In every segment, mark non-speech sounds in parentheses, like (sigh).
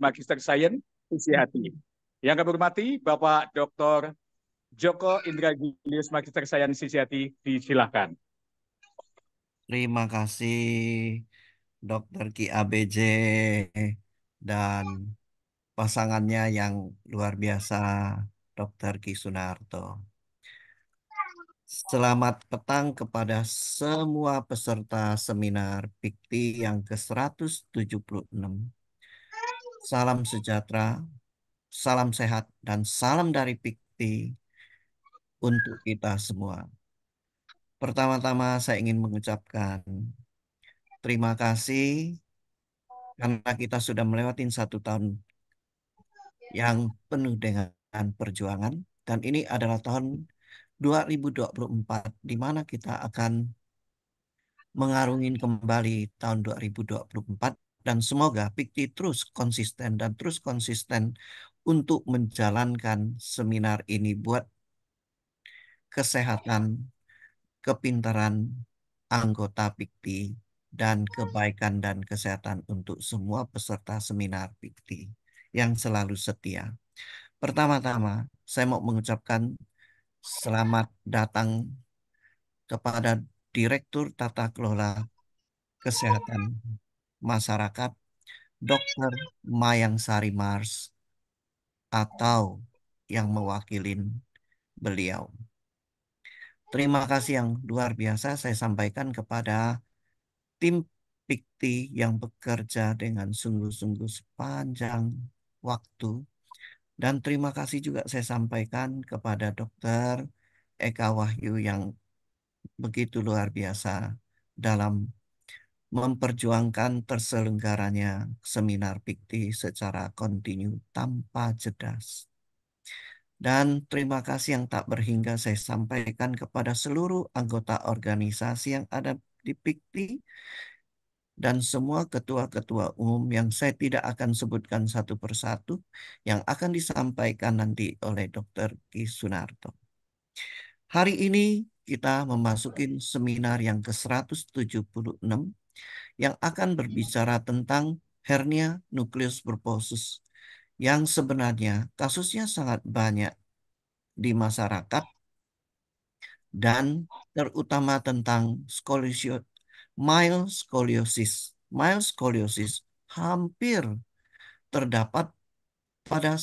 Magister Sains Isi Hati. Yang kami hormati Bapak Dr. Joko Indra Gilius Magister Sains Isi Hati, disilahkan. Terima kasih Dr. Ki ABJ dan pasangannya yang luar biasa Dr. Ki Sunarto. Selamat petang kepada semua peserta seminar Pikti yang ke-176 Salam sejahtera, salam sehat, dan salam dari Pikti untuk kita semua. Pertama-tama saya ingin mengucapkan terima kasih karena kita sudah melewati satu tahun yang penuh dengan perjuangan. Dan ini adalah tahun 2024 di mana kita akan mengarungin kembali tahun 2024 dan semoga Pikti terus konsisten dan terus konsisten untuk menjalankan seminar ini buat kesehatan, kepintaran anggota Pikti, dan kebaikan dan kesehatan untuk semua peserta seminar Pikti yang selalu setia. Pertama-tama, saya mau mengucapkan selamat datang kepada Direktur Tata Kelola Kesehatan masyarakat Dr. Mayang Sari Mars atau yang mewakili beliau. Terima kasih yang luar biasa saya sampaikan kepada tim Pikti yang bekerja dengan sungguh-sungguh sepanjang waktu. Dan terima kasih juga saya sampaikan kepada Dr. Eka Wahyu yang begitu luar biasa dalam memperjuangkan terselenggaranya seminar pikti secara kontinu tanpa jeda. Dan terima kasih yang tak berhingga saya sampaikan kepada seluruh anggota organisasi yang ada di PIKTI dan semua ketua-ketua umum yang saya tidak akan sebutkan satu persatu yang akan disampaikan nanti oleh Dr. Ki Sunarto. Hari ini kita memasuki seminar yang ke-176 yang akan berbicara tentang hernia nukleus bulbosus yang sebenarnya kasusnya sangat banyak di masyarakat dan terutama tentang scoliosis, mild scoliosis. Mild scoliosis hampir terdapat pada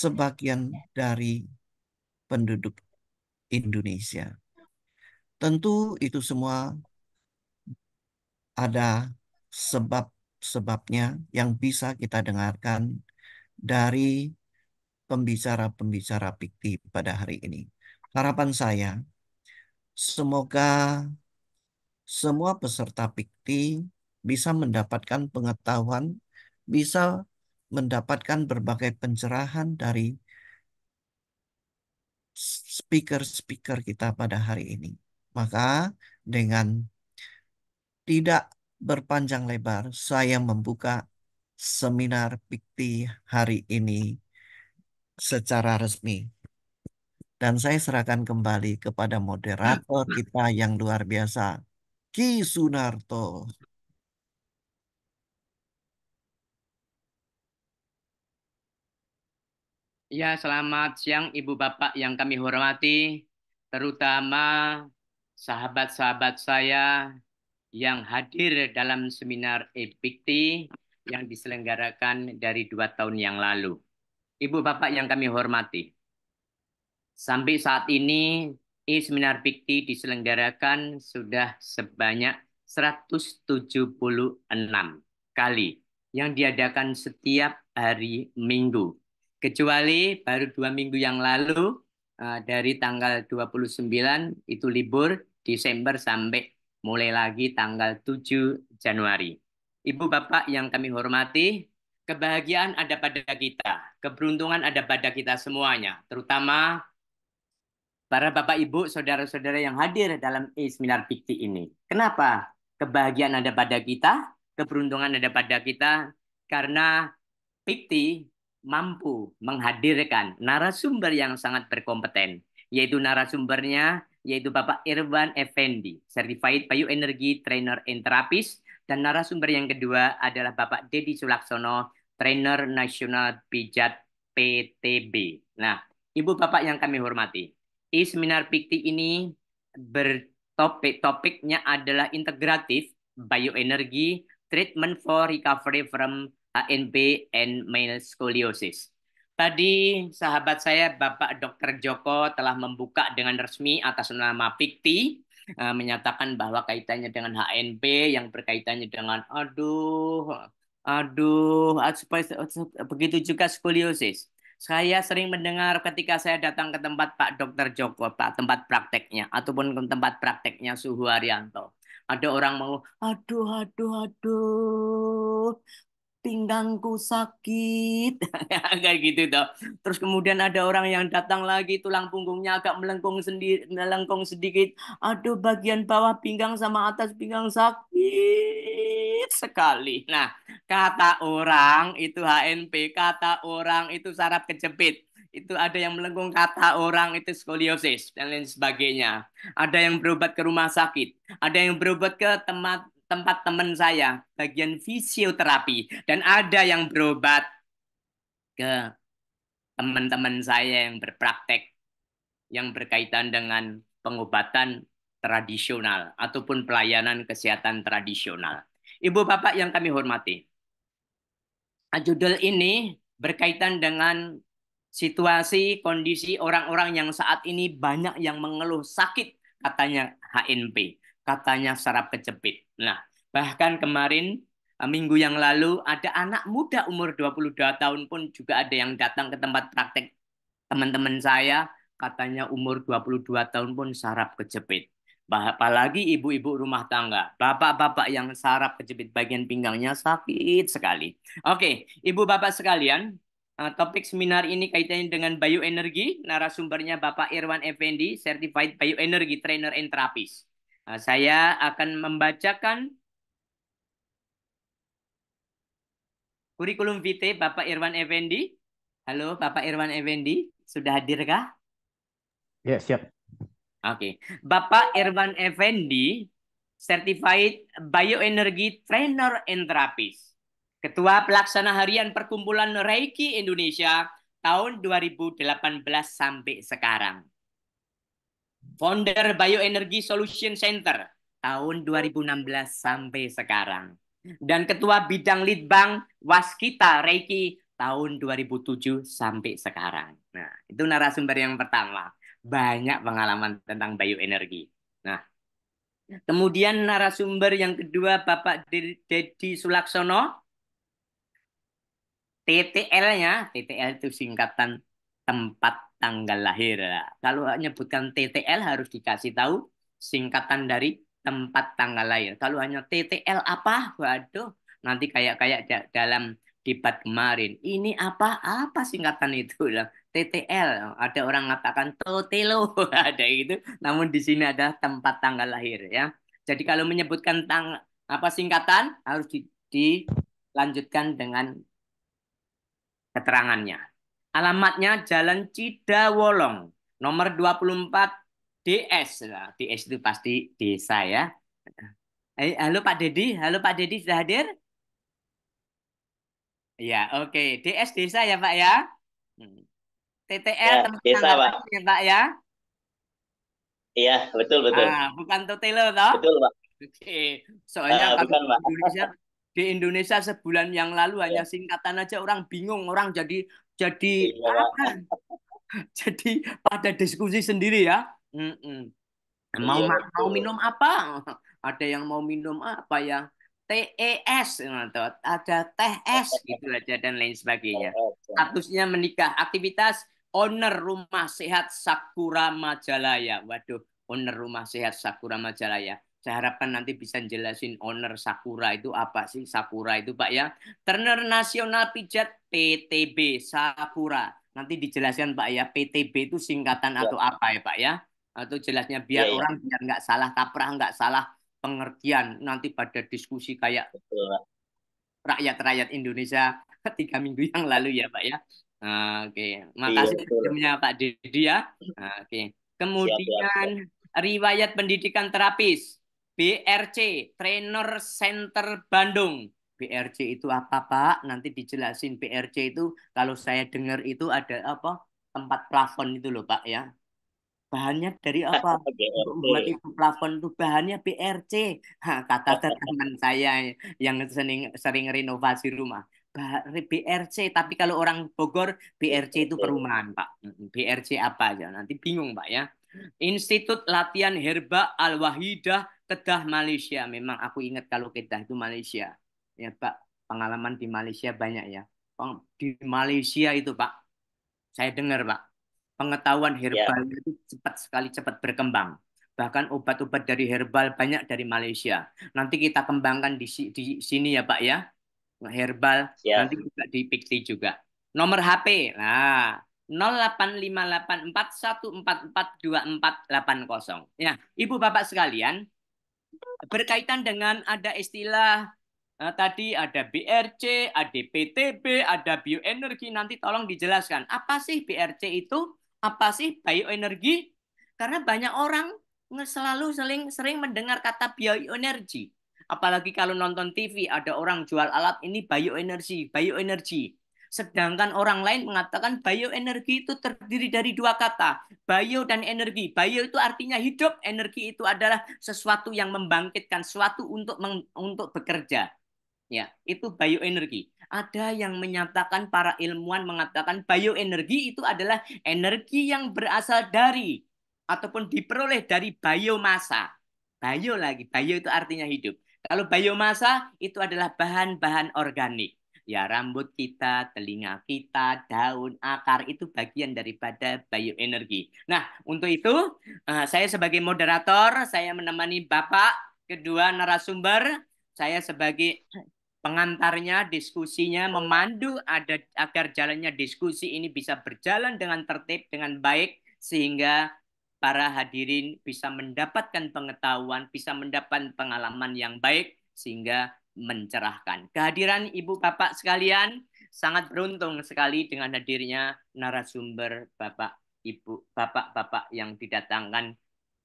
sebagian dari penduduk Indonesia. Tentu itu semua ada sebab-sebabnya yang bisa kita dengarkan dari pembicara-pembicara fikih pada hari ini. Harapan saya, semoga semua peserta pikti bisa mendapatkan pengetahuan, bisa mendapatkan berbagai pencerahan dari speaker-speaker kita pada hari ini. Maka dengan tidak berpanjang lebar, saya membuka seminar Pikti hari ini secara resmi. Dan saya serahkan kembali kepada moderator kita yang luar biasa, Ki Sunarto. Ya, selamat siang Ibu Bapak yang kami hormati, terutama sahabat-sahabat saya yang hadir dalam seminar EPT yang diselenggarakan dari dua tahun yang lalu. Ibu Bapak yang kami hormati, sampai saat ini e-seminar EPT diselenggarakan sudah sebanyak 176 kali yang diadakan setiap hari Minggu. Kecuali baru dua minggu yang lalu eh, dari tanggal 29 itu libur Desember sampai mulai lagi tanggal 7 Januari. Ibu Bapak yang kami hormati, kebahagiaan ada pada kita, keberuntungan ada pada kita semuanya, terutama para Bapak Ibu, saudara-saudara yang hadir dalam e-seminar Pikti ini. Kenapa kebahagiaan ada pada kita, keberuntungan ada pada kita? Karena Pikti mampu menghadirkan narasumber yang sangat berkompeten, yaitu narasumbernya yaitu Bapak Irwan Effendi, Certified Bioenergy Trainer and Therapist, dan narasumber yang kedua adalah Bapak Dedi Sulaksono, Trainer Nasional Pijat PTB. Nah, Ibu Bapak yang kami hormati, e seminar PIKTI ini bertopik-topiknya adalah integratif bioenergi treatment for recovery from HNP and male scoliosis. Tadi sahabat saya Bapak Dr. Joko telah membuka dengan resmi atas nama Pikti eh, menyatakan bahwa kaitannya dengan HNP yang berkaitannya dengan aduh aduh begitu juga skoliosis. Saya sering mendengar ketika saya datang ke tempat Pak Dr. Joko, Pak tempat prakteknya ataupun ke tempat prakteknya Suhu Suhuarianto. Ada orang mengeluh, aduh, aduh, aduh, pinggangku sakit (laughs) kayak gitu toh terus kemudian ada orang yang datang lagi tulang punggungnya agak melengkung sendiri melengkung sedikit aduh bagian bawah pinggang sama atas pinggang sakit sekali nah kata orang itu HNP kata orang itu saraf kejepit itu ada yang melengkung kata orang itu skoliosis dan lain sebagainya. Ada yang berobat ke rumah sakit, ada yang berobat ke tempat tempat teman saya bagian fisioterapi dan ada yang berobat ke teman-teman saya yang berpraktek yang berkaitan dengan pengobatan tradisional ataupun pelayanan kesehatan tradisional. Ibu Bapak yang kami hormati, judul ini berkaitan dengan situasi kondisi orang-orang yang saat ini banyak yang mengeluh sakit katanya HNP, katanya saraf kejepit, Nah, bahkan kemarin eh, minggu yang lalu ada anak muda umur 22 tahun pun juga ada yang datang ke tempat praktek teman-teman saya katanya umur 22 tahun pun sarap kejepit. Apalagi ibu-ibu rumah tangga, bapak-bapak yang sarap kejepit bagian pinggangnya sakit sekali. Oke, ibu bapak sekalian, eh, topik seminar ini kaitannya dengan bioenergi. Narasumbernya Bapak Irwan Effendi, Certified Bioenergy Trainer and Therapist. Nah, saya akan membacakan kurikulum vitae Bapak Irwan Effendi. Halo Bapak Irwan Effendi, sudah hadirkah? Ya, siap. Oke. Bapak Irwan Effendi, Certified Bioenergy Trainer and Therapist. Ketua Pelaksana Harian Perkumpulan Reiki Indonesia tahun 2018 sampai sekarang. Founder Bioenergy Solution Center tahun 2016 sampai sekarang. Dan Ketua Bidang Litbang Waskita Reiki tahun 2007 sampai sekarang. Nah, itu narasumber yang pertama. Banyak pengalaman tentang bioenergi. Nah, kemudian narasumber yang kedua Bapak Dedi Sulaksono. TTL-nya, TTL itu singkatan tempat tanggal lahir. Kalau menyebutkan TTL harus dikasih tahu singkatan dari tempat tanggal lahir. Kalau hanya TTL apa? Waduh, nanti kayak kayak dalam debat kemarin. Ini apa? Apa singkatan itu? (laughs) TTL. Ada orang mengatakan Totelo. (laughs) ada itu. Namun di sini ada tempat tanggal lahir ya. Jadi kalau menyebutkan tang apa singkatan harus dilanjutkan dengan keterangannya. Alamatnya Jalan Cidawolong, nomor 24 DS. Nah, DS itu pasti desa ya. Eh, halo Pak Dedi, halo Pak Dedi sudah hadir? Ya, oke. Okay. DS desa ya Pak ya. Hmm. TTL ya, teman desa, Pak. ya Pak ya. Iya, betul betul. Ah, bukan Totelo toh? Betul Pak. Oke, okay. soalnya uh, bukan, Pak. Indonesia di Indonesia sebulan yang lalu ya. hanya singkatan aja orang bingung orang jadi jadi iya, (laughs) Jadi pada diskusi sendiri ya. Iya, mau mau minum apa? (laughs) Ada yang mau minum apa ya? TES ada teh es e gitu aja dan lain sebagainya. E ya. Statusnya menikah, aktivitas owner rumah sehat Sakura Majalaya. Waduh, owner rumah sehat Sakura Majalaya. Saya harapkan nanti bisa jelasin owner Sakura itu apa sih Sakura itu Pak ya. Turner Nasional Pijat PTB Sakura. Nanti dijelaskan Pak ya PTB itu singkatan ya. atau apa ya Pak ya. Atau jelasnya biar ya, ya. orang biar nggak salah taprah, nggak salah pengertian nanti pada diskusi kayak rakyat-rakyat Indonesia (laughs) tiga minggu yang lalu ya Pak ya. Oke, makasih sebelumnya iya, Pak Didi ya. Oke. Kemudian siap, ya, riwayat pendidikan terapis. BRC, Trainer Center Bandung. BRC itu apa, Pak? Nanti dijelasin BRC itu kalau saya dengar itu ada apa? Tempat plafon itu loh, Pak ya. Bahannya dari nah, apa? Untuk membuat itu plafon itu bahannya BRC. kata teman saya yang sering sering renovasi rumah. BRC, tapi kalau orang Bogor BRC itu perumahan, Pak. BRC apa aja? Nanti bingung, Pak ya. Institut Latihan Herba Al-Wahidah Kedah Malaysia memang aku ingat kalau Kedah itu Malaysia ya Pak pengalaman di Malaysia banyak ya di Malaysia itu Pak saya dengar Pak pengetahuan ya. herbal yeah. itu cepat sekali cepat berkembang bahkan obat-obat dari herbal banyak dari Malaysia nanti kita kembangkan di, di sini ya Pak ya herbal yeah. nanti juga di juga nomor HP nah 085841442480. Ya, Ibu Bapak sekalian, berkaitan dengan ada istilah uh, tadi ada BRC, ada PTB, ada bioenergi. Nanti tolong dijelaskan. Apa sih BRC itu? Apa sih bioenergi? Karena banyak orang selalu sering, sering mendengar kata bioenergi. Apalagi kalau nonton TV, ada orang jual alat ini bioenergi, bioenergi. Sedangkan orang lain mengatakan bioenergi itu terdiri dari dua kata, bio dan energi. Bio itu artinya hidup, energi itu adalah sesuatu yang membangkitkan sesuatu untuk meng, untuk bekerja. Ya, itu bioenergi. Ada yang menyatakan para ilmuwan mengatakan bioenergi itu adalah energi yang berasal dari ataupun diperoleh dari biomasa. Bio lagi, bio itu artinya hidup. Kalau biomasa itu adalah bahan-bahan organik ya rambut kita, telinga kita, daun, akar itu bagian daripada bioenergi. Nah, untuk itu eh, saya sebagai moderator, saya menemani Bapak kedua narasumber, saya sebagai pengantarnya, diskusinya, memandu ada, agar jalannya diskusi ini bisa berjalan dengan tertib, dengan baik, sehingga para hadirin bisa mendapatkan pengetahuan, bisa mendapatkan pengalaman yang baik, sehingga mencerahkan. Kehadiran Ibu Bapak sekalian sangat beruntung sekali dengan hadirnya narasumber Bapak Ibu Bapak-bapak yang didatangkan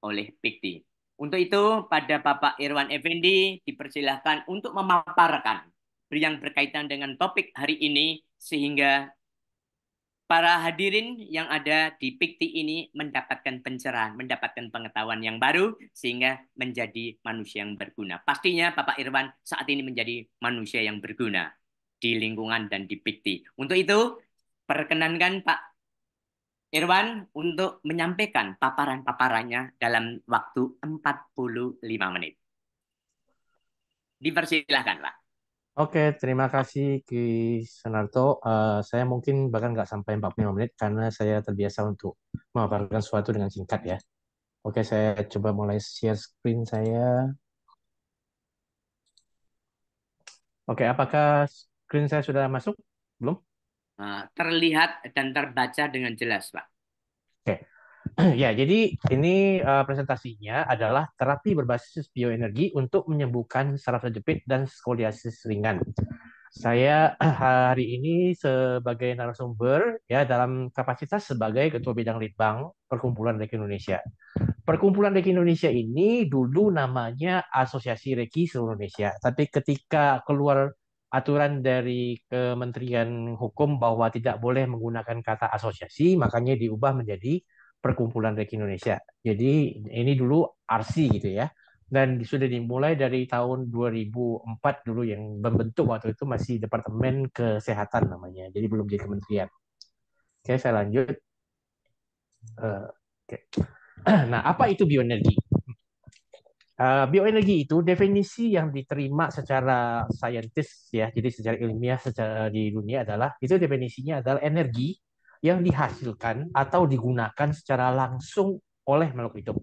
oleh Pikti. Untuk itu pada Bapak Irwan Effendi dipersilahkan untuk memaparkan yang berkaitan dengan topik hari ini sehingga para hadirin yang ada di Pikti ini mendapatkan pencerahan, mendapatkan pengetahuan yang baru sehingga menjadi manusia yang berguna. Pastinya Bapak Irwan saat ini menjadi manusia yang berguna di lingkungan dan di Pikti. Untuk itu, perkenankan Pak Irwan untuk menyampaikan paparan-paparannya dalam waktu 45 menit. Dipersilahkan, Pak. Oke, terima kasih Ki Senarto. Uh, eh, saya mungkin bahkan nggak sampai 45 menit karena saya terbiasa untuk memaparkan sesuatu dengan singkat ya. Oke, saya coba mulai share screen saya. Oke, apakah screen saya sudah masuk? Belum? Eh, terlihat dan terbaca dengan jelas, Pak. (clears throat) ya, jadi ini uh, presentasinya adalah terapi berbasis bioenergi untuk menyembuhkan saraf terjepit dan skoliosis ringan. Saya (clears throat) hari ini sebagai narasumber ya dalam kapasitas sebagai ketua bidang litbang Perkumpulan Reiki Indonesia. Perkumpulan Reiki Indonesia ini dulu namanya Asosiasi Reiki seluruh Indonesia, tapi ketika keluar aturan dari Kementerian Hukum bahwa tidak boleh menggunakan kata asosiasi, makanya diubah menjadi perkumpulan reiki Indonesia. Jadi ini dulu RC gitu ya. Dan sudah dimulai dari tahun 2004 dulu yang membentuk waktu itu masih Departemen Kesehatan namanya. Jadi belum jadi kementerian. Oke, saya lanjut. Eh, (clears throat) nah, apa itu bioenergi? Eh, bioenergi itu definisi yang diterima secara saintis ya, jadi secara ilmiah secara di dunia adalah itu definisinya adalah energi yang dihasilkan atau digunakan secara langsung oleh makhluk hidup.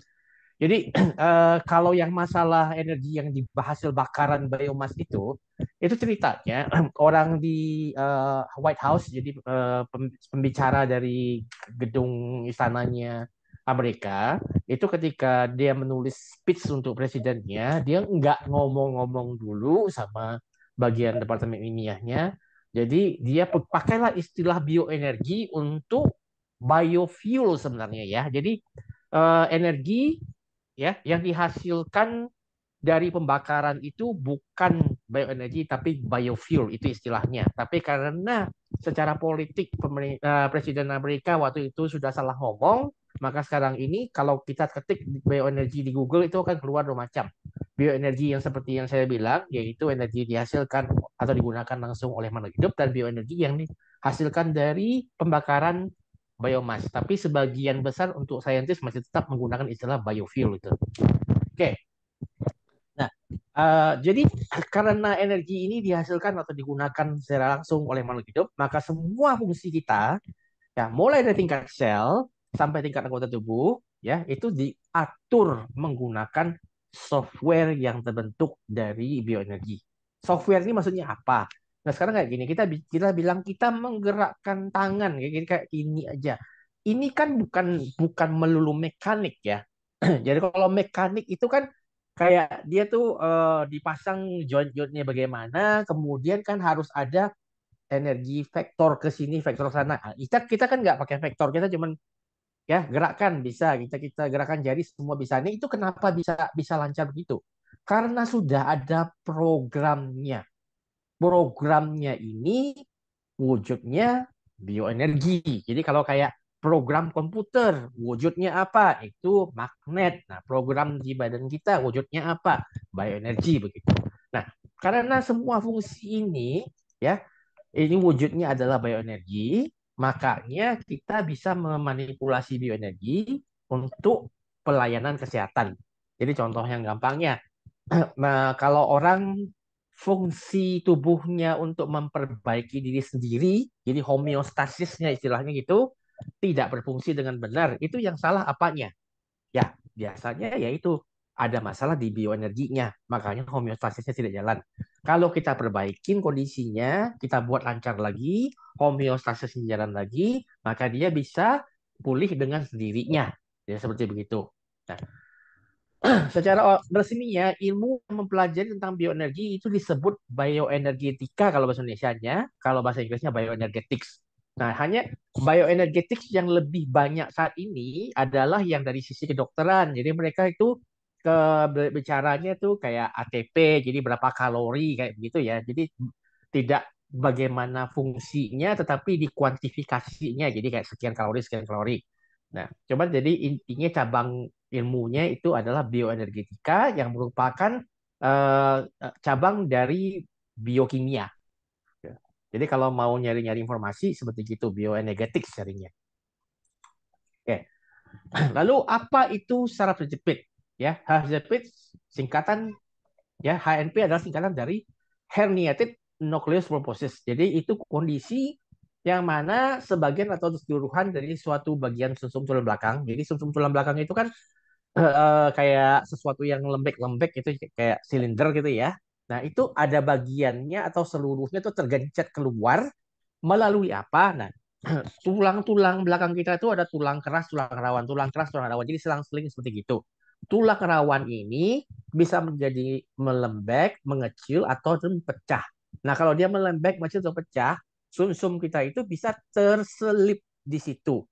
Jadi (clears throat) eh, kalau yang masalah energi yang dibahas bakaran biomas itu, itu ceritanya (clears throat) orang di eh, White House jadi eh, pembicara dari gedung istananya Amerika itu ketika dia menulis speech untuk presidennya, dia nggak ngomong-ngomong dulu sama bagian departemen ininya. Jadi dia pakailah istilah bioenergi untuk biofuel sebenarnya ya. Jadi uh, energi ya yang dihasilkan dari pembakaran itu bukan bioenergi tapi biofuel itu istilahnya. Tapi karena secara politik eh, Presiden Amerika waktu itu sudah salah ngomong maka sekarang ini kalau kita ketik bioenergi di Google itu akan keluar dua macam. Bioenergi yang seperti yang saya bilang, yaitu energi dihasilkan atau digunakan langsung oleh makhluk hidup, dan bioenergi yang dihasilkan dari pembakaran biomass. Tapi sebagian besar untuk saintis masih tetap menggunakan istilah biofuel itu. Oke. Nah, uh, jadi karena energi ini dihasilkan atau digunakan secara langsung oleh makhluk hidup, maka semua fungsi kita ya mulai dari tingkat sel sampai tingkat anggota tubuh ya itu diatur menggunakan software yang terbentuk dari bioenergi. Software ini maksudnya apa? Nah sekarang kayak gini kita kita bilang kita menggerakkan tangan kayak gini, kayak ini aja. Ini kan bukan bukan melulu mekanik ya. (clears throat) Jadi kalau mekanik itu kan kayak dia tuh uh, dipasang joint-jointnya bagaimana, kemudian kan harus ada energi vektor ke sini, vektor sana. Nah, kita kita kan nggak pakai vektor, kita cuman ya gerakan bisa kita kita gerakan jari semua bisa ini nah, itu kenapa bisa bisa lancar begitu karena sudah ada programnya programnya ini wujudnya bioenergi jadi kalau kayak program komputer wujudnya apa itu magnet nah program di badan kita wujudnya apa bioenergi begitu nah karena semua fungsi ini ya ini wujudnya adalah bioenergi Makanya kita bisa memanipulasi bioenergi untuk pelayanan kesehatan. Jadi contoh yang gampangnya, nah, (clears throat) kalau orang fungsi tubuhnya untuk memperbaiki diri sendiri, jadi homeostasisnya istilahnya gitu, tidak berfungsi dengan benar, itu yang salah apanya? Ya, biasanya yaitu ada masalah di bioenerginya, makanya homeostasisnya tidak jalan. Kalau kita perbaikin kondisinya, kita buat lancar lagi, homeostasis jalan lagi, maka dia bisa pulih dengan sendirinya. Ya seperti begitu. Nah, (clears throat) secara resminya ilmu mempelajari tentang bioenergi itu disebut bioenergetika kalau bahasa Indonesia-nya, kalau bahasa Inggrisnya bioenergetics. Nah, hanya bioenergetics yang lebih banyak saat ini adalah yang dari sisi kedokteran. Jadi mereka itu ke bicaranya tuh kayak ATP, jadi berapa kalori kayak begitu ya. Jadi tidak bagaimana fungsinya, tetapi dikuantifikasinya. Jadi kayak sekian kalori, sekian kalori. Nah, coba jadi intinya cabang ilmunya itu adalah bioenergetika yang merupakan uh, cabang dari biokimia. Ya. Jadi kalau mau nyari-nyari informasi seperti itu bioenergetik seringnya. Oke. (clears throat) Lalu apa itu saraf terjepit? Ya, HNP singkatan ya HNP adalah singkatan dari herniated nucleus pulposus. Jadi itu kondisi yang mana sebagian atau keseluruhan dari suatu bagian sumsum tulang belakang. Jadi sumsum tulang belakang itu kan uh, kayak sesuatu yang lembek-lembek itu kayak silinder gitu ya. Nah, itu ada bagiannya atau seluruhnya itu tergencet keluar melalui apa? Nah, (clears throat) tulang-tulang belakang kita itu ada tulang keras, tulang rawan, tulang keras, tulang rawan. Jadi selang-seling seperti gitu tulang rawan ini bisa menjadi melembek, mengecil atau pecah. Nah, kalau dia melembek, mengecil atau pecah, sumsum -sum kita itu bisa terselip di situ.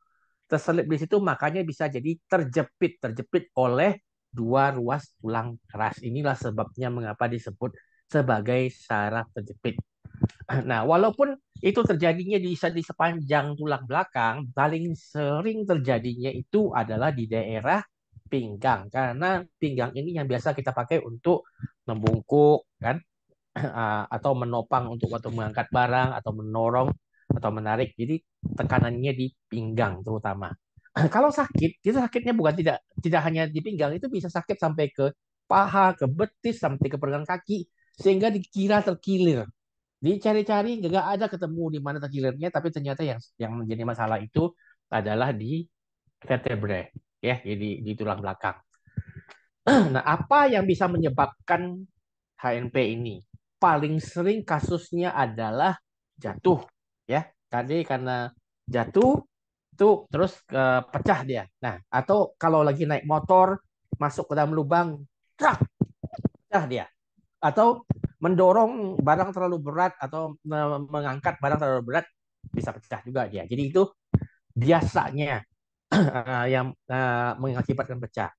Terselip di situ makanya bisa jadi terjepit, terjepit oleh dua ruas tulang keras. Inilah sebabnya mengapa disebut sebagai saraf terjepit. (clears throat) Nah, walaupun itu terjadinya di, di sepanjang tulang belakang, paling sering terjadinya itu adalah di daerah pinggang karena pinggang ini yang biasa kita pakai untuk membungkuk kan (clears throat) ah, atau menopang untuk waktu mengangkat barang atau menorong atau menarik jadi tekanannya di pinggang terutama (clears throat) kalau sakit kita sakitnya bukan tidak tidak hanya di pinggang itu bisa sakit sampai ke paha ke betis sampai ke pergelangan kaki sehingga dikira terkilir dicari-cari nggak ada ketemu di mana terkilirnya tapi ternyata yang yang menjadi masalah itu adalah di vertebrae ya jadi di tulang belakang. (clears throat) Nah, apa yang bisa menyebabkan HNP ini? Paling sering kasusnya adalah jatuh, ya. Tadi karena jatuh itu terus kepecah pecah dia. Nah, atau kalau lagi naik motor masuk ke dalam lubang, trak, pecah dia. Atau mendorong barang terlalu berat atau eh, mengangkat barang terlalu berat bisa pecah juga dia. Jadi itu biasanya (clears throat) Eh, yang uh, mengakibatkan pecah.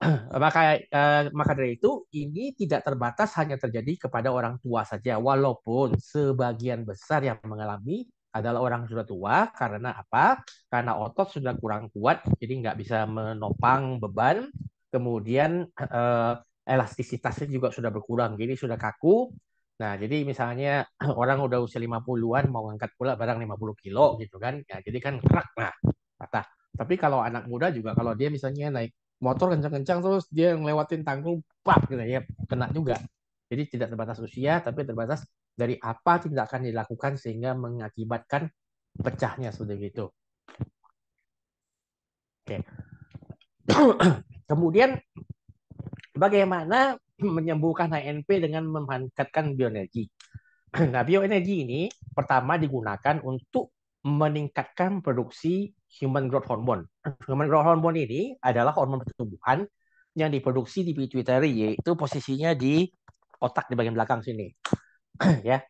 (clears throat) maka uh, maka dari itu ini tidak terbatas hanya terjadi kepada orang tua saja walaupun sebagian besar yang mengalami adalah orang sudah tua karena apa? Karena otot sudah kurang kuat jadi nggak bisa menopang beban kemudian uh, elastisitasnya juga sudah berkurang jadi sudah kaku Nah, jadi misalnya (clears throat) orang udah usia 50-an mau ngangkat pula barang 50 kilo gitu kan. Ya, jadi kan krak Nah, patah. Tapi kalau anak muda juga kalau dia misalnya naik motor kencang-kencang terus dia ngelewatin tanggung, pak gitu ya, kena juga. Jadi tidak terbatas usia, tapi terbatas dari apa tindakan dilakukan sehingga mengakibatkan pecahnya sudah gitu. Oke. (clears throat) Kemudian bagaimana menyembuhkan HNP dengan memanfaatkan bioenergi? (clears throat) Nah, bioenergi ini pertama digunakan untuk meningkatkan produksi human growth hormone. (clears throat) Human growth hormone ini adalah hormon pertumbuhan yang diproduksi di pituitary, yaitu posisinya di otak di bagian belakang sini. (clears throat) ya.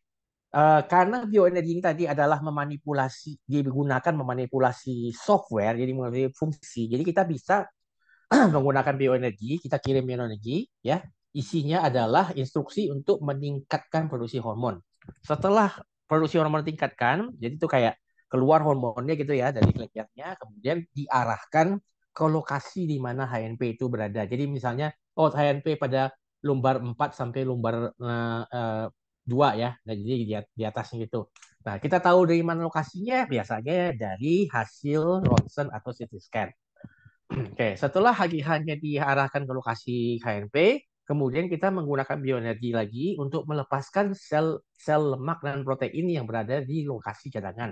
Uh, karena bioenergi ini tadi adalah memanipulasi, digunakan memanipulasi software, jadi memanipulasi fungsi. Jadi kita bisa (clears throat) menggunakan bioenergi, kita kirim bioenergi, ya. Isinya adalah instruksi untuk meningkatkan produksi hormon. Setelah produksi hormon tingkatkan, jadi itu kayak keluar hormonnya gitu ya dari kelebihannya kemudian diarahkan ke lokasi di mana HNP itu berada. Jadi misalnya oh HNP pada lumbar 4 sampai lumbar uh, uh, 2 ya. Nah, jadi di, di atasnya gitu. Nah, kita tahu dari mana lokasinya biasanya dari hasil ronsen atau CT scan. (clears throat) Oke, setelah hanya diarahkan ke lokasi HNP, kemudian kita menggunakan bioenergi lagi untuk melepaskan sel sel lemak dan protein yang berada di lokasi cadangan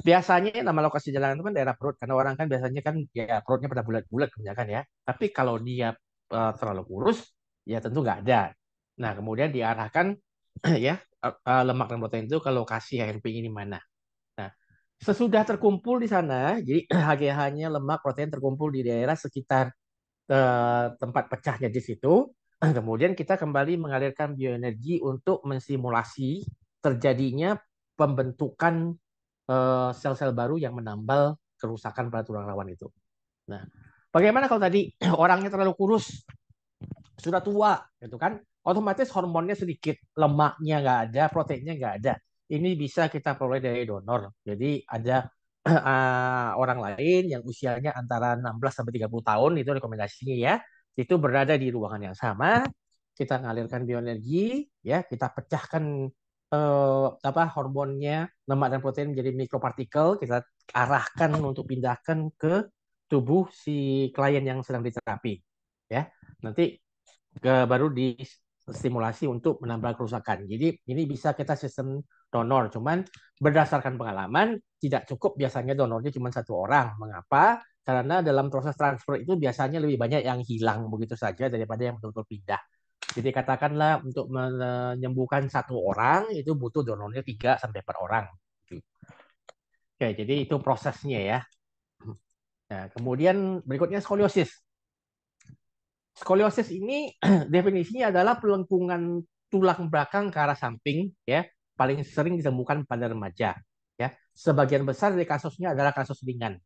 biasanya nama lokasi jalanan itu kan daerah perut karena orang kan biasanya kan ya perutnya pada bulat-bulat kebanyakan ya tapi kalau dia uh, terlalu kurus ya tentu nggak ada nah kemudian diarahkan (clears throat) ya uh, lemak dan protein itu ke lokasi yang ini di mana nah sesudah terkumpul di sana jadi HGH-nya (clears throat) lemak protein terkumpul di daerah sekitar uh, tempat pecahnya di situ (clears throat) kemudian kita kembali mengalirkan bioenergi untuk mensimulasi terjadinya pembentukan Eh, sel-sel baru yang menambal kerusakan pada tulang rawan itu. Nah, bagaimana kalau tadi (clears throat) orangnya terlalu kurus, sudah tua, gitu kan? Otomatis hormonnya sedikit, lemaknya nggak ada, proteinnya nggak ada. Ini bisa kita peroleh dari donor. Jadi ada uh, (clears throat) orang lain yang usianya antara 16 sampai 30 tahun itu rekomendasinya ya. Itu berada di ruangan yang sama, kita ngalirkan bioenergi, ya kita pecahkan eh, apa hormonnya lemak dan protein menjadi mikropartikel kita arahkan untuk pindahkan ke tubuh si klien yang sedang diterapi ya nanti ke, baru stimulasi untuk menambah kerusakan jadi ini bisa kita sistem donor cuman berdasarkan pengalaman tidak cukup biasanya donornya cuma satu orang mengapa karena dalam proses transfer itu biasanya lebih banyak yang hilang begitu saja daripada yang betul-betul pindah jadi katakanlah untuk menyembuhkan satu orang itu butuh donornya tiga sampai per orang. Gitu. Oke, jadi itu prosesnya ya. Nah, kemudian berikutnya skoliosis. Skoliosis ini (clears throat) definisinya adalah pelengkungan tulang belakang ke arah samping ya, paling sering ditemukan pada remaja ya. Sebagian besar dari kasusnya adalah kasus ringan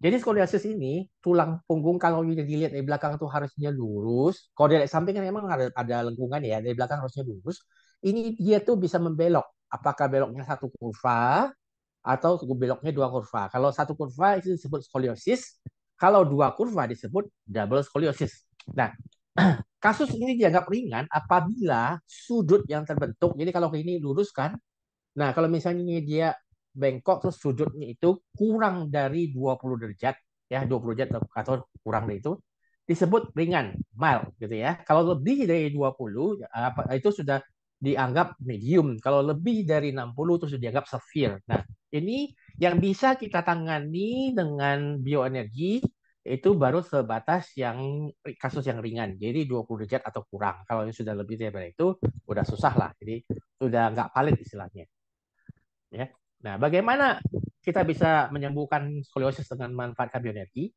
jadi skoliosis ini tulang punggung kalau dilihat dari belakang itu harusnya lurus. Kalau dari samping kan memang ada, ada lengkungan ya, dari belakang harusnya lurus. Ini dia tuh bisa membelok. Apakah beloknya satu kurva atau beloknya dua kurva. Kalau satu kurva itu disebut skoliosis, kalau dua kurva disebut double skoliosis. Nah, (clears throat) kasus ini dianggap ringan apabila sudut yang terbentuk. Jadi kalau ini lurus kan, nah kalau misalnya dia bengkok terus sudutnya itu kurang dari 20 derajat ya 20 derajat atau kurang dari itu disebut ringan mild gitu ya kalau lebih dari 20 itu sudah dianggap medium kalau lebih dari 60 itu sudah dianggap severe nah ini yang bisa kita tangani dengan bioenergi itu baru sebatas yang kasus yang ringan jadi 20 derajat atau kurang kalau yang sudah lebih dari itu udah susah lah jadi sudah nggak valid istilahnya ya Nah, bagaimana kita bisa menyembuhkan skoliosis dengan memanfaatkan bioenergi?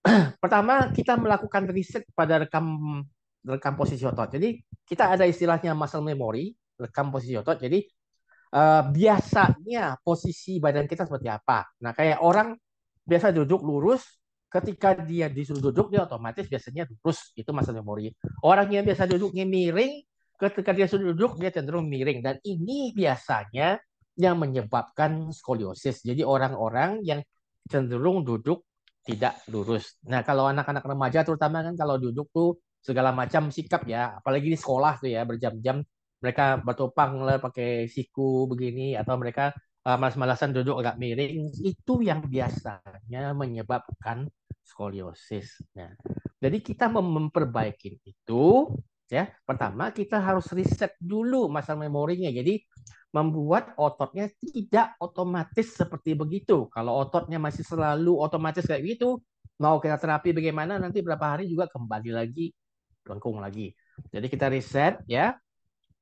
(clears throat) Pertama, kita melakukan riset pada rekam rekam posisi otot. Jadi kita ada istilahnya muscle memory, rekam posisi otot. Jadi uh, biasanya posisi badan kita seperti apa? Nah, kayak orang biasa duduk lurus, ketika dia disuruh duduk dia otomatis biasanya lurus. Itu muscle memory. Orang yang biasa duduknya miring, ketika dia sudah duduk dia cenderung miring dan ini biasanya yang menyebabkan skoliosis. Jadi orang-orang yang cenderung duduk tidak lurus. Nah, kalau anak-anak remaja terutama kan kalau duduk tuh segala macam sikap ya, apalagi di sekolah tuh ya berjam-jam mereka bertopang lah pakai siku begini atau mereka uh, malas-malasan duduk agak miring itu yang biasanya menyebabkan skoliosis. Nah, jadi kita memperbaiki itu ya pertama kita harus riset dulu masa memorinya. Jadi membuat ototnya tidak otomatis seperti begitu. Kalau ototnya masih selalu otomatis kayak gitu, mau kita terapi bagaimana nanti berapa hari juga kembali lagi lengkung lagi. Jadi kita reset ya.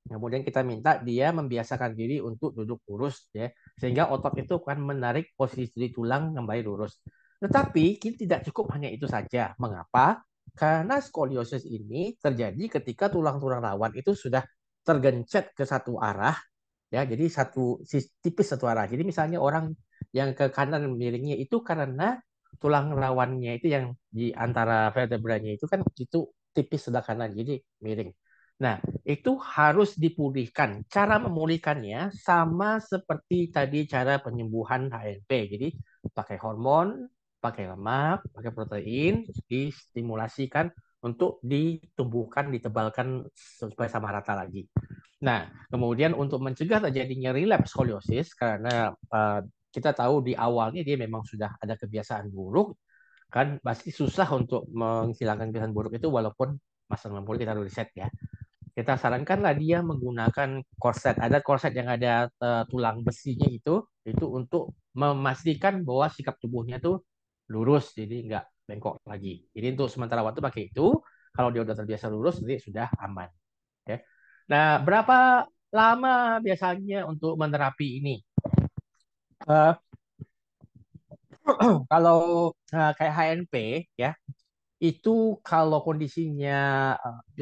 Kemudian kita minta dia membiasakan diri untuk duduk lurus ya, sehingga otot itu akan menarik posisi tulang kembali lurus. Tetapi kita tidak cukup hanya itu saja. Mengapa? Karena skoliosis ini terjadi ketika tulang-tulang rawan itu sudah tergencet ke satu arah ya jadi satu tipis satu arah jadi misalnya orang yang ke kanan miringnya itu karena tulang rawannya itu yang di antara vertebranya itu kan itu tipis sebelah kanan jadi miring nah itu harus dipulihkan cara memulihkannya sama seperti tadi cara penyembuhan HNP jadi pakai hormon pakai lemak pakai protein distimulasikan untuk ditumbuhkan, ditebalkan supaya sama rata lagi. Nah, kemudian untuk mencegah terjadinya relapse skoliosis karena uh, kita tahu di awalnya dia memang sudah ada kebiasaan buruk kan pasti susah untuk menghilangkan kebiasaan buruk itu walaupun masa 60 kita riset ya. Kita sarankanlah dia menggunakan korset. Ada korset yang ada uh, tulang besinya itu itu untuk memastikan bahwa sikap tubuhnya tuh lurus jadi nggak bengkok lagi. Jadi untuk sementara waktu pakai itu, kalau dia udah terbiasa lurus nanti sudah aman. Nah, berapa lama biasanya untuk menerapi ini? Uh, (clears throat) kalau uh, kayak HNP ya, itu kalau kondisinya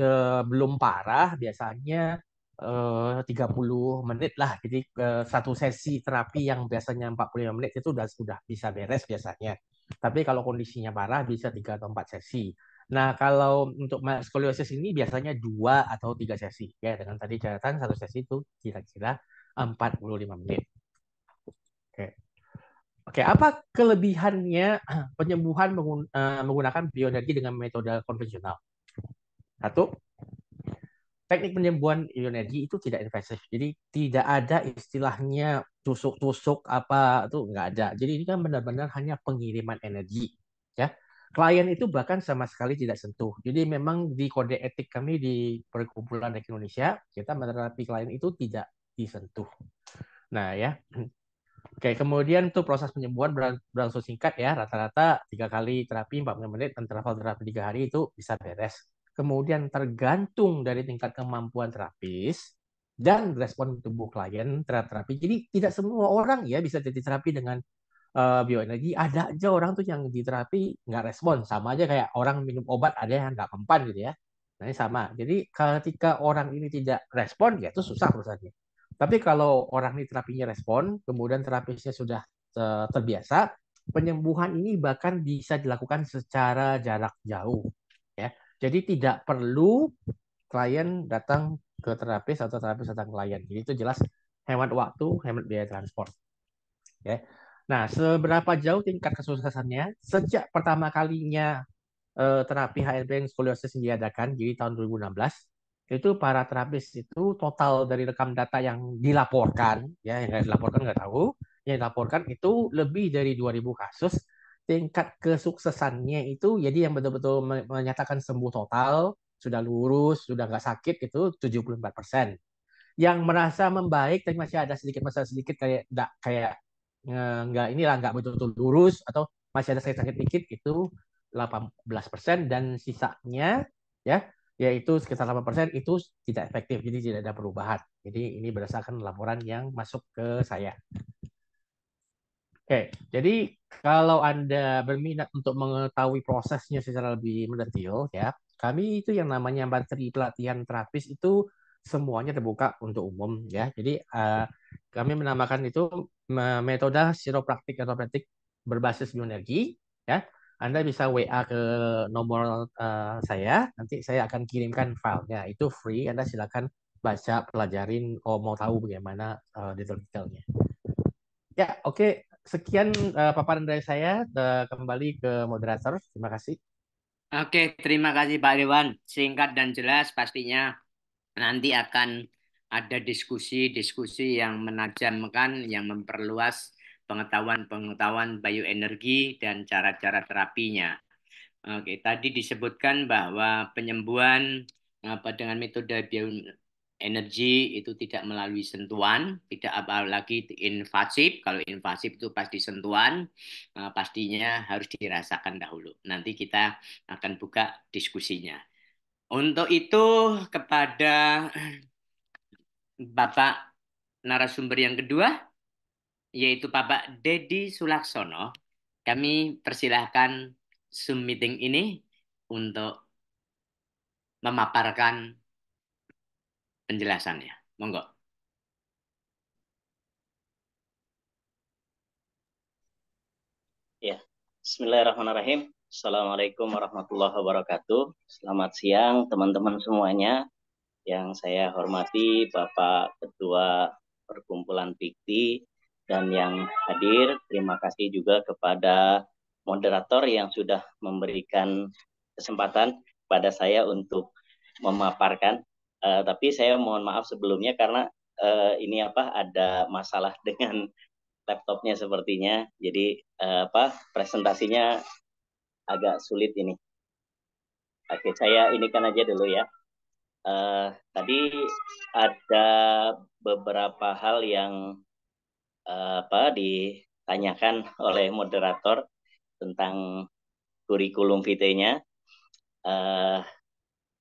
uh, belum parah biasanya uh, 30 menit lah. Jadi uh, satu sesi terapi yang biasanya 45 menit itu sudah sudah bisa beres biasanya. Tapi kalau kondisinya parah bisa tiga atau empat sesi. Nah, kalau untuk skoliosis ini biasanya dua atau tiga sesi ya dengan tadi catatan satu sesi itu kira-kira 45 menit. Oke. Oke, apa kelebihannya (clears throat) penyembuhan eh, menggunakan bioenergi dengan metode konvensional? Satu, teknik penyembuhan bioenergi itu tidak invasif. Jadi tidak ada istilahnya tusuk-tusuk apa itu nggak ada. Jadi ini kan benar-benar hanya pengiriman energi, ya klien itu bahkan sama sekali tidak sentuh. Jadi memang di kode etik kami di perkumpulan Dek Indonesia, kita menerapi klien itu tidak disentuh. Nah ya, Oke, kemudian tuh proses penyembuhan berlangsung singkat ya, rata-rata tiga kali terapi 40 menit, interval terapi tiga hari itu bisa beres. Kemudian tergantung dari tingkat kemampuan terapis dan respon tubuh klien terapi. Jadi tidak semua orang ya bisa jadi terapi dengan uh, bioenergi ada aja orang tuh yang di terapi nggak respon sama aja kayak orang minum obat ada yang nggak mempan gitu ya nah ini sama jadi ketika orang ini tidak respon ya itu susah urusannya tapi kalau orang ini terapinya respon kemudian terapisnya sudah eh, terbiasa penyembuhan ini bahkan bisa dilakukan secara jarak jauh ya jadi tidak perlu klien datang ke terapis atau terapis datang klien jadi itu jelas hemat waktu hemat biaya transport ya Nah, seberapa jauh tingkat kesuksesannya sejak pertama kalinya uh, terapi HRP yang skoliosis diadakan, jadi tahun 2016, itu para terapis itu total dari rekam data yang dilaporkan, ya yang nggak dilaporkan nggak tahu, yang dilaporkan itu lebih dari 2.000 kasus, tingkat kesuksesannya itu jadi yang betul-betul menyatakan sembuh total, sudah lurus, sudah nggak sakit itu 74 persen. Yang merasa membaik tapi masih ada sedikit masalah sedikit kayak kayak Ya, nggak inilah nggak betul-betul lurus atau masih ada sakit-sakit dikit itu 18% dan sisanya ya yaitu sekitar 8% itu tidak efektif jadi tidak ada perubahan. Jadi ini berdasarkan laporan yang masuk ke saya. Oke, jadi kalau Anda berminat untuk mengetahui prosesnya secara lebih mendetail ya, kami itu yang namanya materi pelatihan terapis itu semuanya terbuka untuk umum ya. Jadi uh, kami menamakan itu metode siropraktik atau praktik berbasis bioenergi ya anda bisa WA ke nomor uh, saya nanti saya akan kirimkan filenya itu free Anda silakan baca pelajarin kalau oh, mau tahu bagaimana uh, detail-detailnya ya oke okay. sekian uh, paparan dari saya uh, kembali ke moderator terima kasih oke okay, terima kasih Pak Dewan singkat dan jelas pastinya nanti akan ada diskusi-diskusi yang menajamkan, yang memperluas pengetahuan-pengetahuan bioenergi dan cara-cara terapinya. Oke, tadi disebutkan bahwa penyembuhan apa dengan metode bioenergi itu tidak melalui sentuhan, tidak apalagi invasif. Kalau invasif itu pasti sentuhan, eh, pastinya harus dirasakan dahulu. Nanti kita akan buka diskusinya. Untuk itu kepada Bapak narasumber yang kedua, yaitu Bapak Dedi Sulaksono. Kami persilahkan Zoom meeting ini untuk memaparkan penjelasannya. Monggo. Ya, Bismillahirrahmanirrahim. Assalamualaikum warahmatullahi wabarakatuh. Selamat siang teman-teman semuanya yang saya hormati Bapak Ketua Perkumpulan Pikti dan yang hadir. Terima kasih juga kepada moderator yang sudah memberikan kesempatan pada saya untuk memaparkan. Uh, tapi saya mohon maaf sebelumnya karena uh, ini apa ada masalah (laughs) dengan laptopnya sepertinya. Jadi uh, apa presentasinya agak sulit ini. Oke, saya ini kan aja dulu ya uh, tadi ada beberapa hal yang uh, apa ditanyakan (laughs) oleh moderator tentang kurikulum vitae-nya. Uh,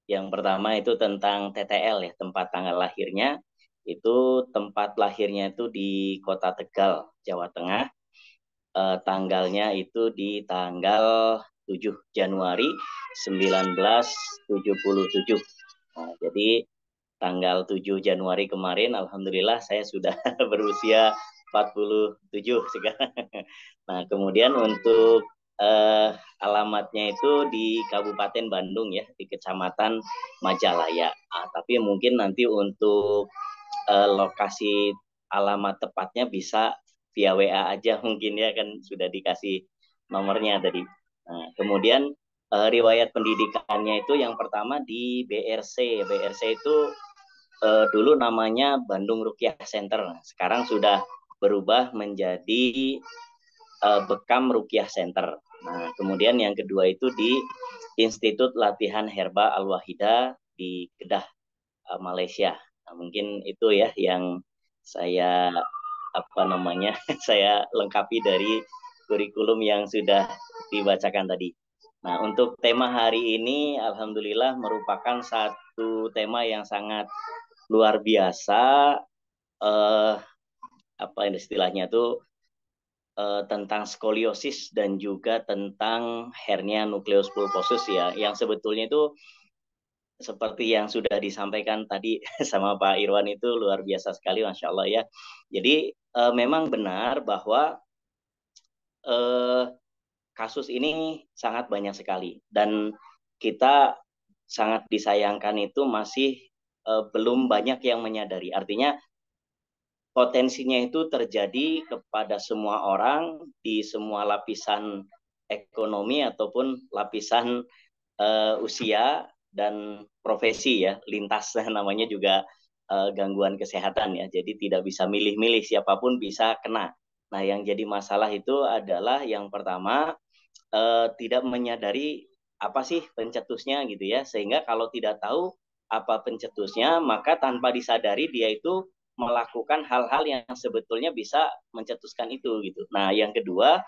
yang pertama itu tentang TTL ya, tempat tanggal lahirnya. Itu tempat lahirnya itu di Kota Tegal, Jawa Tengah. Uh, tanggalnya itu di tanggal 7 Januari 1977 Nah, jadi tanggal 7 Januari kemarin alhamdulillah saya sudah (laughs) berusia 47 sekarang. (laughs) Nah, kemudian untuk eh, alamatnya itu di Kabupaten Bandung ya, di Kecamatan Majalaya. Nah, tapi mungkin nanti untuk eh, lokasi alamat tepatnya bisa via WA aja mungkin ya kan sudah dikasih nomornya tadi. Nah, kemudian uh, riwayat pendidikannya itu yang pertama di BRC. BRC itu uh, dulu namanya Bandung Rukiah Center. Nah, sekarang sudah berubah menjadi uh, Bekam Rukiah Center. Nah, kemudian yang kedua itu di Institut Latihan Herba Al-Wahida di Kedah, uh, Malaysia. Nah, mungkin itu ya yang saya apa namanya (laughs) saya lengkapi dari kurikulum yang sudah dibacakan tadi. Nah, untuk tema hari ini, alhamdulillah merupakan satu tema yang sangat luar biasa. Eh, apa yang istilahnya itu eh, tentang skoliosis dan juga tentang hernia nukleus pulposus ya, yang sebetulnya itu seperti yang sudah disampaikan tadi (laughs) sama Pak Irwan itu luar biasa sekali, masya Allah ya. Jadi eh, memang benar bahwa eh, kasus ini sangat banyak sekali dan kita sangat disayangkan itu masih uh, belum banyak yang menyadari. Artinya potensinya itu terjadi kepada semua orang di semua lapisan ekonomi ataupun lapisan uh, usia dan profesi ya, lintas (laughs) namanya juga uh, gangguan kesehatan ya. Jadi tidak bisa milih-milih siapapun bisa kena. Nah, yang jadi masalah itu adalah yang pertama uh, tidak menyadari apa sih pencetusnya gitu ya sehingga kalau tidak tahu apa pencetusnya maka tanpa disadari dia itu melakukan hal-hal yang sebetulnya bisa mencetuskan itu gitu nah yang kedua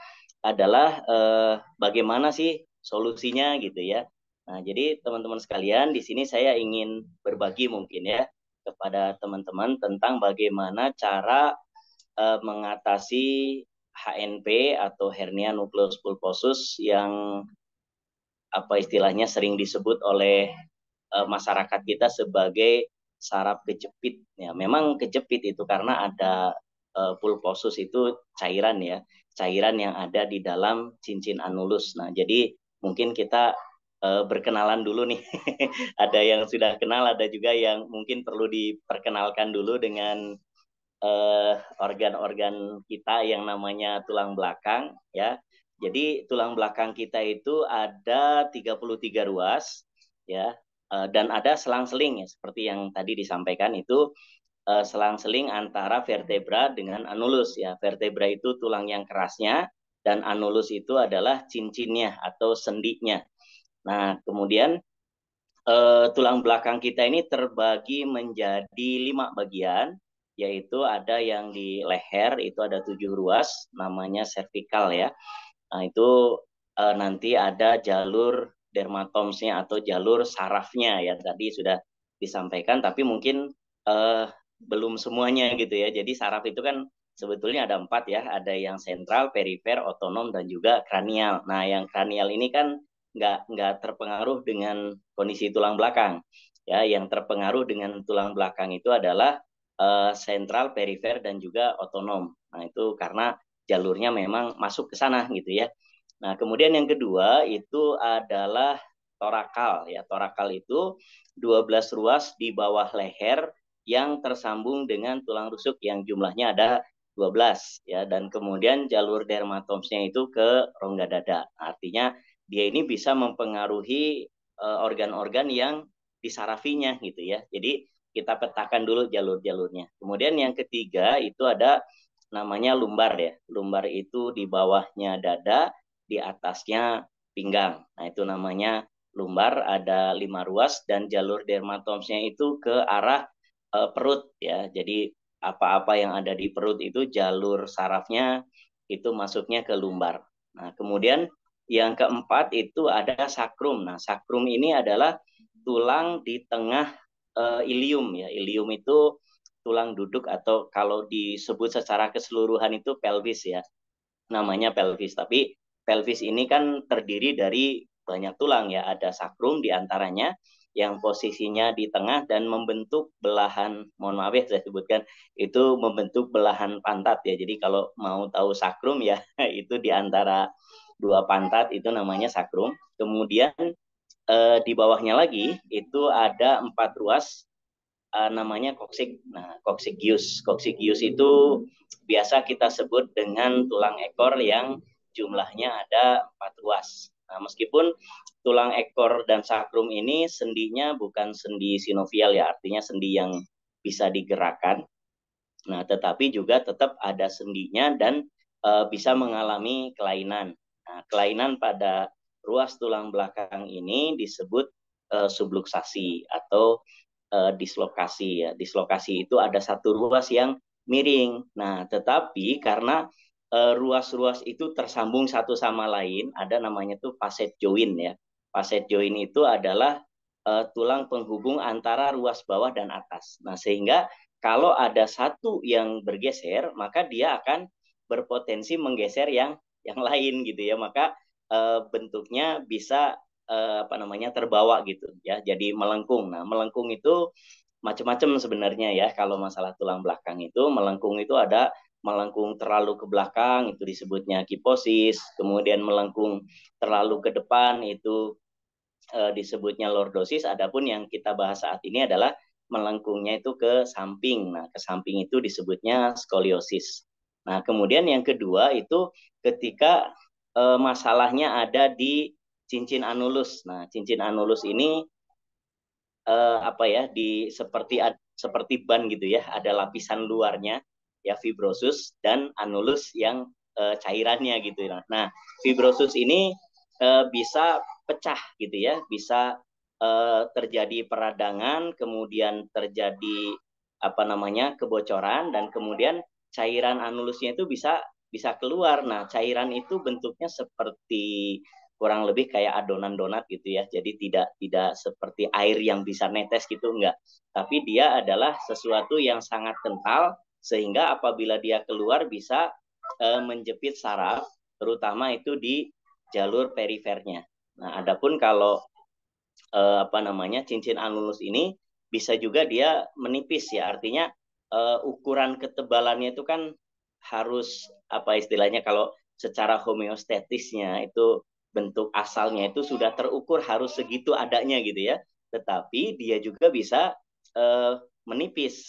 adalah eh, bagaimana sih solusinya gitu ya nah jadi teman-teman sekalian di sini saya ingin berbagi mungkin ya kepada teman-teman tentang bagaimana cara eh, mengatasi HNP atau hernia nukleus pulposus yang apa istilahnya sering disebut oleh uh, masyarakat kita sebagai saraf kejepit. Ya, memang kejepit itu karena ada uh, pulposus itu cairan ya, cairan yang ada di dalam cincin anulus. Nah, jadi mungkin kita uh, berkenalan dulu nih. (laughs) ada yang sudah kenal, ada juga yang mungkin perlu diperkenalkan dulu dengan Eh, organ-organ kita yang namanya tulang belakang ya. Jadi tulang belakang kita itu ada 33 ruas ya eh, dan ada selang-seling ya seperti yang tadi disampaikan itu eh, selang-seling antara vertebra dengan anulus ya. Vertebra itu tulang yang kerasnya dan anulus itu adalah cincinnya atau sendinya. Nah, kemudian tulang belakang kita ini terbagi menjadi lima bagian yaitu ada yang di leher itu ada tujuh ruas namanya cervical ya. Nah itu e, nanti ada jalur dermatomsnya atau jalur sarafnya ya tadi sudah disampaikan tapi mungkin e, belum semuanya gitu ya. Jadi saraf itu kan sebetulnya ada empat ya, ada yang sentral, perifer, otonom dan juga kranial. Nah yang kranial ini kan nggak nggak terpengaruh dengan kondisi tulang belakang ya. Yang terpengaruh dengan tulang belakang itu adalah Central, eh, sentral, perifer, dan juga otonom. Nah, itu karena jalurnya memang masuk ke sana gitu ya. Nah, kemudian yang kedua itu adalah torakal ya. Torakal itu 12 ruas di bawah leher yang tersambung dengan tulang rusuk yang jumlahnya ada 12 ya dan kemudian jalur dermatomsnya itu ke rongga dada. Artinya dia ini bisa mempengaruhi eh, organ-organ uh, yang disarafinya, gitu ya. Jadi kita petakan dulu jalur-jalurnya. Kemudian yang ketiga itu ada namanya lumbar ya. Lumbar itu di bawahnya dada, di atasnya pinggang. Nah, itu namanya lumbar ada lima ruas dan jalur dermatomsnya itu ke arah e, perut ya. Jadi apa-apa yang ada di perut itu jalur sarafnya itu masuknya ke lumbar. Nah, kemudian yang keempat itu ada sakrum. Nah, sakrum ini adalah tulang di tengah uh, ilium ya. Ilium itu tulang duduk atau kalau disebut secara keseluruhan itu pelvis ya. Namanya pelvis, tapi pelvis ini kan terdiri dari banyak tulang ya. Ada sakrum diantaranya yang posisinya di tengah dan membentuk belahan mohon maaf ya saya sebutkan itu membentuk belahan pantat ya. Jadi kalau mau tahu sakrum ya (laughs) itu diantara dua pantat itu namanya sakrum. Kemudian eh, di bawahnya lagi itu ada empat ruas eh, namanya koksik. Nah, koksigius. Koksigius itu biasa kita sebut dengan tulang ekor yang jumlahnya ada empat ruas. Nah, meskipun tulang ekor dan sakrum ini sendinya bukan sendi sinovial ya, artinya sendi yang bisa digerakkan. Nah, tetapi juga tetap ada sendinya dan e, bisa mengalami kelainan. Nah, kelainan pada ruas tulang belakang ini disebut uh, subluksasi atau uh, dislokasi ya. Dislokasi itu ada satu ruas yang miring. Nah, tetapi karena eh, ruas-ruas uh, itu tersambung satu sama lain, ada namanya tuh facet join ya. Facet join itu adalah uh, tulang penghubung antara ruas bawah dan atas. Nah, sehingga kalau ada satu yang bergeser, maka dia akan berpotensi menggeser yang yang lain gitu ya. Maka uh, bentuknya bisa uh, apa namanya terbawa gitu ya jadi melengkung nah melengkung itu macam-macam sebenarnya ya kalau masalah tulang belakang itu melengkung itu ada melengkung terlalu ke belakang itu disebutnya kiposis kemudian melengkung terlalu ke depan itu uh, disebutnya lordosis adapun yang kita bahas saat ini adalah melengkungnya itu ke samping nah ke samping itu disebutnya skoliosis nah kemudian yang kedua itu ketika eh, masalahnya ada di cincin anulus. Nah, cincin anulus ini eh, apa ya? Di seperti seperti ban gitu ya, ada lapisan luarnya ya fibrosus dan anulus yang eh, cairannya gitu. ya Nah, fibrosus ini eh, bisa pecah gitu ya, bisa eh, terjadi peradangan, kemudian terjadi apa namanya kebocoran dan kemudian cairan anulusnya itu bisa bisa keluar. Nah, cairan itu bentuknya seperti kurang lebih kayak adonan donat gitu ya. Jadi tidak tidak seperti air yang bisa netes gitu enggak. Tapi dia adalah sesuatu yang sangat kental sehingga apabila dia keluar bisa e, menjepit saraf terutama itu di jalur perifernya. Nah, adapun kalau e, apa namanya cincin anulus ini bisa juga dia menipis ya. Artinya e, ukuran ketebalannya itu kan harus apa istilahnya kalau secara homeostatisnya itu bentuk asalnya itu sudah terukur harus segitu adanya gitu ya. Tetapi dia juga bisa uh, menipis.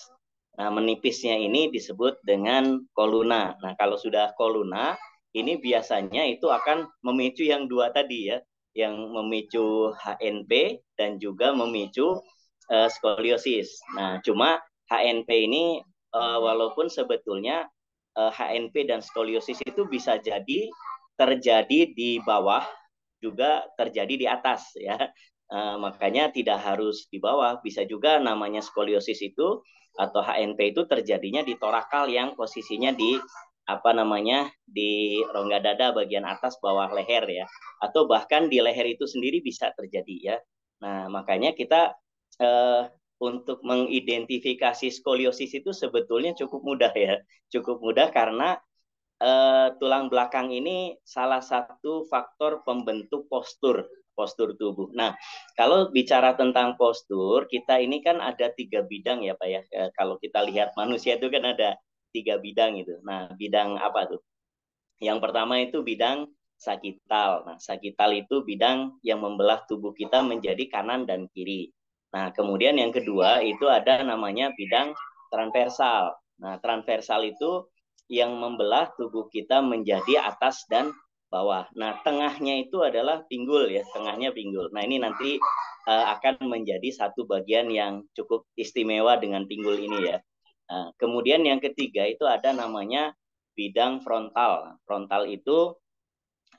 Nah, menipisnya ini disebut dengan koluna. Nah, kalau sudah koluna, ini biasanya itu akan memicu yang dua tadi ya, yang memicu HNP dan juga memicu uh, skoliosis. Nah, cuma HNP ini uh, walaupun sebetulnya HNP eh, dan skoliosis itu bisa jadi terjadi di bawah juga terjadi di atas ya. Eh, makanya tidak harus di bawah, bisa juga namanya skoliosis itu atau HNP itu terjadinya di torakal yang posisinya di apa namanya di rongga dada bagian atas bawah leher ya atau bahkan di leher itu sendiri bisa terjadi ya nah makanya kita eh, untuk mengidentifikasi skoliosis itu sebetulnya cukup mudah ya, cukup mudah karena uh, tulang belakang ini salah satu faktor pembentuk postur postur tubuh. Nah, kalau bicara tentang postur, kita ini kan ada tiga bidang ya pak ya. E, kalau kita lihat manusia itu kan ada tiga bidang itu. Nah, bidang apa tuh? Yang pertama itu bidang sakital. Nah, sakital itu bidang yang membelah tubuh kita menjadi kanan dan kiri. Nah, kemudian yang kedua itu ada namanya bidang transversal. Nah, transversal itu yang membelah tubuh kita menjadi atas dan bawah. Nah, tengahnya itu adalah pinggul ya, tengahnya pinggul. Nah, ini nanti uh, akan menjadi satu bagian yang cukup istimewa dengan pinggul ini ya. Nah, kemudian yang ketiga itu ada namanya bidang frontal. Frontal itu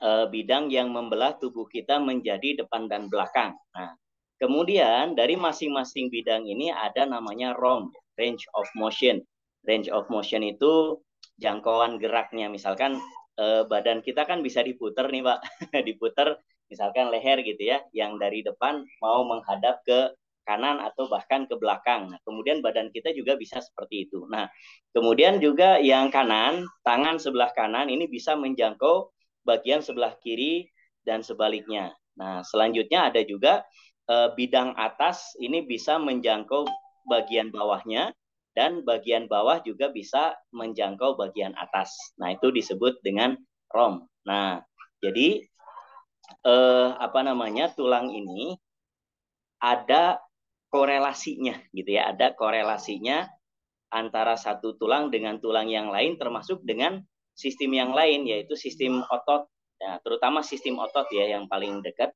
uh, bidang yang membelah tubuh kita menjadi depan dan belakang. Nah, Kemudian dari masing-masing bidang ini ada namanya ROM, range of motion. Range of motion itu jangkauan geraknya. Misalkan eh, badan kita kan bisa diputer nih, Pak. (laughs) diputer misalkan leher gitu ya, yang dari depan mau menghadap ke kanan atau bahkan ke belakang. Nah, kemudian badan kita juga bisa seperti itu. Nah, kemudian juga yang kanan, tangan sebelah kanan ini bisa menjangkau bagian sebelah kiri dan sebaliknya. Nah, selanjutnya ada juga Eh, bidang atas ini bisa menjangkau bagian bawahnya dan bagian bawah juga bisa menjangkau bagian atas. Nah, itu disebut dengan rom. Nah, jadi eh, apa namanya? tulang ini ada korelasinya gitu ya, ada korelasinya antara satu tulang dengan tulang yang lain termasuk dengan sistem yang lain yaitu sistem otot. Nah, terutama sistem otot ya yang paling dekat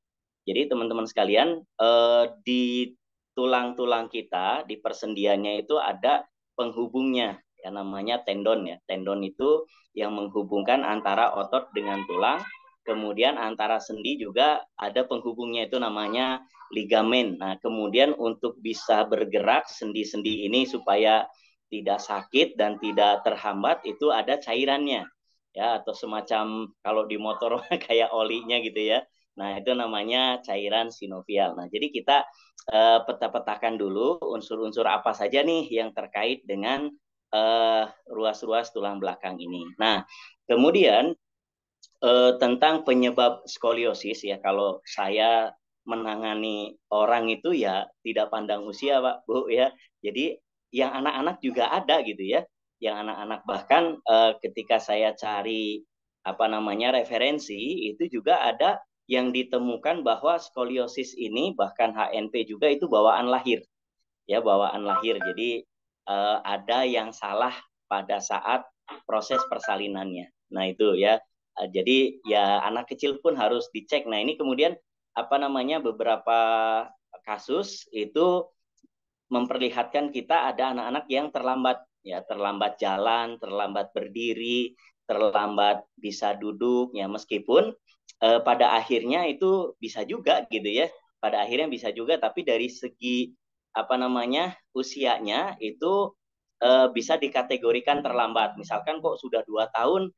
jadi teman-teman sekalian eh, di tulang-tulang kita di persendiannya itu ada penghubungnya ya namanya tendon ya. Tendon itu yang menghubungkan antara otot dengan tulang. Kemudian antara sendi juga ada penghubungnya itu namanya ligamen. Nah, kemudian untuk bisa bergerak sendi-sendi ini supaya tidak sakit dan tidak terhambat itu ada cairannya ya atau semacam kalau di motor (laughs) kayak olinya gitu ya Nah, itu namanya cairan sinovial. Nah, jadi kita uh, peta-petakan dulu unsur-unsur apa saja nih yang terkait dengan eh, ruas-ruas tulang belakang ini. Nah, kemudian uh, tentang penyebab skoliosis ya kalau saya menangani orang itu ya tidak pandang usia, Pak, Bu ya. Jadi yang anak-anak juga ada gitu ya. Yang anak-anak bahkan uh, ketika saya cari apa namanya referensi itu juga ada yang ditemukan bahwa skoliosis ini bahkan HNP juga itu bawaan lahir. Ya, bawaan lahir. Jadi eh, ada yang salah pada saat proses persalinannya. Nah, itu ya. Eh, jadi ya anak kecil pun harus dicek. Nah, ini kemudian apa namanya beberapa kasus itu memperlihatkan kita ada anak-anak yang terlambat ya, terlambat jalan, terlambat berdiri, terlambat bisa duduk ya meskipun eh, pada akhirnya itu bisa juga gitu ya pada akhirnya bisa juga tapi dari segi apa namanya usianya itu eh, bisa dikategorikan terlambat misalkan kok sudah dua tahun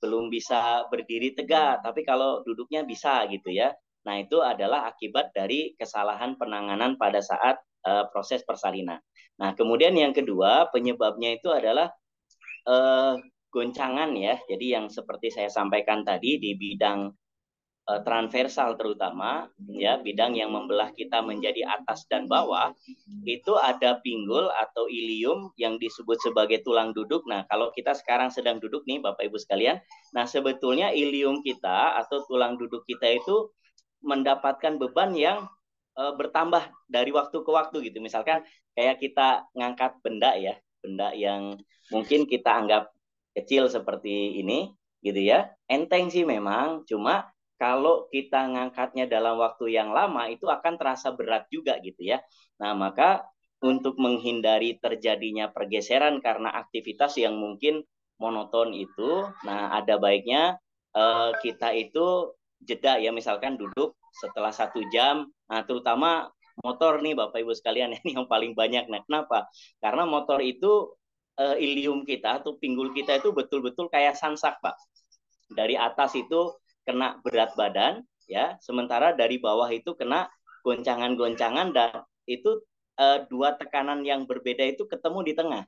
belum bisa berdiri tegak tapi kalau duduknya bisa gitu ya nah itu adalah akibat dari kesalahan penanganan pada saat uh, proses persalinan. Nah, kemudian yang kedua, penyebabnya itu adalah uh, goncangan ya. Jadi yang seperti saya sampaikan tadi di bidang Eh, transversal terutama ya bidang yang membelah kita menjadi atas dan bawah itu ada pinggul atau ilium yang disebut sebagai tulang duduk. Nah, kalau kita sekarang sedang duduk nih Bapak Ibu sekalian, nah sebetulnya ilium kita atau tulang duduk kita itu mendapatkan beban yang e, bertambah dari waktu ke waktu gitu. Misalkan kayak kita ngangkat benda ya, benda yang mungkin kita anggap kecil seperti ini gitu ya. Enteng sih memang, cuma kalau kita ngangkatnya dalam waktu yang lama itu akan terasa berat juga gitu ya. Nah, maka untuk menghindari terjadinya pergeseran karena aktivitas yang mungkin monoton itu, nah ada baiknya eh, kita itu jeda ya misalkan duduk setelah satu jam, nah terutama motor nih Bapak Ibu sekalian (laughs) ini yang paling banyak. Nah, kenapa? Karena motor itu eh, ilium kita atau pinggul kita itu betul-betul kayak sansak, Pak. Dari atas itu kena berat badan ya sementara dari bawah itu kena goncangan-goncangan dan itu e, dua tekanan yang berbeda itu ketemu di tengah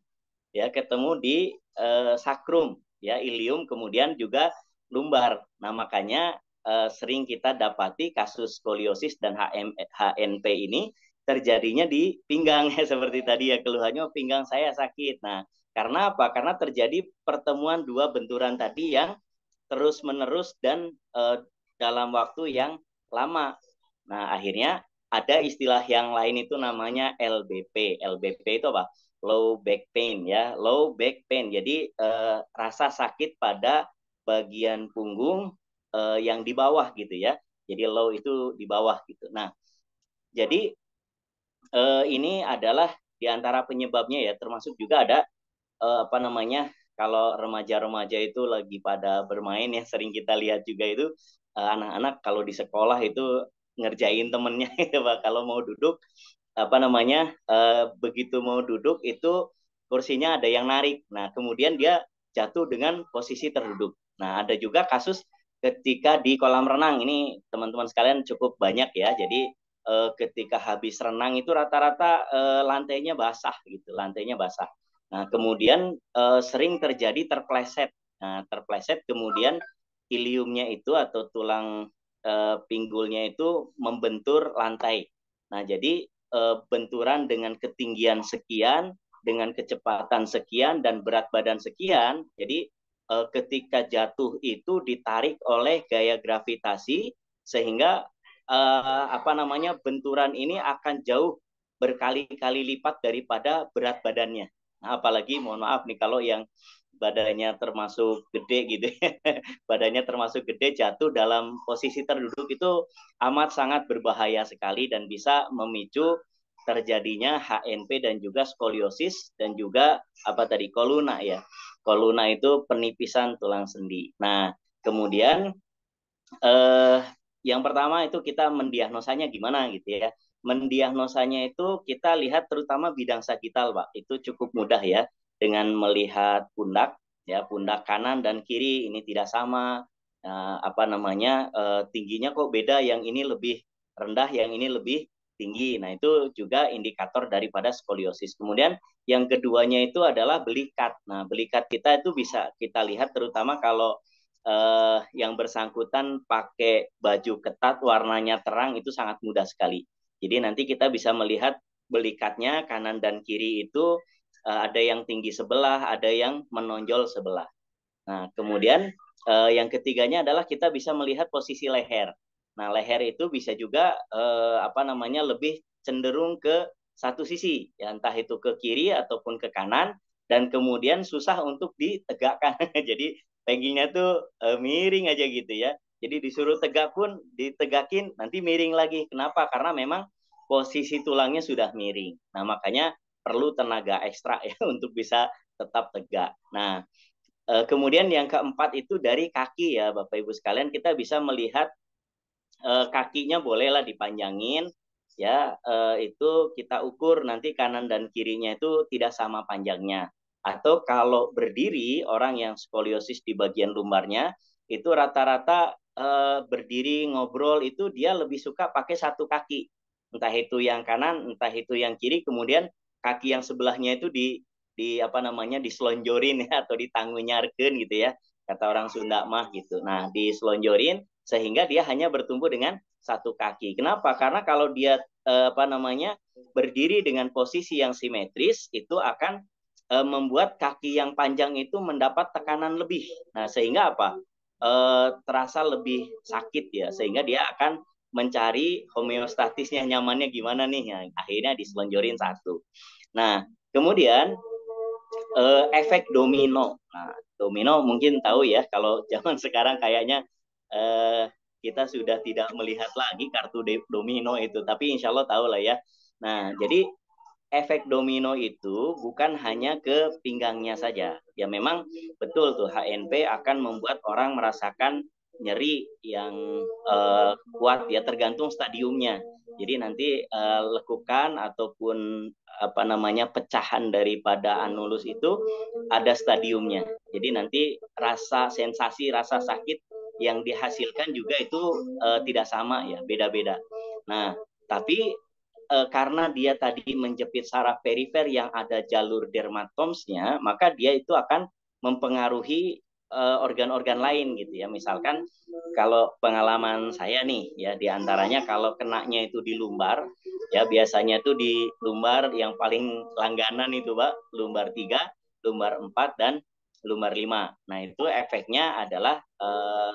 ya ketemu di e, sakrum ya ilium kemudian juga lumbar nah makanya e, sering kita dapati kasus skoliosis dan HM, HNP ini terjadinya di pinggang ya (laughs) seperti tadi ya keluhannya pinggang saya sakit nah karena apa karena terjadi pertemuan dua benturan tadi yang terus menerus dan uh, dalam waktu yang lama. Nah, akhirnya ada istilah yang lain itu namanya LBP. LBP itu apa? Low back pain ya, low back pain. Jadi uh, rasa sakit pada bagian punggung uh, yang di bawah gitu ya. Jadi low itu di bawah gitu. Nah, jadi uh, ini adalah di antara penyebabnya ya, termasuk juga ada uh, apa namanya kalau remaja-remaja itu lagi pada bermain ya sering kita lihat juga itu eh, anak-anak uh, kalau di sekolah itu ngerjain temennya (laughs) ya kalau mau duduk apa namanya uh, begitu mau duduk itu kursinya ada yang narik nah kemudian dia jatuh dengan posisi terduduk nah ada juga kasus ketika di kolam renang ini teman-teman sekalian cukup banyak ya jadi uh, ketika habis renang itu rata-rata uh, lantainya basah gitu lantainya basah Nah, kemudian eh, sering terjadi terpleset. Nah, terpleset kemudian iliumnya itu atau tulang eh, pinggulnya itu membentur lantai. Nah, jadi eh, benturan dengan ketinggian sekian, dengan kecepatan sekian dan berat badan sekian. Jadi eh, ketika jatuh itu ditarik oleh gaya gravitasi sehingga eh, apa namanya benturan ini akan jauh berkali-kali lipat daripada berat badannya. Nah, apalagi mohon maaf nih kalau yang badannya termasuk gede gitu ya. (laughs) badannya termasuk gede jatuh dalam posisi terduduk itu amat sangat berbahaya sekali dan bisa memicu terjadinya HNP dan juga skoliosis dan juga apa tadi koluna ya koluna itu penipisan tulang sendi nah kemudian eh, yang pertama itu kita mendiagnosanya gimana gitu ya mendiagnosanya itu kita lihat terutama bidang sagital, Pak. Itu cukup mudah ya dengan melihat pundak ya, pundak kanan dan kiri ini tidak sama. Eh, apa namanya? Eh, tingginya kok beda, yang ini lebih rendah, yang ini lebih tinggi. Nah, itu juga indikator daripada skoliosis. Kemudian yang keduanya itu adalah belikat. Nah, belikat kita itu bisa kita lihat terutama kalau eh, yang bersangkutan pakai baju ketat warnanya terang itu sangat mudah sekali. Jadi nanti kita bisa melihat belikatnya kanan dan kiri itu eh, ada yang tinggi sebelah, ada yang menonjol sebelah. Nah, kemudian eh, yang ketiganya adalah kita bisa melihat posisi leher. Nah, leher itu bisa juga eh, apa namanya lebih cenderung ke satu sisi, ya, entah itu ke kiri ataupun ke kanan dan kemudian susah untuk ditegakkan. (laughs) Jadi peggingnya tuh miring aja gitu ya. Jadi disuruh tegak pun ditegakin nanti miring lagi. Kenapa? Karena memang posisi tulangnya sudah miring. Nah, makanya perlu tenaga ekstra (laughs) ya untuk bisa tetap tegak. Nah, eh, kemudian yang keempat itu dari kaki ya Bapak Ibu sekalian kita bisa melihat eh, kakinya bolehlah dipanjangin ya eh, itu kita ukur nanti kanan dan kirinya itu tidak sama panjangnya. Atau kalau berdiri orang yang skoliosis di bagian lumbarnya itu rata-rata eh, berdiri ngobrol itu dia lebih suka pakai satu kaki entah itu yang kanan entah itu yang kiri kemudian kaki yang sebelahnya itu di di apa namanya diselonjorin ya (laughs) atau ditangunyarkan gitu ya kata orang Sunda mah gitu nah diselonjorin sehingga dia hanya bertumbuh dengan satu kaki kenapa karena kalau dia eh, apa namanya berdiri dengan posisi yang simetris itu akan eh, membuat kaki yang panjang itu mendapat tekanan lebih nah sehingga apa uh, terasa lebih sakit ya sehingga dia akan mencari homeostatisnya nyamannya gimana nih yang akhirnya diselonjorin satu nah kemudian uh, efek domino nah domino mungkin tahu ya kalau (laughs) zaman sekarang kayaknya uh, kita sudah tidak melihat lagi kartu domino itu tapi insya Allah tahu lah ya nah jadi efek domino itu bukan hanya ke pinggangnya saja. Ya memang betul tuh HNP akan membuat orang merasakan nyeri yang uh, kuat ya tergantung stadiumnya. Jadi nanti uh, lekukan ataupun apa namanya pecahan daripada anulus itu ada stadiumnya. Jadi nanti rasa sensasi rasa sakit yang dihasilkan juga itu uh, tidak sama ya, beda-beda. Nah, tapi e, karena dia tadi menjepit saraf perifer yang ada jalur dermatomsnya, maka dia itu akan mempengaruhi eh, organ-organ e, lain gitu ya. Misalkan kalau pengalaman saya nih ya diantaranya kalau kenaknya itu di lumbar, ya biasanya itu di lumbar yang paling langganan itu pak, lumbar tiga, lumbar empat, dan lumbar lima. Nah itu efeknya adalah eh,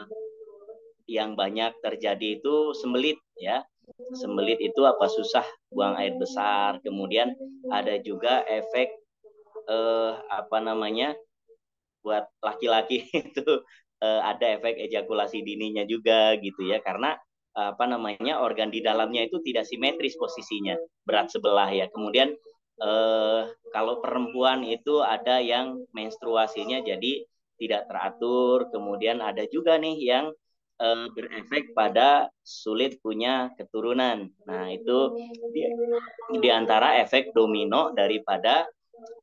yang banyak terjadi itu sembelit ya sembelit itu apa susah buang air besar. Kemudian ada juga efek eh, apa namanya buat laki-laki (laughs) itu eh, ada efek ejakulasi dininya juga gitu ya karena apa namanya organ di dalamnya itu tidak simetris posisinya berat sebelah ya. Kemudian eh, kalau perempuan itu ada yang menstruasinya jadi tidak teratur. Kemudian ada juga nih yang uh, berefek pada sulit punya keturunan. Nah, itu di, di antara efek domino daripada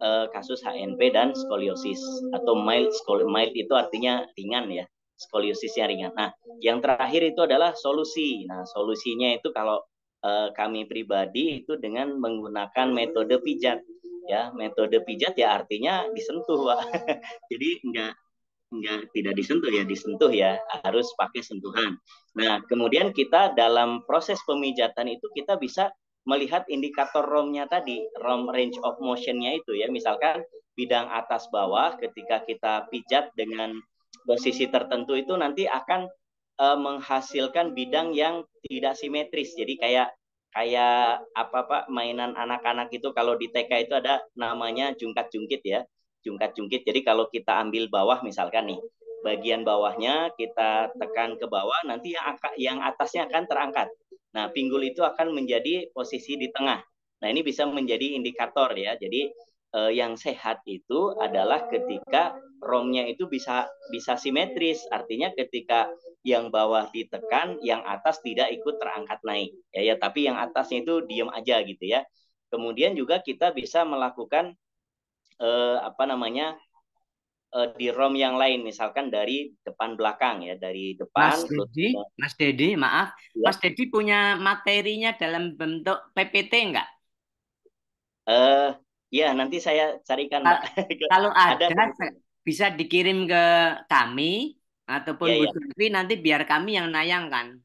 uh, kasus HNP dan skoliosis atau mild skol, mild itu artinya ringan ya, skoliosisnya ringan. Nah, yang terakhir itu adalah solusi. Nah, solusinya itu kalau uh, kami pribadi itu dengan menggunakan metode pijat ya metode pijat ya artinya disentuh pak (laughs) jadi enggak nggak tidak disentuh ya disentuh ya harus pakai sentuhan. Nah kemudian kita dalam proses pemijatan itu kita bisa melihat indikator ROM-nya tadi, ROM range of motion-nya itu ya. Misalkan bidang atas bawah ketika kita pijat dengan posisi tertentu itu nanti akan e, menghasilkan bidang yang tidak simetris. Jadi kayak kayak apa Pak mainan anak-anak itu kalau di TK itu ada namanya jungkat-jungkit ya jungkat-jungkit. Jadi kalau kita ambil bawah misalkan nih, bagian bawahnya kita tekan ke bawah, nanti yang, yang atasnya akan terangkat. Nah, pinggul itu akan menjadi posisi di tengah. Nah, ini bisa menjadi indikator ya. Jadi eh, yang sehat itu adalah ketika romnya itu bisa bisa simetris, artinya ketika yang bawah ditekan, yang atas tidak ikut terangkat naik. Ya, ya tapi yang atasnya itu diem aja gitu ya. Kemudian juga kita bisa melakukan eh, apa namanya eh, di ROM yang lain misalkan dari depan belakang ya dari depan Mas Dedi, Mas Dedi maaf ya. Mas Dedi punya materinya dalam bentuk PPT enggak? Eh ya nanti saya carikan (laughs) Kalau ada, ada bisa dikirim ke kami ataupun ya, Bu ya. nanti biar kami yang nayangkan.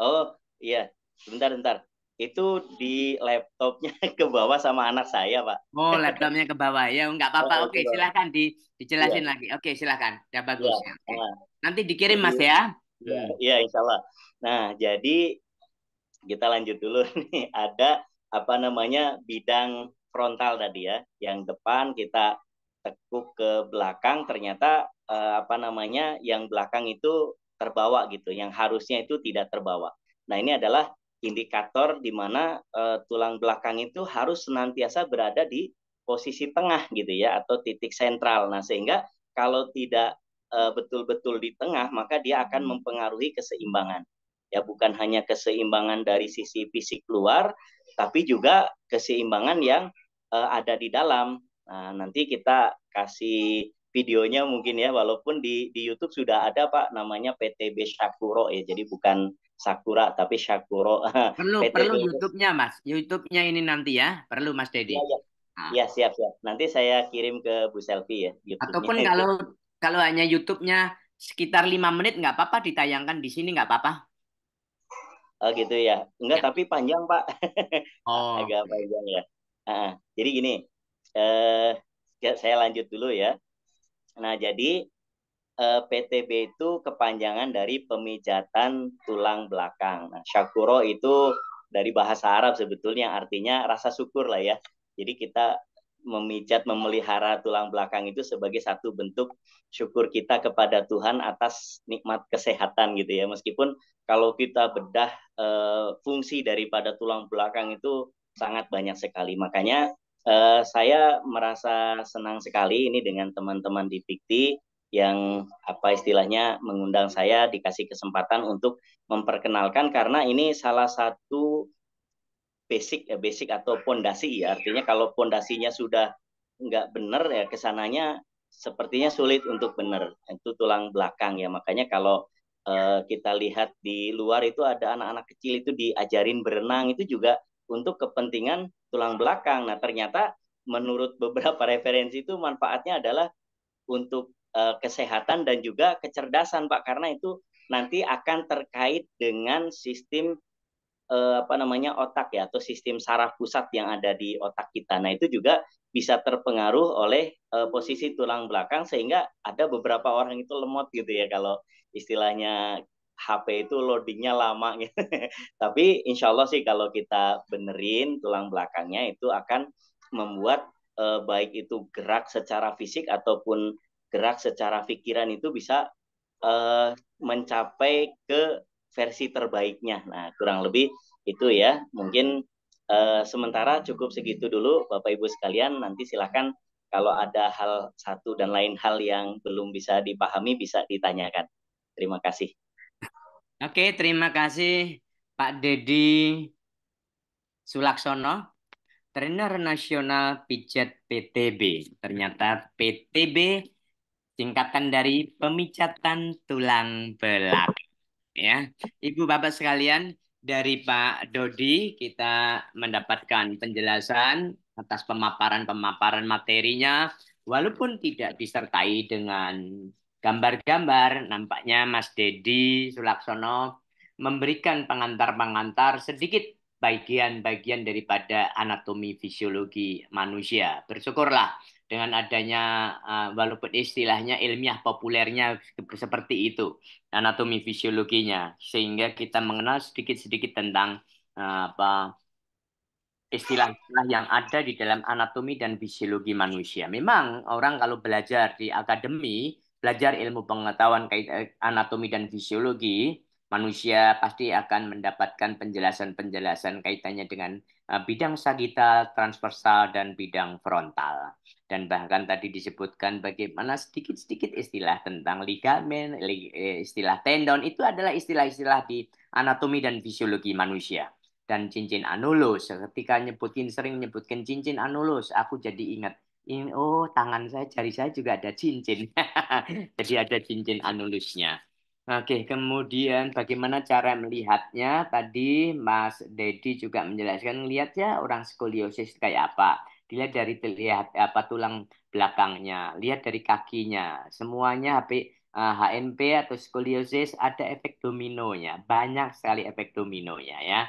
Oh iya, sebentar sebentar itu di laptopnya (laughs) ke bawah sama anak saya pak oh laptopnya ke bawah ya nggak apa-apa oke okay, silahkan di dijelasin ya. lagi oke okay, silahkan ya iya. bagus ya. okay. Nah. nanti dikirim mas iya. ya iya ya, insyaallah nah jadi kita lanjut dulu (laughs) nih ada apa namanya bidang frontal tadi ya yang depan kita tekuk ke belakang ternyata eh, apa namanya yang belakang itu terbawa gitu yang harusnya itu tidak terbawa nah ini adalah indikator di mana uh, tulang belakang itu harus senantiasa berada di posisi tengah gitu ya atau titik sentral. Nah, sehingga kalau tidak eh, betul-betul uh, di tengah, maka dia akan hmm. mempengaruhi keseimbangan. Ya, bukan hanya keseimbangan dari sisi fisik luar, tapi juga keseimbangan yang uh, ada di dalam. Nah, nanti kita kasih videonya mungkin ya, walaupun di di YouTube sudah ada Pak, namanya PTB Shakuro ya, jadi bukan Sakura tapi Sakuro. (laughs) Perlu PT perlu YouTube-nya Mas. YouTube-nya ini nanti ya. Perlu Mas Dedi. Ya, ya. Ah. ya siap siap. Nanti saya kirim ke Bu Selvi ya. Ataupun kalau kalau hanya YouTube-nya sekitar lima menit nggak apa-apa ditayangkan di sini nggak apa-apa. Oh gitu ya. Enggak ya. tapi panjang Pak. (laughs) Oh. (laughs) Agak panjang ya. Nah, jadi gini, eh, ya, saya lanjut dulu ya. Nah jadi Eh, PTB itu kepanjangan dari pemijatan tulang belakang. Nah, syakuro itu dari bahasa Arab sebetulnya artinya rasa syukur lah ya. Jadi kita memijat, memelihara tulang belakang itu sebagai satu bentuk syukur kita kepada Tuhan atas nikmat kesehatan gitu ya. Meskipun kalau kita bedah e, fungsi daripada tulang belakang itu sangat banyak sekali. Makanya e, saya merasa senang sekali ini dengan teman-teman di Pikti yang apa istilahnya mengundang saya dikasih kesempatan untuk memperkenalkan karena ini salah satu basic eh, basic atau pondasi ya artinya kalau pondasinya sudah nggak benar ya kesananya sepertinya sulit untuk benar itu tulang belakang ya makanya kalau eh, kita lihat di luar itu ada anak-anak kecil itu diajarin berenang itu juga untuk kepentingan tulang belakang nah ternyata menurut beberapa (laughs) referensi itu manfaatnya adalah untuk uh, kesehatan dan juga kecerdasan Pak karena itu nanti akan terkait dengan sistem uh, apa namanya otak ya atau sistem saraf pusat yang ada di otak kita. Nah, itu juga bisa terpengaruh oleh uh, posisi tulang belakang sehingga ada beberapa orang itu lemot gitu ya kalau istilahnya HP itu loadingnya lama (laughs) gitu. Tapi insya Allah sih kalau kita benerin tulang belakangnya itu akan membuat eh, baik itu gerak secara fisik ataupun gerak secara pikiran itu bisa uh, mencapai ke versi terbaiknya. Nah, kurang lebih itu ya. Mungkin uh, sementara cukup segitu dulu Bapak Ibu sekalian. Nanti silakan kalau ada hal satu dan lain hal yang belum bisa dipahami bisa ditanyakan. Terima kasih. Oke, terima kasih Pak Dedi Sulaksono, trainer nasional pijat PTB. Ternyata PTB singkatan dari pemicatan tulang belakang. Ya, Ibu Bapak sekalian, dari Pak Dodi kita mendapatkan penjelasan atas pemaparan-pemaparan materinya, walaupun tidak disertai dengan gambar-gambar, nampaknya Mas Dedi Sulaksono memberikan pengantar-pengantar sedikit bagian-bagian daripada anatomi fisiologi manusia. Bersyukurlah dengan adanya uh, walaupun istilahnya ilmiah populernya seperti itu anatomi fisiologinya sehingga kita mengenal sedikit-sedikit tentang uh, apa istilah-istilah yang ada di dalam anatomi dan fisiologi manusia. Memang orang kalau belajar di akademi, belajar ilmu pengetahuan kait eh, anatomi dan fisiologi, manusia pasti akan mendapatkan penjelasan-penjelasan kaitannya dengan Eh, bidang sagital, transversal, dan bidang frontal. Dan bahkan tadi disebutkan bagaimana sedikit-sedikit istilah tentang ligamen, eh, istilah tendon, itu adalah istilah-istilah di anatomi dan fisiologi manusia. Dan cincin anulus, ketika nyebutin, sering menyebutkan cincin anulus, aku jadi ingat, oh tangan saya, jari saya juga ada cincin. (laughs) jadi ada cincin anulusnya. Oke, kemudian bagaimana cara melihatnya? Tadi Mas Dedi juga menjelaskan melihatnya orang skoliosis kayak apa. Dilihat dari terlihat apa tulang belakangnya, lihat dari kakinya. Semuanya HP HNP eh, atau skoliosis ada efek dominonya. Banyak sekali efek dominonya ya.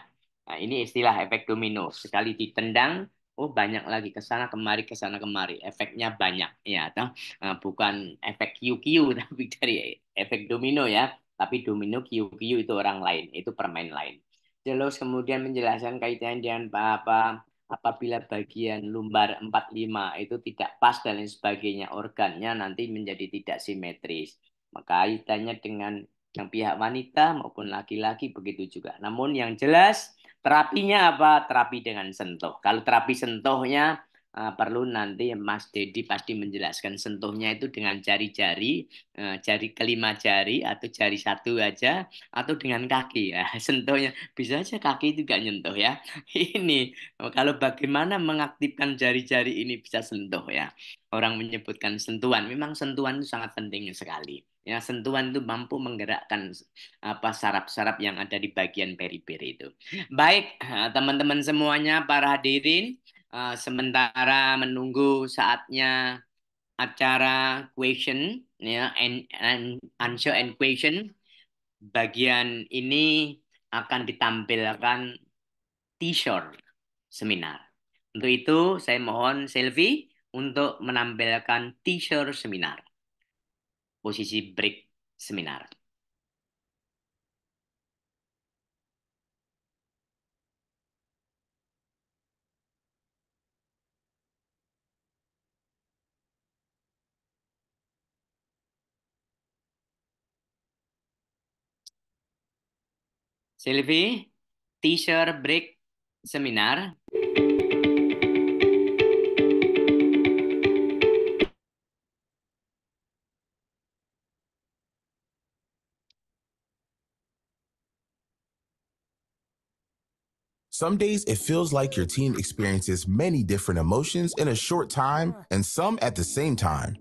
Nah, ini istilah efek domino. Sekali ditendang, oh banyak lagi ke sana kemari ke sana kemari efeknya banyak ya toh eh, bukan efek QQ (laughs) tapi dari efek domino ya tapi domino QQ itu orang lain itu permain lain Jelos kemudian menjelaskan kaitan dengan apa apabila bagian lumbar 45 itu tidak pas dan lain sebagainya organnya nanti menjadi tidak simetris maka kaitannya dengan yang pihak wanita maupun laki-laki begitu juga namun yang jelas Terapinya apa? Terapi dengan sentuh. Kalau terapi sentuhnya uh, perlu nanti Mas Dedi pasti menjelaskan sentuhnya itu dengan jari-jari, uh, jari kelima jari atau jari satu aja atau dengan kaki ya. (laughs) Sentuhnya bisa aja kaki juga nyentuh ya. (laughs) Ini kalau bagaimana mengaktifkan jari-jari ini bisa sentuh ya. Orang menyebutkan sentuhan, memang sentuhan itu sangat penting sekali. Ya, sentuhan itu mampu menggerakkan apa sarap-sarap yang ada di bagian periperi itu. Baik, eh, teman-teman semuanya para hadirin, eh, sementara menunggu saatnya acara question ya and, and answer and question bagian ini akan ditampilkan t-shirt seminar. Untuk itu saya mohon selfie untuk menampilkan t-shirt seminar posisi break seminar. Sylvie, T-shirt break seminar. Some days it feels like your team experiences many different emotions in a short time and some at the same time.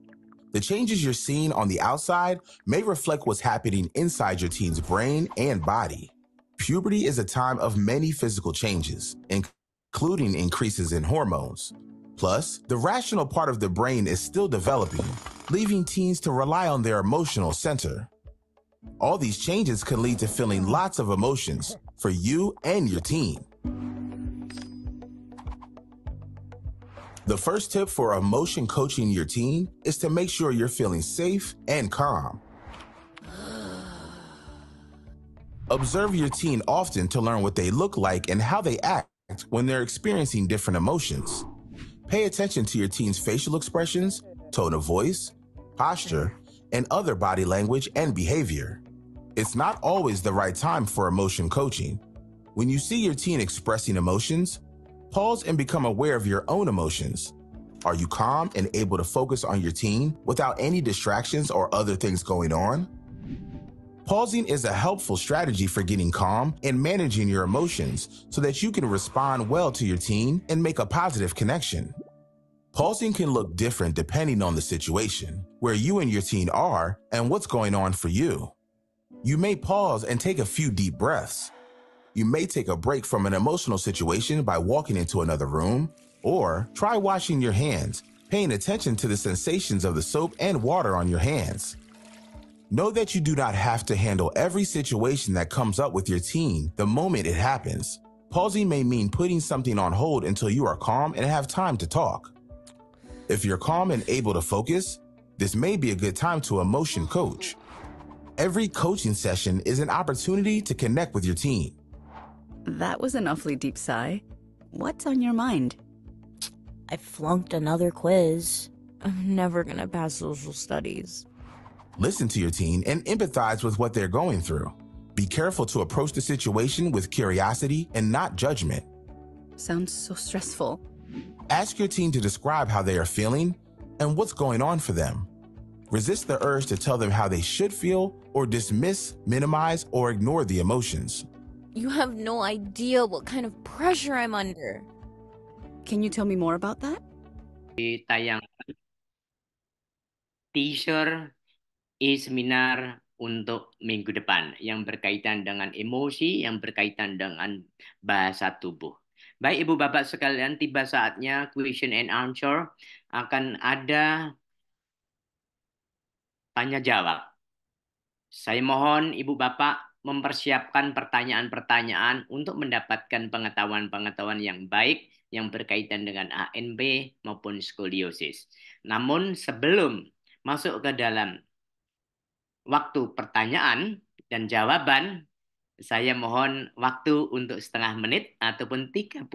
The changes you're seeing on the outside may reflect what's happening inside your team's brain and body. Puberty is a time of many physical changes, including increases in hormones. Plus, the rational part of the brain is still developing, leaving teens to rely on their emotional center. All these changes can lead to feeling lots of emotions for you and your team. The first tip for emotion coaching your team is to make sure you're feeling safe and calm. Observe your team often to learn what they look like and how they act when they're experiencing different emotions. Pay attention to your team's facial expressions, tone of voice, posture, and other body language and behavior. It's not always the right time for emotion coaching, when you see your teen expressing emotions, pause and become aware of your own emotions. Are you calm and able to focus on your teen without any distractions or other things going on? Pausing is a helpful strategy for getting calm and managing your emotions so that you can respond well to your teen and make a positive connection. Pausing can look different depending on the situation, where you and your teen are, and what's going on for you. You may pause and take a few deep breaths, you may take a break from an emotional situation by walking into another room, or try washing your hands, paying attention to the sensations of the soap and water on your hands. Know that you do not have to handle every situation that comes up with your teen the moment it happens. Pausing may mean putting something on hold until you are calm and have time to talk. If you're calm and able to focus, this may be a good time to emotion coach. Every coaching session is an opportunity to connect with your team. That was an awfully deep sigh. What's on your mind? I flunked another quiz. I'm never gonna pass social studies. Listen to your teen and empathize with what they're going through. Be careful to approach the situation with curiosity and not judgment. Sounds so stressful. Ask your teen to describe how they are feeling and what's going on for them. Resist the urge to tell them how they should feel or dismiss, minimize, or ignore the emotions. You have no idea what kind of pressure I'm under. Can you tell me more about that? teaser seminar untuk minggu depan yang berkaitan dengan emosi, yang berkaitan dengan bahasa tubuh. Baik Ibu Bapak sekalian, tiba saatnya question and answer akan ada tanya jawab. Saya mohon Ibu Bapak mempersiapkan pertanyaan-pertanyaan untuk mendapatkan pengetahuan-pengetahuan yang baik yang berkaitan dengan ANB maupun skoliosis. Namun sebelum masuk ke dalam waktu pertanyaan dan jawaban, saya mohon waktu untuk setengah menit ataupun 30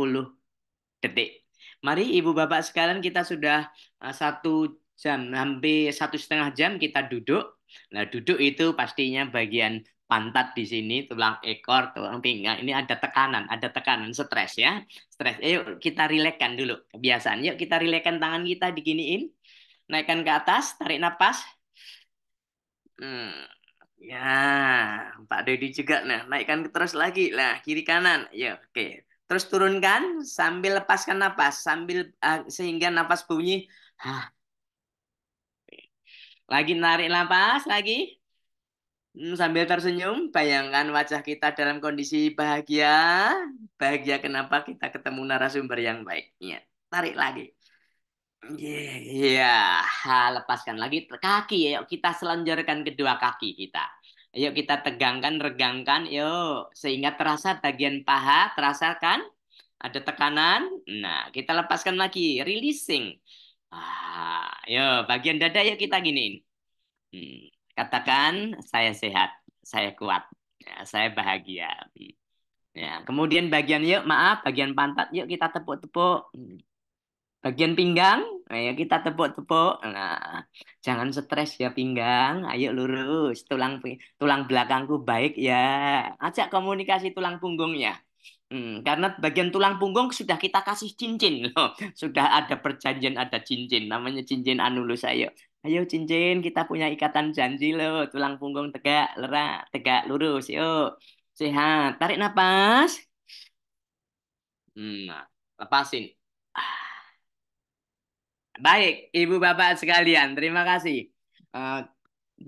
detik. Mari Ibu Bapak sekalian kita sudah eh, satu jam, hampir satu setengah jam kita duduk. Nah duduk itu pastinya bagian pantat di sini, tulang ekor, tulang pinggang. Ini ada tekanan, ada tekanan stres ya. Stres. Yuk kita rilekan dulu. Kebiasaan. Yuk kita rilekan tangan kita diginiin. Naikkan ke atas, tarik napas. Hmm. Ya, Pak Dedi juga nah, naikkan terus lagi. Lah, kiri kanan. Ya, oke. Terus turunkan sambil lepaskan napas, sambil uh, sehingga napas bunyi. Hah. Lagi narik napas lagi. Mm, sambil tersenyum, bayangkan wajah kita dalam kondisi bahagia. Bahagia kenapa kita ketemu narasumber yang baik. Ya, tarik lagi. Iya, yeah. lepaskan lagi kaki. Yuk kita selanjarkan kedua kaki kita. Yuk kita tegangkan, regangkan. Yuk, sehingga terasa bagian paha, terasa kan ada tekanan. Nah, kita lepaskan lagi, releasing. Ah, yuk bagian dada yuk kita giniin. Hmm. Katakan saya sehat, saya kuat, ya, saya bahagia. Ya, kemudian bagian yuk maaf, bagian pantat yuk kita tepuk-tepuk. Bagian pinggang, ayo kita tepuk-tepuk. Nah, jangan stres ya pinggang, ayo lurus. Tulang tulang belakangku baik ya. Ajak komunikasi tulang punggungnya. Hmm, karena bagian tulang punggung sudah kita kasih cincin loh. (laughs) Sudah ada perjanjian ada cincin namanya cincin anulus ayo ayo cincin kita punya ikatan janji loh tulang punggung tegak lerak tegak lurus yuk sehat tarik nafas Hmm, nah, lepasin ah. baik ibu bapak sekalian terima kasih uh,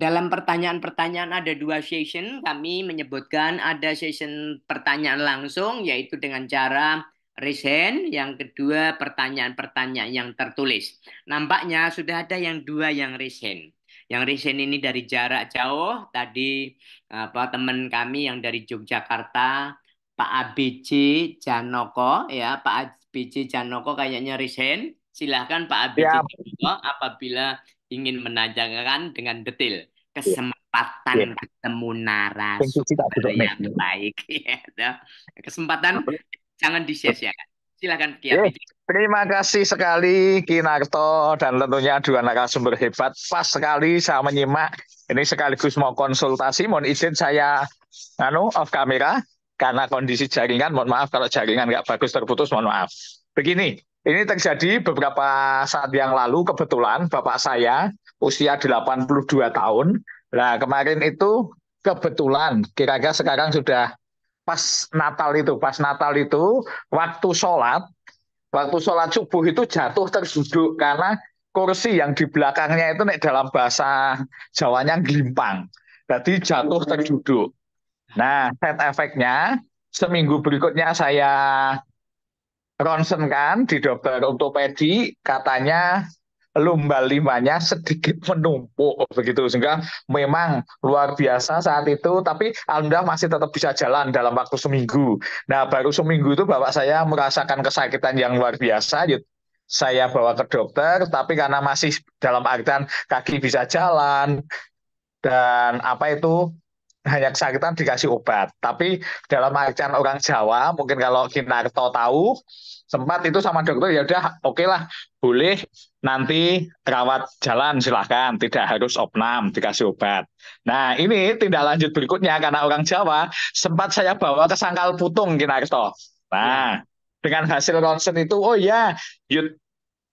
dalam pertanyaan-pertanyaan ada dua session kami menyebutkan ada session pertanyaan langsung yaitu dengan cara resen, yang kedua pertanyaan-pertanyaan yang tertulis. Nampaknya sudah ada yang dua yang resen. Yang resen ini dari jarak jauh, tadi apa teman kami yang dari Yogyakarta, Pak ABC Janoko ya, Pak ABC Janoko kayaknya resen. Silahkan Pak ABC ya. Janoko apabila ingin menanyakan dengan detail kesempatan yeah. ketemu narasumber yang baik ya. kesempatan ya. (laughs) jangan di share ya Silakan Silakan Eh, Terima kasih sekali Kinarto dan tentunya dua narasumber hebat. Pas sekali saya menyimak ini sekaligus mau konsultasi, mohon izin saya anu off kamera karena kondisi jaringan, mohon maaf kalau jaringan nggak bagus terputus, mohon maaf. Begini, ini terjadi beberapa saat yang lalu kebetulan bapak saya usia 82 tahun. Nah, kemarin itu kebetulan kira-kira sekarang sudah pas Natal itu, pas Natal itu waktu sholat, waktu sholat subuh itu jatuh terduduk karena kursi yang di belakangnya itu nek dalam bahasa Jawanya gelimpang, Jadi jatuh terduduk. Nah, side efeknya seminggu berikutnya saya ronsen kan di dokter ortopedi katanya lomba limanya sedikit (laughs) menumpuk begitu sehingga memang luar biasa saat itu tapi alhamdulillah masih tetap bisa jalan dalam waktu seminggu. Nah baru seminggu itu bapak saya merasakan kesakitan yang luar biasa saya bawa ke dokter tapi karena masih dalam artian kaki bisa jalan dan apa itu hanya kesakitan dikasih obat tapi dalam artian orang Jawa mungkin kalau Kinarto tahu sempat itu sama dokter ya udah oke okay lah boleh nanti rawat jalan silahkan tidak harus opnam dikasih obat nah ini tindak lanjut berikutnya karena orang Jawa sempat saya bawa ke Sangkal Putung Kinarto nah ya. dengan hasil ronsen itu oh ya yud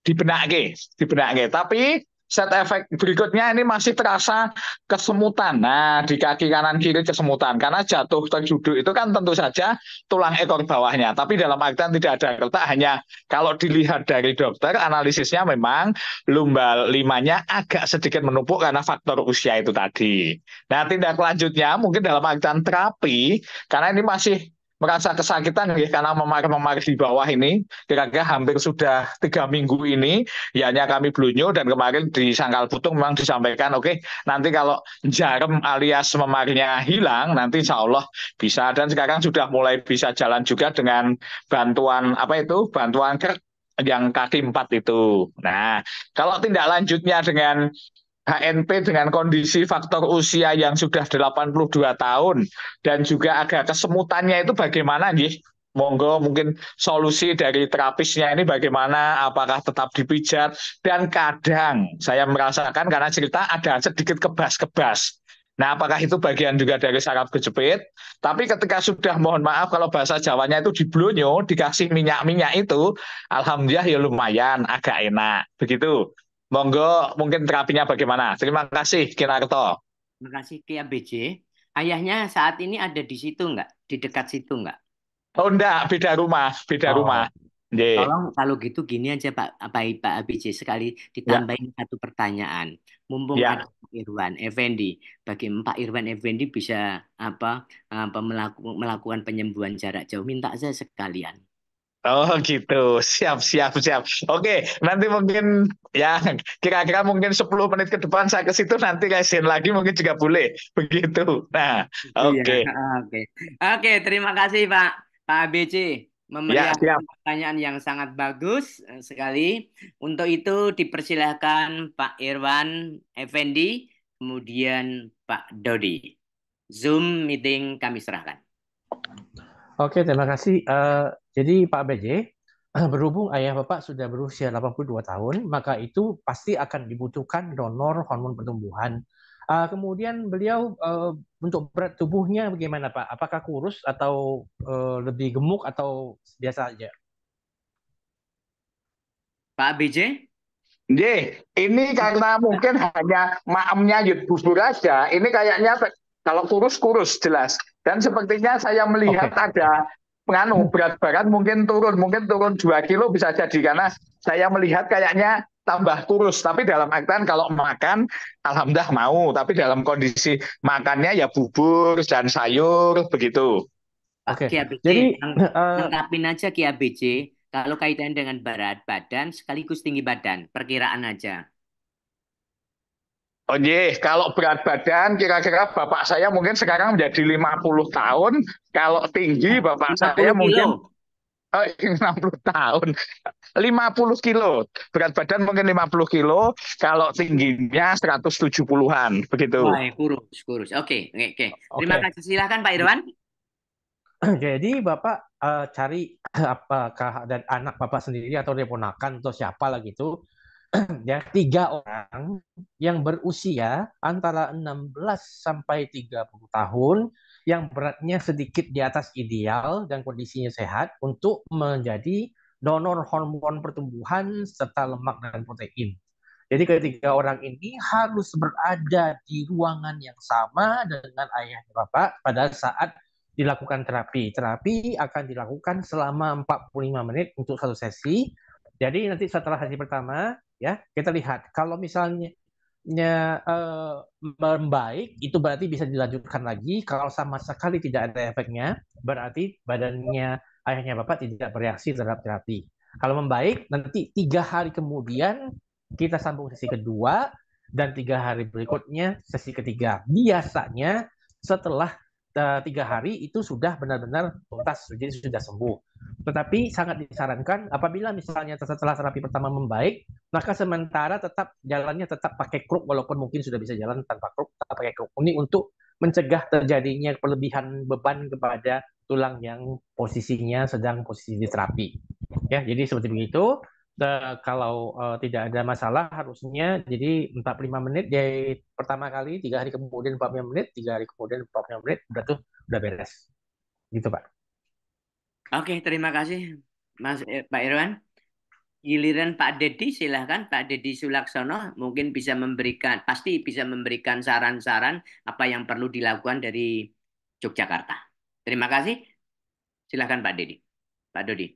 dibenak ke. tapi set efek berikutnya ini masih terasa kesemutan. Nah, di kaki kanan kiri kesemutan karena jatuh terjuduk itu kan tentu saja tulang ekor bawahnya. Tapi dalam artian tidak ada retak hanya kalau dilihat dari dokter analisisnya memang lumbal limanya agak sedikit menumpuk karena faktor usia itu tadi. Nah, tindak lanjutnya mungkin dalam artian terapi karena ini masih merasa kesakitan ya karena memar-memar di bawah ini kira-kira hampir sudah tiga minggu ini ya hanya kami blunyo dan kemarin di Sangkal Putung memang disampaikan oke okay, nanti kalau jarum alias memarnya hilang nanti insya Allah bisa dan sekarang sudah mulai bisa jalan juga dengan bantuan apa itu bantuan yang kaki empat itu. Nah, kalau tindak lanjutnya dengan HNP dengan kondisi faktor usia yang sudah 82 tahun dan juga agak kesemutannya itu bagaimana nih? Monggo mungkin solusi dari terapisnya ini bagaimana apakah tetap dipijat dan kadang saya merasakan karena cerita ada sedikit kebas-kebas. Nah, apakah itu bagian juga dari saraf kejepit? Tapi ketika sudah mohon maaf kalau bahasa Jawanya itu diblonyo, dikasih minyak-minyak itu, alhamdulillah ya lumayan agak enak. Begitu. Monggo mungkin terapinya bagaimana? Terima kasih Kinarto. Terima kasih Kia ABJ. Ayahnya saat ini ada di situ enggak? Di dekat situ enggak? Oh enggak, beda rumah, beda oh. rumah. Yeah. Tolong kalau gitu gini aja Pak Pak Pak ABJ sekali ditambahin yeah. satu pertanyaan. Mumpung yeah. ada Pak Irwan Effendi, bagi Pak Irwan Effendi bisa apa, apa melaku, melakukan penyembuhan jarak jauh? Minta saya sekalian. Oh gitu, siap siap siap. Oke, nanti mungkin ya kira-kira mungkin 10 menit ke depan saya ke situ nanti kasihin lagi mungkin juga boleh begitu. Nah, iya, oke. (laughs) oke. oke, terima kasih Pak Pak ABC memberikan ya, pertanyaan yang sangat bagus eh, sekali. Untuk itu dipersilahkan Pak Irwan Effendi, kemudian Pak Dodi. Zoom meeting kami serahkan. Oke, terima kasih. Uh jadi Pak BJ, (clears throat) berhubung ayah Bapak sudah berusia 82 tahun, maka itu pasti akan dibutuhkan donor hormon pertumbuhan. Uh, kemudian beliau uh, untuk berat tubuhnya bagaimana Pak? Apakah kurus atau uh, lebih gemuk atau biasa saja? Pak BJ? J, ini karena mungkin hanya maamnya Yudhusur aja. Ini kayaknya kalau kurus kurus jelas. Dan sepertinya saya melihat okay. ada penganu berat badan mungkin turun, mungkin turun 2 kilo bisa jadi karena saya melihat kayaknya tambah kurus. Tapi dalam artian kalau makan, alhamdulillah mau. Tapi dalam kondisi makannya ya bubur dan sayur begitu. Oke. Okay. Jadi eh, lengkapin uh, aja BC Kalau kaitan dengan berat badan sekaligus tinggi badan, perkiraan aja. Oh kalau berat badan kira-kira bapak saya mungkin sekarang menjadi 50 tahun, kalau tinggi bapak saya mungkin oh, 60 (laughs) tahun. 50 kilo, berat badan mungkin 50 kilo, kalau tingginya 170-an, begitu. Baik, kurus, kurus. Oke, okay, oke, okay. oke. Terima kasih. Silahkan Pak Irwan. (clears throat) Jadi Bapak uh, cari eh, apakah dan anak Bapak sendiri atau reponakan atau siapa lagi itu? ya tiga orang yang berusia antara 16 sampai 30 tahun yang beratnya sedikit di atas ideal dan kondisinya sehat untuk menjadi donor hormon pertumbuhan serta lemak dan protein. Jadi ketiga orang ini harus berada di ruangan yang sama dengan ayah dan bapak pada saat dilakukan terapi. Terapi akan dilakukan selama 45 menit untuk satu sesi. Jadi nanti setelah sesi pertama, ya kita lihat kalau misalnya nya uh, membaik itu berarti bisa dilanjutkan lagi kalau sama sekali tidak ada efeknya berarti badannya ayahnya bapak tidak bereaksi terhadap terapi kalau membaik nanti tiga hari kemudian kita sambung sesi kedua dan tiga hari berikutnya sesi ketiga biasanya setelah Eh, tiga hari itu sudah benar-benar tuntas, jadi sudah sembuh. Tetapi sangat disarankan apabila misalnya setelah terapi pertama membaik, maka sementara tetap jalannya tetap pakai kruk walaupun mungkin sudah bisa jalan tanpa kruk, tetap pakai kruk. Ini untuk mencegah terjadinya kelebihan beban kepada tulang yang posisinya sedang posisi terapi. Ya, jadi seperti begitu uh, kalau uh, tidak ada masalah harusnya jadi 45 menit dari pertama kali tiga hari kemudian 45 menit tiga hari kemudian 45 menit udah tuh udah beres gitu pak oke terima kasih mas eh, pak Irwan giliran Pak Dedi silahkan Pak Dedi Sulaksono mungkin bisa memberikan pasti bisa memberikan saran-saran apa yang perlu dilakukan dari Yogyakarta terima kasih silahkan Pak Dedi Pak Dodi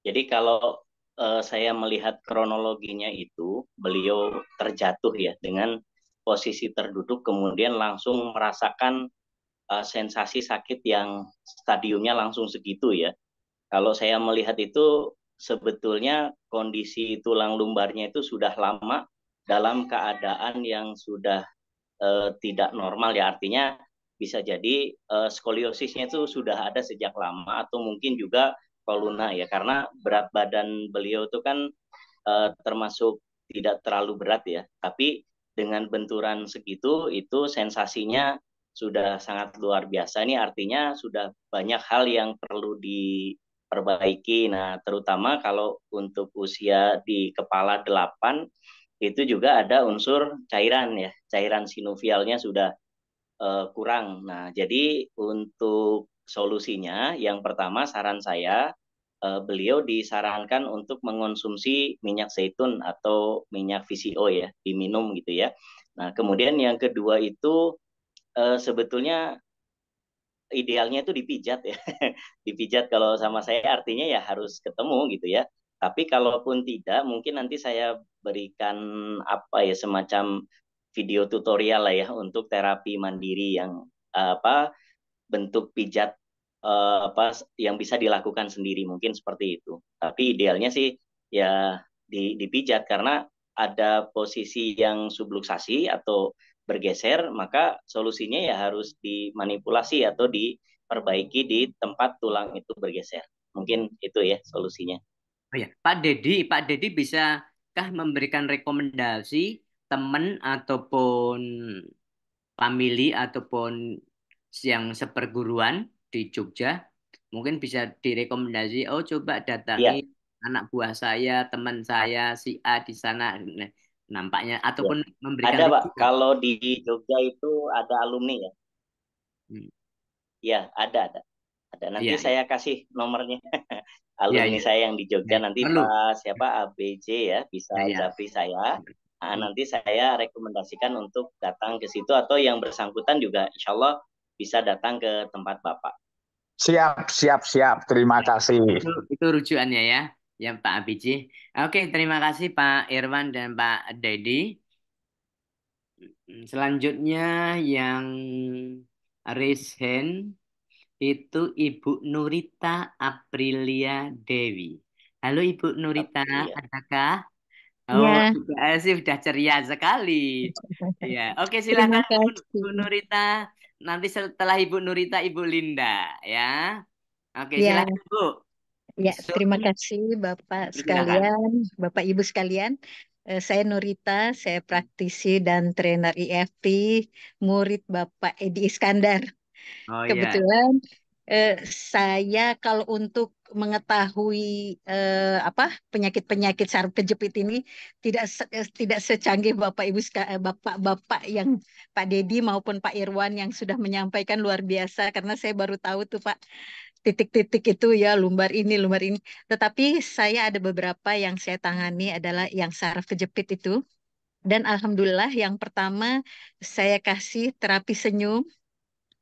jadi kalau uh, saya melihat kronologinya itu beliau terjatuh ya dengan posisi terduduk kemudian langsung merasakan uh, sensasi sakit yang stadiumnya langsung segitu ya. Kalau saya melihat itu sebetulnya kondisi tulang lumbarnya itu sudah lama dalam keadaan yang sudah uh, tidak normal ya artinya bisa jadi uh, skoliosisnya itu sudah ada sejak lama atau mungkin juga Koluna ya karena berat badan beliau itu kan uh, termasuk tidak terlalu berat ya tapi dengan benturan segitu itu sensasinya sudah sangat luar biasa ini artinya sudah banyak hal yang perlu diperbaiki nah terutama kalau untuk usia di kepala 8 itu juga ada unsur cairan ya cairan sinovialnya sudah uh, kurang nah jadi untuk solusinya yang pertama saran saya eh, beliau disarankan untuk mengonsumsi minyak zaitun atau minyak VCO ya diminum gitu ya. Nah kemudian yang kedua itu eh, sebetulnya idealnya itu dipijat ya. (laughs) dipijat kalau sama saya artinya ya harus ketemu gitu ya. Tapi kalaupun tidak, mungkin nanti saya berikan apa ya semacam video tutorial lah ya untuk terapi mandiri yang eh, apa bentuk pijat uh, apa yang bisa dilakukan sendiri mungkin seperti itu. Tapi idealnya sih ya di, dipijat karena ada posisi yang subluksasi atau bergeser, maka solusinya ya harus dimanipulasi atau diperbaiki di tempat tulang itu bergeser. Mungkin itu ya solusinya. Oh ya, Pak Dedi, Pak Dedi bisakah memberikan rekomendasi teman ataupun family ataupun yang seperguruan di Jogja mungkin bisa direkomendasi oh coba datangi yeah. anak buah saya teman saya si A di sana nah, nampaknya ataupun yeah. memberikan ada pak kalau di Jogja itu ada alumni ya hmm. ya ada ada ada nanti yeah. Iya. saya kasih nomornya iya, alumni yeah, yeah. saya yang di Jogja yeah. nanti pak siapa A B C ya bisa yeah, saya nah, hmm. nanti saya rekomendasikan untuk datang ke situ atau yang bersangkutan juga insya Allah bisa datang ke tempat Bapak. Siap, siap, siap. Terima kasih. Itu, itu rujukannya ya, ya Pak Abiji. Oke, terima kasih Pak Irwan dan Pak Dedi. Mm, selanjutnya yang raise hand itu Ibu Nurita Aprilia Dewi. Halo Ibu Nurita, adakah? Ya. Oh, ya. sudah, sudah ceria sekali. (laughs) ya, oke silakan Bu Nurita nanti setelah Ibu Nurita Ibu Linda ya. Oke, ya. silakan Bu. Ya, terima kasih Bapak sekalian, Bapak Ibu sekalian. Eh, saya Nurita, saya praktisi dan trainer IFP, murid Bapak Edi Iskandar. Oh, iya. Kebetulan ya. saya kalau untuk mengetahui eh, apa penyakit-penyakit saraf kejepit ini tidak eh, tidak secanggih Bapak Ibu eh, Bapak-bapak yang Pak deddy maupun Pak Irwan yang sudah menyampaikan luar biasa karena saya baru tahu tuh Pak titik-titik itu ya lumbar ini lumbar ini tetapi saya ada beberapa yang saya tangani adalah yang saraf kejepit itu dan alhamdulillah yang pertama saya kasih terapi senyum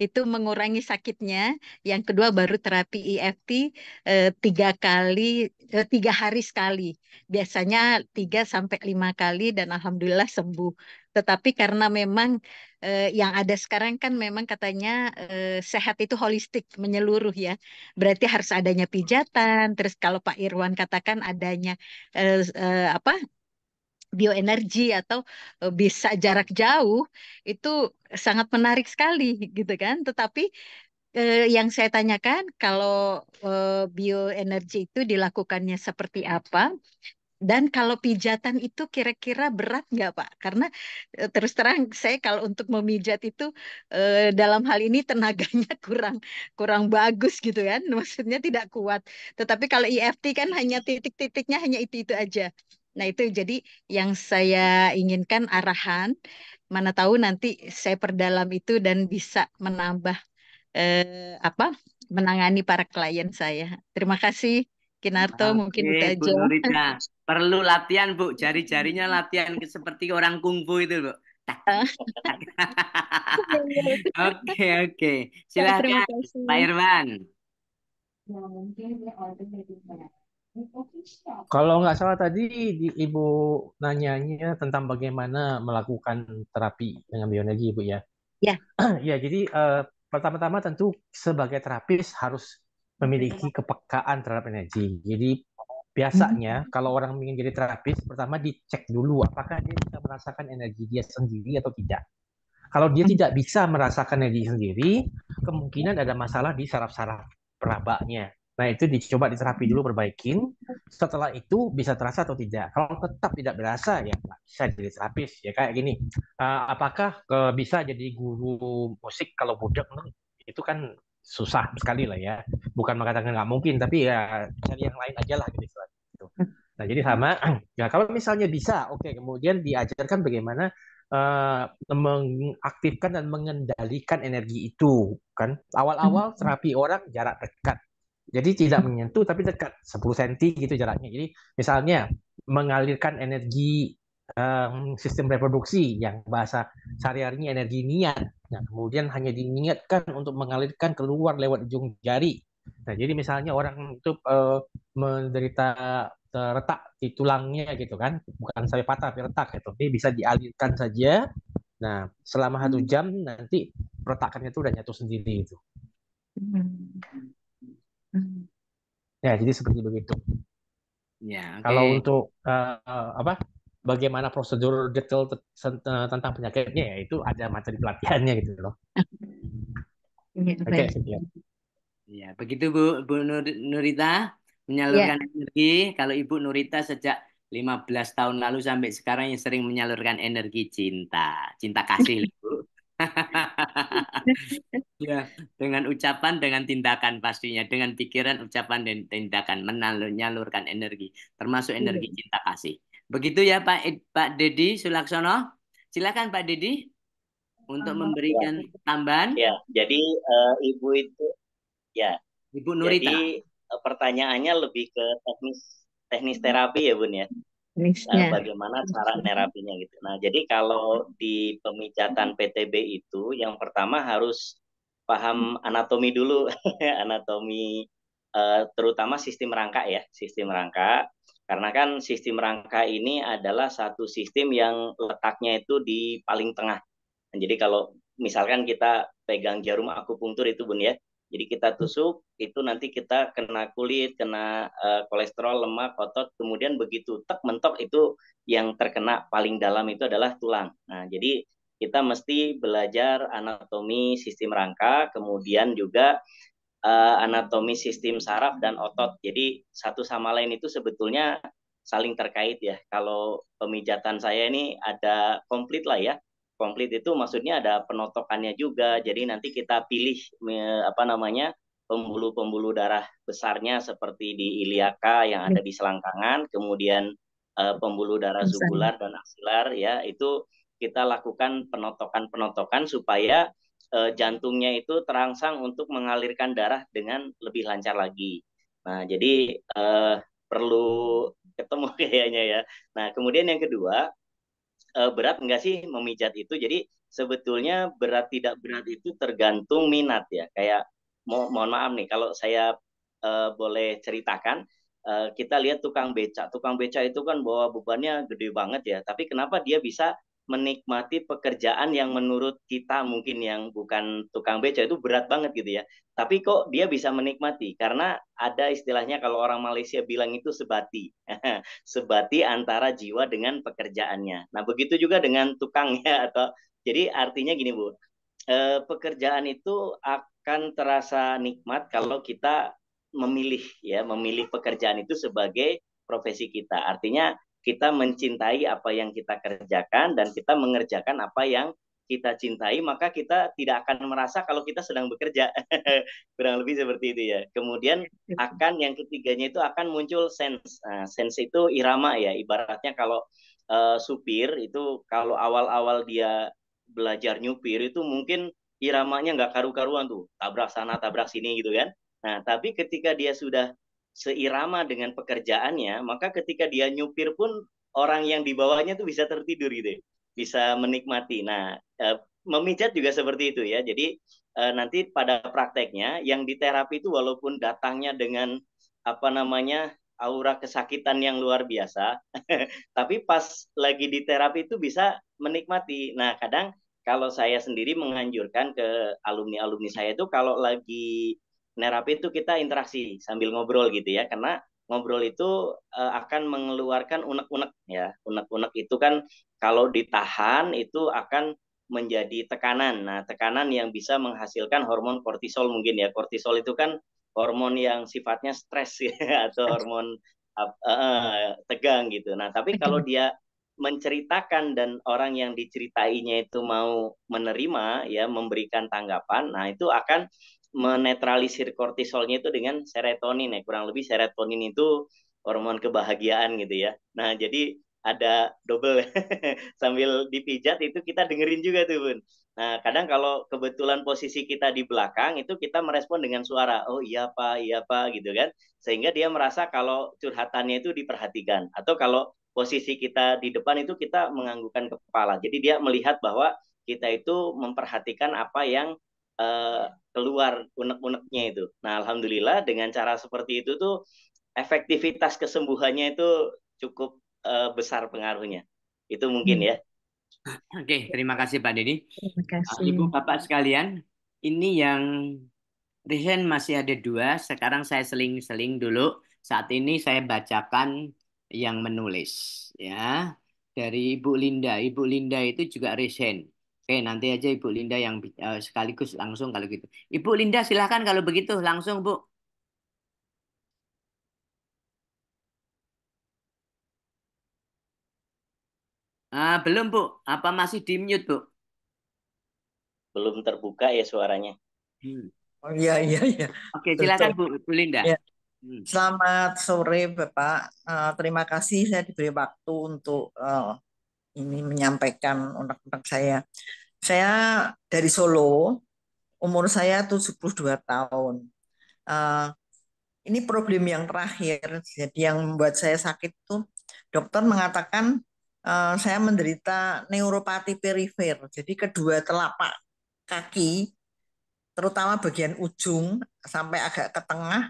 itu mengurangi sakitnya. Yang kedua baru terapi EFT e, eh, tiga kali eh, tiga hari sekali, biasanya tiga sampai lima kali dan alhamdulillah sembuh. Tetapi karena memang eh, yang ada sekarang kan memang katanya eh, sehat itu holistik menyeluruh ya, berarti harus adanya pijatan. Terus kalau Pak Irwan katakan adanya e, eh, apa bioenergi atau eh, bisa jarak jauh itu sangat menarik sekali gitu kan tetapi eh, yang saya tanyakan kalau eh, bioenergi itu dilakukannya seperti apa dan kalau pijatan itu kira-kira berat nggak Pak? Karena eh, terus terang saya kalau untuk memijat itu eh, dalam hal ini tenaganya (laughs) kurang kurang bagus gitu kan, maksudnya tidak kuat. Tetapi kalau EFT kan hanya titik-titiknya hanya itu itu aja. Nah, itu jadi yang saya inginkan arahan, mana tahu nanti saya perdalam itu dan bisa menambah eh, apa menangani para klien saya. Terima kasih Kinarto, Oke, mungkin Bu Rita. (laughs) Perlu latihan, Bu. Jari-jarinya latihan seperti orang kungfu itu, Bu. Oh. (laughs) Oke, oke. Ya, Silakan Pak Irwan. Ya, mungkin dia kalau nggak salah tadi di, ibu nanyanya tentang bagaimana melakukan terapi dengan bioenergi, ibu ya. Ya. (clears throat) ya, jadi uh, pertama-tama tentu sebagai terapis harus memiliki kepekaan terhadap energi. Jadi biasanya hmm. kalau orang ingin jadi terapis, pertama dicek dulu apakah dia bisa merasakan energi dia sendiri atau tidak. Kalau dia hmm. tidak bisa merasakan energi sendiri, kemungkinan ada masalah di saraf-saraf perabaknya. Nah, itu dicoba diterapi hmm. dulu perbaikin. Setelah itu bisa terasa atau tidak. Kalau tetap tidak berasa ya nggak bisa jadi terapis ya kayak gini. Uh, apakah uh, bisa jadi guru musik kalau budak hmm, itu kan susah sekali lah ya. Bukan mengatakan nggak mungkin tapi ya cari yang lain aja lah gitu. gitu. Nah, jadi sama. Ya (clears throat) kalau misalnya bisa, oke okay, kemudian diajarkan bagaimana uh, mengaktifkan dan mengendalikan energi itu kan awal-awal hmm. terapi orang jarak dekat jadi tidak menyentuh tapi dekat 10 cm gitu jaraknya. Jadi misalnya mengalirkan energi um, sistem reproduksi yang bahasa sehari-harinya energi niat. Nah, kemudian hanya diniatkan untuk mengalirkan keluar lewat ujung jari. Nah, jadi misalnya orang itu uh, menderita eh, retak di tulangnya gitu kan, bukan sampai patah tapi retak gitu. Ini bisa dialirkan saja. Nah, selama satu hmm. jam nanti retakannya itu udah nyatu sendiri itu. Hmm. Ya, jadi seperti begitu. Ya, okay. Kalau untuk uh, apa? Bagaimana prosedur detail eh, tentang penyakitnya ya itu ada materi pelatihannya gitu loh. Iya, oke, okay, sekian. Ya, begitu Bu, Bu Nur, Nurita menyalurkan yeah. energi. Kalau Ibu Nurita sejak 15 tahun lalu sampai sekarang yang sering menyalurkan energi cinta, cinta kasih, ibu (laughs) ya, dengan ucapan, dengan tindakan pastinya, dengan pikiran, ucapan dan tindakan menyalurkan energi, termasuk iya. energi cinta kasih. Begitu ya Pak Ed, Pak Dedi Sulaksono. Silakan Pak deddy untuk memberikan tambahan. Ya, jadi uh, Ibu itu ya. Ibu Nurita. Jadi eh, pertanyaannya lebih ke teknis teknis terapi ya Bun ya. Nah, bagaimana cara nerapinya gitu. Nah, jadi kalau di pemijatan PTB itu yang pertama harus paham anatomi dulu, (laughs) anatomi eh, terutama sistem rangka ya, sistem rangka. Karena kan sistem rangka ini adalah satu sistem yang letaknya itu di paling tengah. Jadi kalau misalkan kita pegang jarum akupunktur itu Bun ya, jadi kita tusuk, itu nanti kita kena kulit, kena uh, kolesterol, lemak, otot, kemudian begitu tek mentok itu yang terkena paling dalam itu adalah tulang. Nah, jadi kita mesti belajar anatomi sistem rangka, kemudian juga uh, anatomi sistem saraf dan otot. Jadi satu sama lain itu sebetulnya saling terkait ya. Kalau pemijatan saya ini ada komplit lah ya komplit itu maksudnya ada penotokannya juga. Jadi nanti kita pilih apa namanya pembuluh-pembuluh darah besarnya seperti di iliaka yang ada di selangkangan, kemudian uh, pembuluh darah zubular dan aksilar ya itu kita lakukan penotokan-penotokan supaya uh, jantungnya itu terangsang untuk mengalirkan darah dengan lebih lancar lagi. Nah, jadi uh, perlu ketemu (laughs) kayaknya ya. Nah, kemudian yang kedua, uh, berat enggak sih memijat itu? Jadi sebetulnya berat tidak berat itu tergantung minat ya. Kayak mo mohon maaf nih kalau saya uh, boleh ceritakan uh, kita lihat tukang beca. Tukang beca itu kan bawa bebannya gede banget ya, tapi kenapa dia bisa menikmati pekerjaan yang menurut kita mungkin yang bukan tukang beca itu berat banget gitu ya. Tapi kok dia bisa menikmati karena ada istilahnya kalau orang Malaysia bilang itu sebati. (laughs) sebati antara jiwa dengan pekerjaannya. Nah, begitu juga dengan tukang ya atau jadi artinya gini, Bu. Eh, pekerjaan itu akan terasa nikmat kalau kita memilih ya, memilih pekerjaan itu sebagai profesi kita. Artinya kita mencintai apa yang kita kerjakan dan kita mengerjakan apa yang kita cintai, maka kita tidak akan merasa kalau kita sedang bekerja. (laughs) Kurang lebih seperti itu ya. Kemudian iya. akan yang ketiganya itu akan muncul sense. Nah, sense itu irama ya. Ibaratnya kalau uh, supir itu kalau awal-awal dia belajar nyupir itu mungkin iramanya nggak karu-karuan tuh. Tabrak sana, tabrak sini gitu kan. Nah, tapi ketika dia sudah seirama dengan pekerjaannya, maka ketika dia nyupir pun orang yang dibawanya tuh bisa tertidur gitu, ya, bisa menikmati. Nah, e, eh, memijat juga seperti itu ya. Jadi e, nanti pada prakteknya yang di terapi itu walaupun datangnya dengan apa namanya aura kesakitan yang luar biasa, (laughs) tapi pas lagi di terapi itu bisa menikmati. Nah, kadang kalau saya sendiri menganjurkan ke alumni-alumni saya itu kalau lagi nerapi itu kita interaksi sambil ngobrol gitu ya karena ngobrol itu uh, akan mengeluarkan unek-unek ya unek-unek itu kan kalau ditahan itu akan menjadi tekanan nah tekanan yang bisa menghasilkan hormon kortisol mungkin ya kortisol itu kan hormon yang sifatnya stres ya (laughs) atau hormon uh, tegang gitu nah tapi kalau dia menceritakan dan orang yang diceritainya itu mau menerima ya memberikan tanggapan nah itu akan menetralisir kortisolnya itu dengan serotonin ya kurang lebih serotonin itu hormon kebahagiaan gitu ya nah jadi ada double (laughs) sambil dipijat itu kita dengerin juga tuh bun nah kadang kalau kebetulan posisi kita di belakang itu kita merespon dengan suara oh iya pak iya pak gitu kan sehingga dia merasa kalau curhatannya itu diperhatikan atau kalau posisi kita di depan itu kita menganggukkan kepala jadi dia melihat bahwa kita itu memperhatikan apa yang Eh, keluar unek-uneknya itu. Nah, alhamdulillah dengan cara seperti itu tuh efektivitas kesembuhannya itu cukup uh, besar pengaruhnya. Itu mungkin ya. Hmm. Oke, terima kasih Pak Dedi. Terima kasih. Ibu Bapak sekalian, ini yang recent masih ada dua. Sekarang saya seling-seling dulu. Saat ini saya bacakan yang menulis ya dari Ibu Linda. Ibu Linda itu juga recent Oke, nanti aja Ibu Linda yang uh, sekaligus langsung kalau gitu. Ibu Linda silahkan kalau begitu langsung Bu. Ah, belum Bu, apa masih di mute Bu? Belum terbuka ya suaranya. Hmm. Oh iya iya iya. Oke, silakan Bu, Bu Linda. Ya. Hmm. Selamat sore Bapak. Uh, terima kasih saya diberi waktu untuk uh, ini menyampaikan undang-undang saya. Saya dari Solo, umur saya 72 tahun. Uh, ini problem yang terakhir, jadi yang membuat saya sakit itu dokter mengatakan uh, saya menderita neuropati perifer, jadi kedua telapak kaki, terutama bagian ujung sampai agak ke tengah,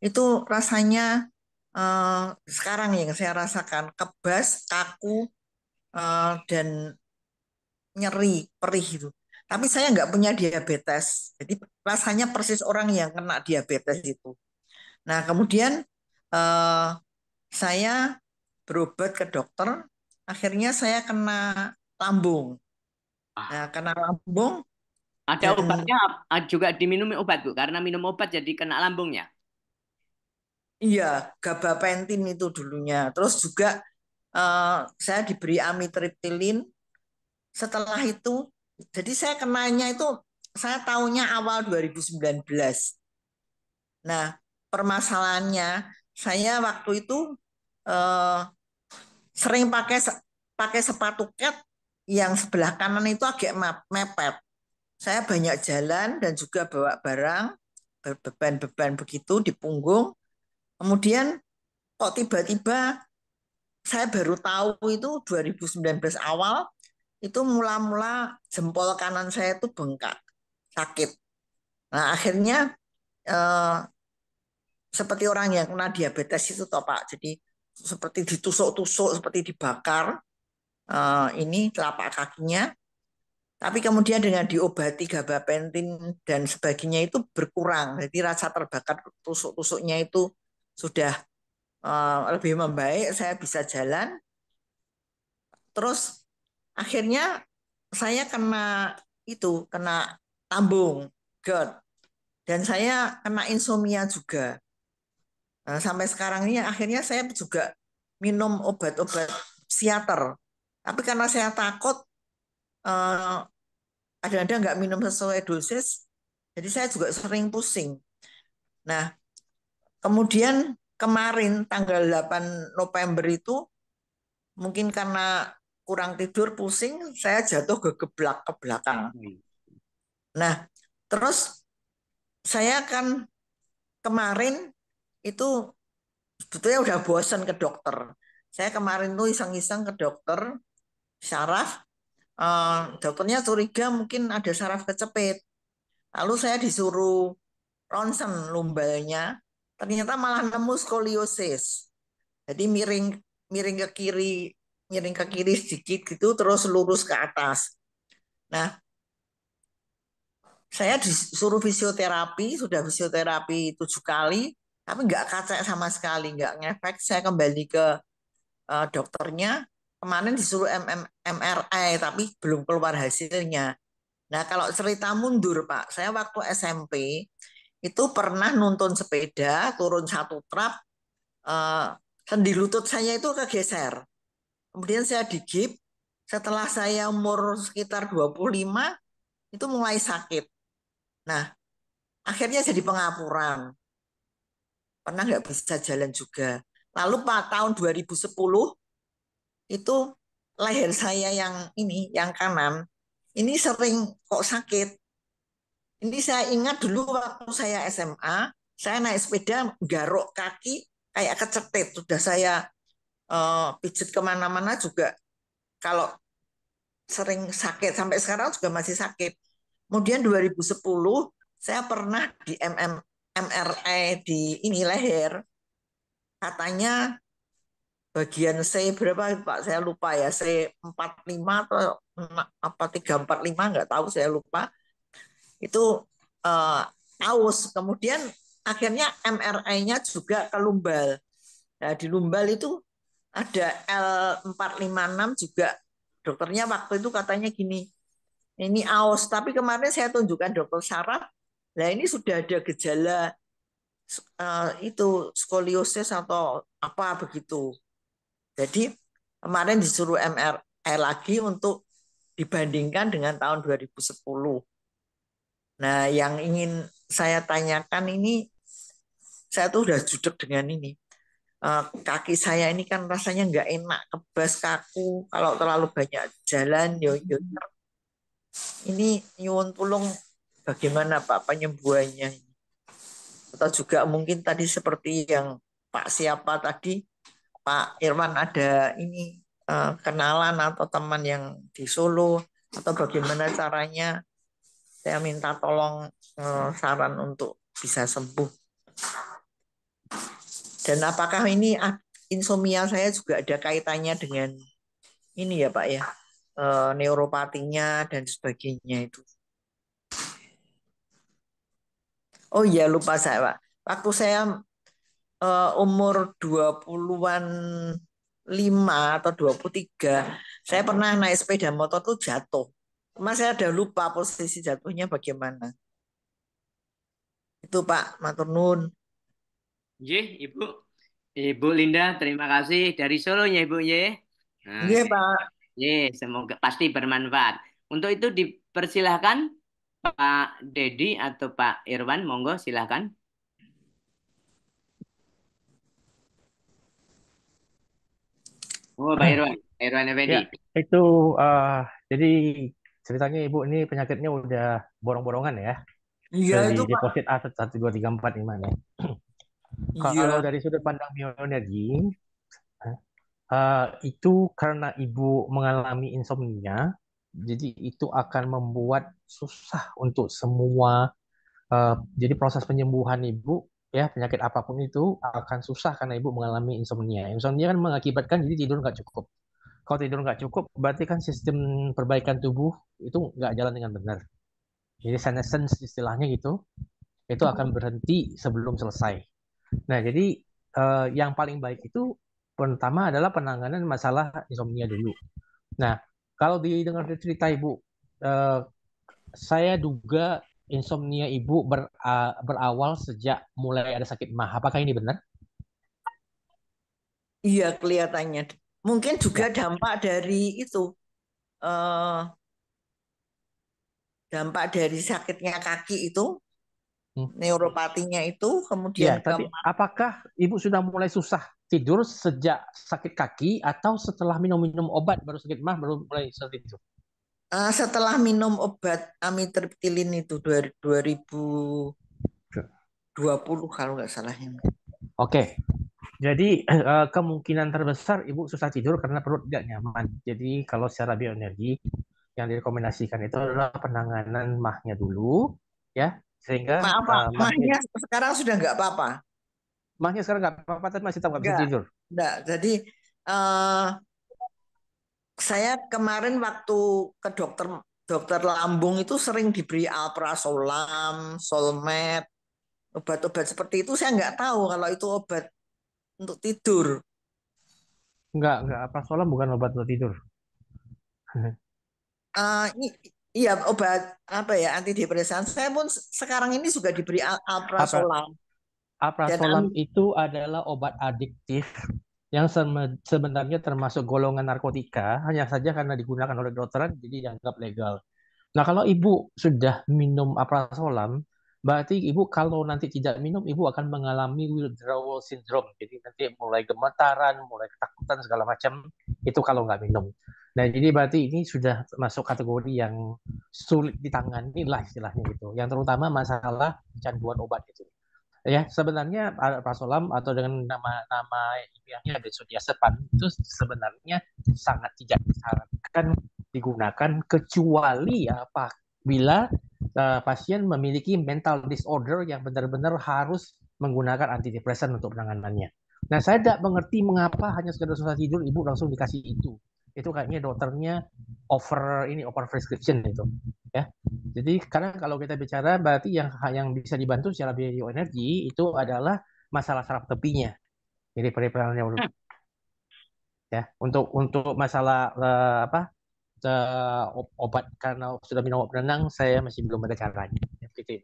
itu rasanya uh, sekarang yang saya rasakan kebas, kaku, uh, dan nyeri perih itu. Tapi saya nggak punya diabetes, jadi rasanya persis orang yang kena diabetes itu. Nah kemudian uh, saya berobat ke dokter, akhirnya saya kena lambung. Ah. Nah, kena lambung. Ada dan, obatnya ah, juga diminum obat bu, karena minum obat jadi kena lambungnya. Iya, gabapentin itu dulunya. Terus juga Eh, saya diberi amitriptilin. Setelah itu, jadi saya kenanya itu saya tahunya awal 2019. Nah, permasalahannya saya waktu itu eh, sering pakai pakai sepatu cat yang sebelah kanan itu agak mepet. Saya banyak jalan dan juga bawa barang beban beban begitu di punggung. Kemudian kok tiba-tiba saya baru tahu itu 2019 awal itu mula-mula jempol kanan saya itu bengkak, sakit. Nah, akhirnya eh, seperti orang yang kena diabetes itu toh Pak. Jadi seperti ditusuk-tusuk, seperti dibakar eh, ini telapak kakinya. Tapi kemudian dengan diobati gabapentin dan sebagainya itu berkurang. Jadi rasa terbakar tusuk-tusuknya itu sudah Eh, lebih membaik, saya bisa jalan. Terus akhirnya saya kena itu, kena tambung, GERD. Dan saya kena insomnia juga. Eh, sampai sekarang ini akhirnya saya juga minum obat-obat psikiater. Tapi karena saya takut eh, ada ada-ada nggak minum sesuai dosis, jadi saya juga sering pusing. Nah, kemudian kemarin tanggal 8 November itu mungkin karena kurang tidur pusing saya jatuh ke geblak ke belakang. Hmm. Nah, terus saya kan kemarin itu sebetulnya udah bosan ke dokter. Saya kemarin tuh iseng-iseng ke dokter saraf eh, dokternya curiga mungkin ada saraf kecepit. Lalu saya disuruh ronsen lumbalnya ternyata malah nemu skoliosis. Jadi miring miring ke kiri, miring ke kiri sedikit gitu terus lurus ke atas. Nah, saya disuruh fisioterapi, sudah fisioterapi tujuh kali, tapi nggak kacak sama sekali, nggak ngefek. Saya kembali ke uh, dokternya, kemarin disuruh MRI, tapi belum keluar hasilnya. Nah, kalau cerita mundur, Pak, saya waktu SMP, itu pernah nonton sepeda turun satu trap sendi eh, kan lutut saya itu kegeser. Kemudian saya digip. Setelah saya umur sekitar 25 itu mulai sakit. Nah, akhirnya jadi pengapuran. Pernah nggak bisa jalan juga. Lalu Pak tahun 2010 itu leher saya yang ini, yang kanan, ini sering kok sakit. Ini saya ingat dulu waktu saya SMA, saya naik sepeda garuk kaki kayak kecetit. Sudah saya uh, pijit kemana-mana juga. Kalau sering sakit, sampai sekarang juga masih sakit. Kemudian 2010, saya pernah di MM, MRI e di ini leher. Katanya bagian C berapa Pak saya lupa ya C45 atau apa 345 nggak tahu saya lupa itu uh, aus. Kemudian akhirnya MRI-nya juga ke lumbal. Nah, di lumbal itu ada L456 juga. Dokternya waktu itu katanya gini, ini aus. Tapi kemarin saya tunjukkan dokter saraf, nah ini sudah ada gejala uh, itu skoliosis atau apa begitu. Jadi kemarin disuruh MRI lagi untuk dibandingkan dengan tahun 2010. Nah, yang ingin saya tanyakan ini, saya tuh udah judek dengan ini. Eh, kaki saya ini kan rasanya nggak enak, kebas kaku. Kalau terlalu banyak jalan, yo yo. Ini nyuwun tulung bagaimana Pak penyembuhannya? Atau juga mungkin tadi seperti yang Pak siapa tadi, Pak Irwan ada ini eh, kenalan atau teman yang di Solo atau bagaimana caranya saya minta tolong eh, saran untuk bisa sembuh. Dan apakah ini insomnia saya juga ada kaitannya dengan ini ya Pak ya, eh, neuropatinya dan sebagainya itu. Oh iya lupa saya Pak. Waktu saya eh, umur 20-an 5 atau 23, saya pernah naik sepeda motor tuh jatuh. Mas saya sudah lupa posisi jatuhnya bagaimana. Itu Pak Maturnun. Ye, Ibu. Ibu Linda, terima kasih dari Solo ya Ibu ya. Nah, Ye, Pak. Ye, semoga pasti bermanfaat. Untuk itu dipersilahkan Pak Dedi atau Pak Irwan, monggo silahkan. Oh, Pak hmm. Irwan, Irwan Effendi. Ya, itu uh, jadi ceritanya ibu ini penyakitnya udah borong-borongan ya. Iya itu Pak. Deposit aset satu dua tiga empat gimana? Ya? Iya. Kalau dari sudut pandang bioenergi, uh, eh, itu karena ibu mengalami insomnia, jadi itu akan membuat susah untuk semua. Uh, jadi proses penyembuhan ibu ya penyakit apapun itu akan susah karena ibu mengalami insomnia. Insomnia kan mengakibatkan jadi tidur nggak cukup kalau tidur nggak cukup, berarti kan sistem perbaikan tubuh itu nggak jalan dengan benar. Jadi senescence istilahnya gitu, itu hmm. akan berhenti sebelum selesai. Nah, jadi eh, yang paling baik itu pertama adalah penanganan masalah insomnia dulu. Nah, kalau didengar cerita ibu, eh, saya duga insomnia ibu ber, berawal sejak mulai ada sakit mah. Apakah ini benar? Iya, kelihatannya Mungkin juga ya. dampak dari itu eh, dampak dari sakitnya kaki itu hmm. neuropatinya itu kemudian ya, tapi apakah ibu sudah mulai susah tidur sejak sakit kaki atau setelah minum-minum obat baru sakit mah baru mulai sakit itu? Eh, setelah minum obat amitriptilin itu dua dua ribu puluh kalau nggak salah. Ya, Oke. Jadi (clears throat) eh, kemungkinan terbesar ibu susah tidur karena perut tidak nyaman. Jadi kalau secara bioenergi yang direkomendasikan itu adalah penanganan mahnya dulu, ya sehingga Maaf, uh, mahnya, sekarang sudah nggak apa-apa. Mahnya sekarang nggak apa-apa, tapi masih tetap bisa tidur. Nggak. Jadi uh, saya kemarin waktu ke dokter dokter lambung itu sering diberi alprazolam, solmed, obat-obat seperti itu saya nggak tahu kalau itu obat untuk tidur. Enggak, enggak apa bukan obat untuk tidur. uh, (laughs) iya obat apa ya antidepresan. Saya pun sekarang ini juga diberi alprazolam. Alprazolam itu adalah obat adiktif yang sebenarnya termasuk golongan narkotika, hanya saja karena digunakan oleh dokteran jadi dianggap legal. Nah, kalau ibu sudah minum alprazolam, Berarti ibu kalau nanti tidak minum, ibu akan mengalami withdrawal syndrome. Jadi nanti mulai gemetaran, mulai ketakutan segala macam itu kalau nggak minum. Nah jadi berarti ini sudah masuk kategori yang sulit ditangani lah istilahnya gitu. Yang terutama masalah kecanduan obat itu. Ya sebenarnya pak Solam atau dengan nama nama ilmiahnya Sepan itu sebenarnya sangat tidak disarankan digunakan kecuali ya pak bila uh, pasien memiliki mental disorder yang benar-benar harus menggunakan antidepresan untuk penanganannya. Nah, saya tidak mengerti mengapa hanya sekedar susah tidur ibu langsung dikasih itu. Itu kayaknya dokternya over ini over prescription itu, ya. Jadi karena kalau kita bicara berarti yang yang bisa dibantu secara bioenergi itu adalah masalah saraf tepinya. Jadi peripheral neurologi. Hmm. Ya, untuk untuk masalah uh, apa? uh, obat karena sudah minum obat renang saya masih belum ada caranya begitu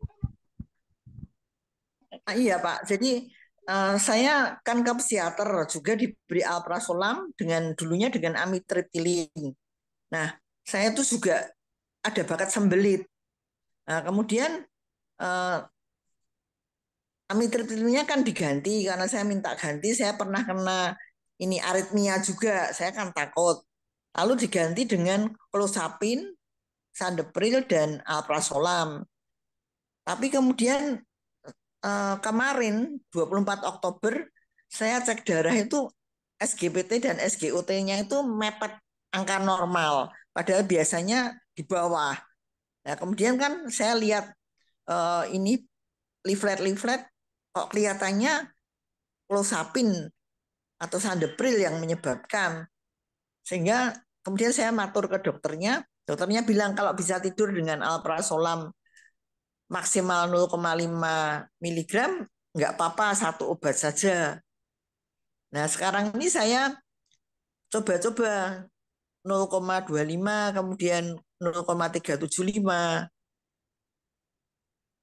ah, iya pak jadi uh, saya kan ke psikiater juga diberi alprazolam dengan dulunya dengan amitriptilin nah saya tuh juga ada bakat sembelit nah, kemudian uh, amitriptilinnya kan diganti karena saya minta ganti saya pernah kena ini aritmia juga saya kan takut Lalu diganti dengan clozapin, sandepril, dan alprazolam. Ah, Tapi kemudian eh, kemarin 24 Oktober saya cek darah itu SGPT dan sgot nya itu mepet angka normal. Padahal biasanya di bawah. Nah kemudian kan saya lihat eh, ini leaflet-leaflet kok kelihatannya clozapin atau sandepril yang menyebabkan. Sehingga kemudian saya matur ke dokternya, dokternya bilang kalau bisa tidur dengan alprazolam maksimal 0,5 miligram, nggak apa-apa satu obat saja. Nah sekarang ini saya coba-coba 0,25 kemudian 0,375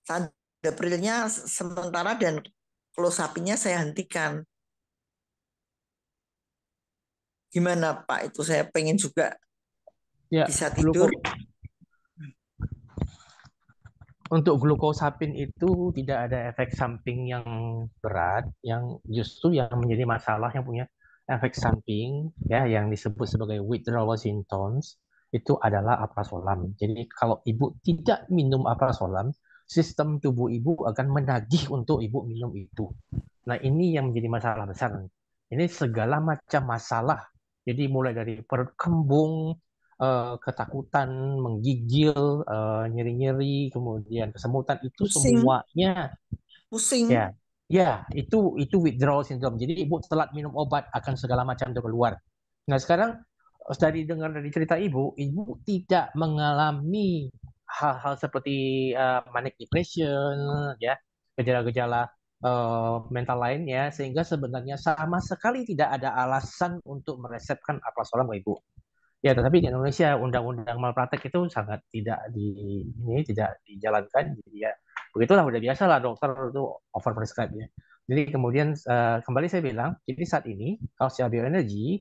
tanda perilnya sementara dan close saya hentikan gimana Pak itu saya pengen juga ya, bisa tidur untuk glukosapin itu tidak ada efek samping yang berat yang justru yang menjadi masalah yang punya efek samping ya yang disebut sebagai withdrawal symptoms itu adalah apa solam Jadi kalau ibu tidak minum apa solam sistem tubuh ibu akan menagih untuk ibu minum itu. Nah ini yang menjadi masalah besar. Ini segala macam masalah jadi mulai dari perut kembung, eh, ketakutan, menggigil, eh, nyeri-nyeri, kemudian kesemutan itu Pusing. semuanya. Pusing. Ya, ya itu itu withdrawal syndrome. Jadi ibu telat minum obat akan segala macam itu keluar. Nah sekarang eh, dari dengar dari cerita ibu, ibu tidak mengalami hal-hal seperti uh, manic depression, ya gejala-gejala mental eh, mental lainnya sehingga sebenarnya sama sekali tidak ada alasan untuk meresepkan alprazolam ke ibu. Ya, tetapi di Indonesia undang-undang malpraktek itu sangat tidak di ini tidak dijalankan jadi ya begitulah udah biasa lah dokter itu over prescribe ya. Jadi kemudian uh, kembali saya bilang, jadi saat ini kalau secara bioenergi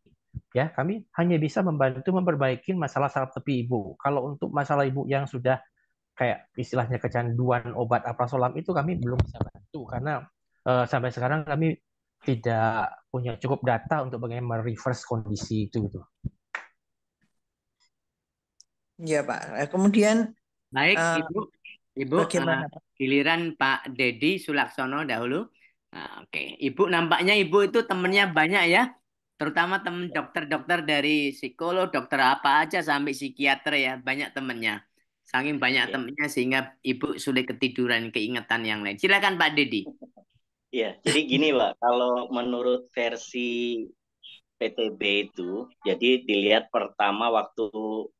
ya kami hanya bisa membantu memperbaiki masalah saraf tepi ibu. Kalau untuk masalah ibu yang sudah kayak istilahnya kecanduan obat aprasolam itu kami belum bisa bantu karena uh, sampai sekarang kami tidak punya cukup data untuk bagaimana mereverse kondisi itu gitu. Iya Pak. Eh, kemudian baik uh, Ibu, Ibu bagaimana? giliran Pak Dedi Sulaksono dahulu. Nah, Oke, okay. Ibu nampaknya Ibu itu temennya banyak ya, terutama temen dokter-dokter dari psikolog, dokter apa aja sampai psikiater ya, banyak temennya. Saking banyak ya. temennya sehingga ibu sulit ketiduran keingetan yang lain. Silakan Pak Dedi. Iya, jadi gini Pak, kalau menurut versi PTB itu, jadi dilihat pertama waktu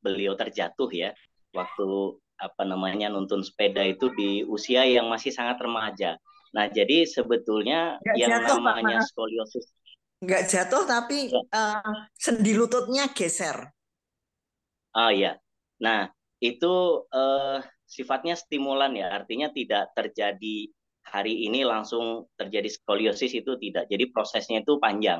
beliau terjatuh ya, waktu apa namanya nuntun sepeda itu di usia yang masih sangat remaja. Nah, jadi sebetulnya Nggak yang jatuh, namanya Pak. skoliosis enggak jatuh tapi uh, sendi lututnya geser. Oh iya. Nah, itu eh, sifatnya stimulan ya, artinya tidak terjadi hari ini langsung terjadi skoliosis itu tidak. Jadi prosesnya itu panjang.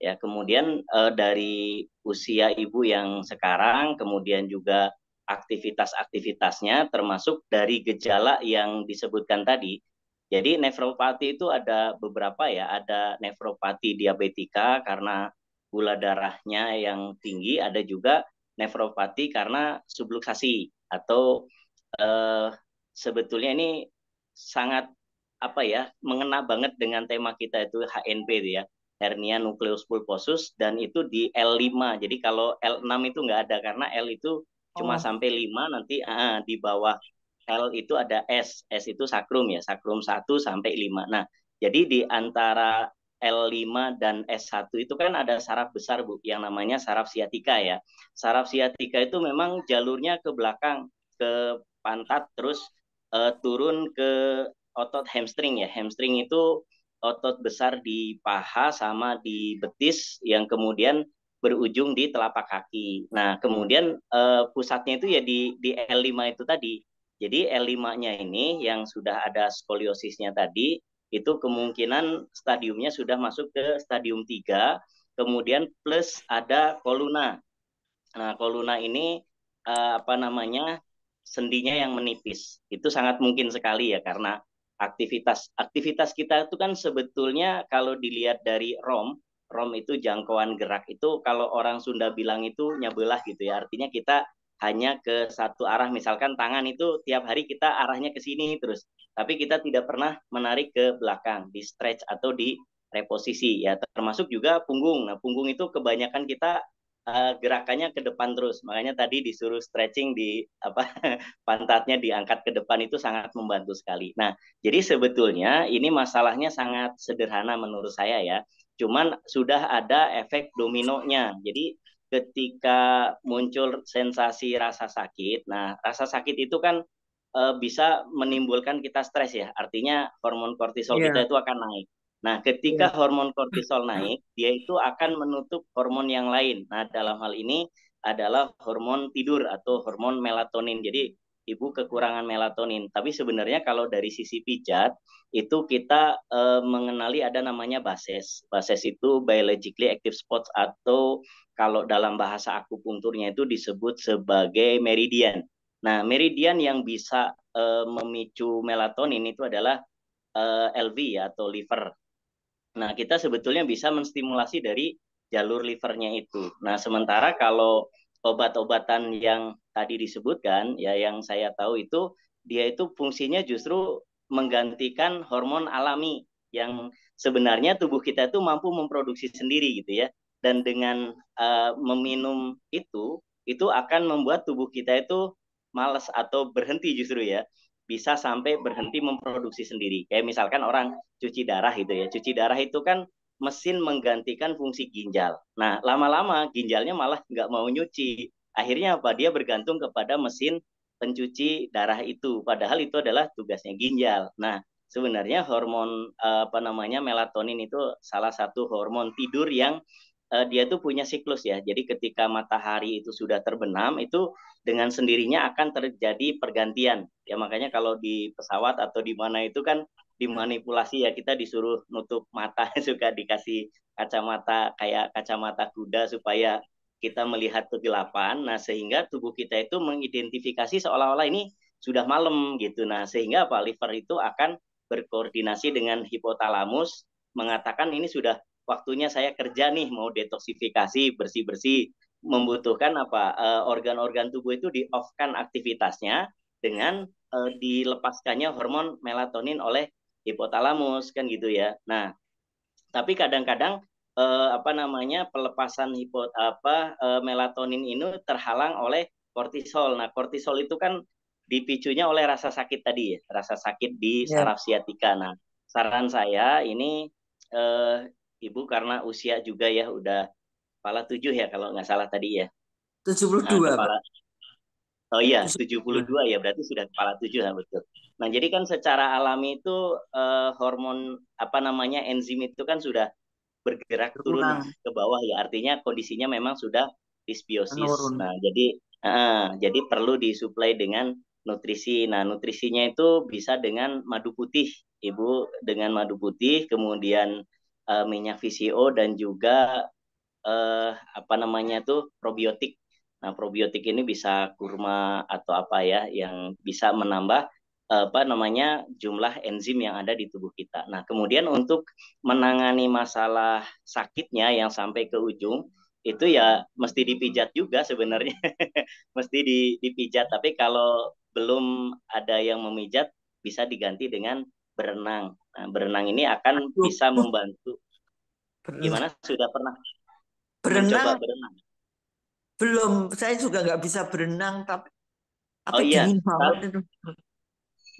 Ya, kemudian eh, dari usia ibu yang sekarang, kemudian juga aktivitas-aktivitasnya termasuk dari gejala yang disebutkan tadi. Jadi nefropati itu ada beberapa ya, ada nefropati diabetika karena gula darahnya yang tinggi, ada juga nefropati karena subluksasi atau eh, sebetulnya ini sangat apa ya mengena banget dengan tema kita itu HNP itu ya hernia nukleus pulposus dan itu di L5 jadi kalau L6 itu nggak ada karena L itu cuma oh. sampai 5 nanti ah, di bawah L itu ada S S itu sakrum ya sakrum 1 sampai 5 nah jadi di antara L5 dan S1 itu kan ada saraf besar Bu yang namanya saraf siatika ya. Saraf siatika itu memang jalurnya ke belakang ke pantat terus uh, turun ke otot hamstring ya. Hamstring itu otot besar di paha sama di betis yang kemudian berujung di telapak kaki. Nah, kemudian uh, pusatnya itu ya di di L5 itu tadi. Jadi L5-nya ini yang sudah ada skoliosisnya tadi itu kemungkinan stadiumnya sudah masuk ke stadium 3, kemudian plus ada koluna. Nah, koluna ini eh, apa namanya? sendinya yang menipis. Itu sangat mungkin sekali ya karena aktivitas aktivitas kita itu kan sebetulnya kalau dilihat dari ROM, ROM itu jangkauan gerak itu kalau orang Sunda bilang itu nyabelah gitu ya. Artinya kita hanya ke satu arah. Misalkan tangan itu tiap hari kita arahnya ke sini terus, tapi kita tidak pernah menarik ke belakang, di stretch atau di reposisi ya. Termasuk juga punggung. Nah, punggung itu kebanyakan kita uh, gerakannya ke depan terus. Makanya tadi disuruh stretching di apa (laughs) pantatnya diangkat ke depan itu sangat membantu sekali. Nah, jadi sebetulnya ini masalahnya sangat sederhana menurut saya ya. Cuman sudah ada efek dominonya. Jadi ketika muncul sensasi rasa sakit. Nah, rasa sakit itu kan e, bisa menimbulkan kita stres ya. Artinya hormon kortisol yeah. kita itu akan naik. Nah, ketika yeah. hormon kortisol naik, dia itu akan menutup hormon yang lain. Nah, dalam hal ini adalah hormon tidur atau hormon melatonin. Jadi ibu kekurangan melatonin. Tapi sebenarnya kalau dari sisi pijat itu kita eh, mengenali ada namanya bases. Bases itu biologically active spots atau kalau dalam bahasa akupunkturnya itu disebut sebagai meridian. Nah, meridian yang bisa eh, memicu melatonin itu adalah eh, LV atau liver. Nah, kita sebetulnya bisa menstimulasi dari jalur livernya itu. Nah, sementara kalau obat-obatan yang tadi disebutkan ya yang saya tahu itu dia itu fungsinya justru menggantikan hormon alami yang sebenarnya tubuh kita itu mampu memproduksi sendiri gitu ya dan dengan uh, meminum itu itu akan membuat tubuh kita itu malas atau berhenti justru ya bisa sampai berhenti memproduksi sendiri kayak misalkan orang cuci darah gitu ya cuci darah itu kan mesin menggantikan fungsi ginjal. Nah, lama-lama ginjalnya malah nggak mau nyuci. Akhirnya apa? Dia bergantung kepada mesin pencuci darah itu. Padahal itu adalah tugasnya ginjal. Nah, sebenarnya hormon eh, apa namanya melatonin itu salah satu hormon tidur yang eh, dia tuh punya siklus ya. Jadi ketika matahari itu sudah terbenam itu dengan sendirinya akan terjadi pergantian. Ya makanya kalau di pesawat atau di mana itu kan dimanipulasi ya kita disuruh nutup mata (laughs) suka dikasih kacamata kayak kacamata kuda supaya kita melihat kegelapan nah sehingga tubuh kita itu mengidentifikasi seolah-olah ini sudah malam gitu nah sehingga apa liver itu akan berkoordinasi dengan hipotalamus mengatakan ini sudah waktunya saya kerja nih mau detoksifikasi bersih-bersih membutuhkan apa eh, organ-organ tubuh itu di off-kan aktivitasnya dengan eh, dilepaskannya hormon melatonin oleh hipotalamus kan gitu ya. Nah, tapi kadang-kadang eh, apa namanya pelepasan hipot apa eh, melatonin ini terhalang oleh kortisol. Nah, kortisol itu kan dipicunya oleh rasa sakit tadi ya, rasa sakit di yeah. saraf siatika. Nah, saran saya ini eh, ibu karena usia juga ya udah kepala tujuh ya kalau nggak salah tadi ya. 72. Nah, kepala, oh iya, 72 ya berarti sudah kepala tujuh lah ya, betul. Nah, jadi kan secara alami itu eh, hormon apa namanya enzim itu kan sudah bergerak Berkurang. turun ke bawah ya. Artinya kondisinya memang sudah disbiosis. Menurun. Nah, jadi eh, jadi perlu disuplai dengan nutrisi. Nah, nutrisinya itu bisa dengan madu putih, Ibu, dengan madu putih, kemudian eh, minyak VCO dan juga eh, apa namanya tuh probiotik. Nah, probiotik ini bisa kurma atau apa ya yang bisa menambah apa namanya jumlah enzim yang ada di tubuh kita. Nah, kemudian untuk menangani masalah sakitnya yang sampai ke ujung itu ya mesti dipijat juga sebenarnya. (laughs) mesti dipijat, tapi kalau belum ada yang memijat bisa diganti dengan berenang. Nah, berenang ini akan bisa membantu. Gimana sudah pernah berenang? berenang? Belum, saya juga nggak bisa berenang tapi apa oh, iya. Banget.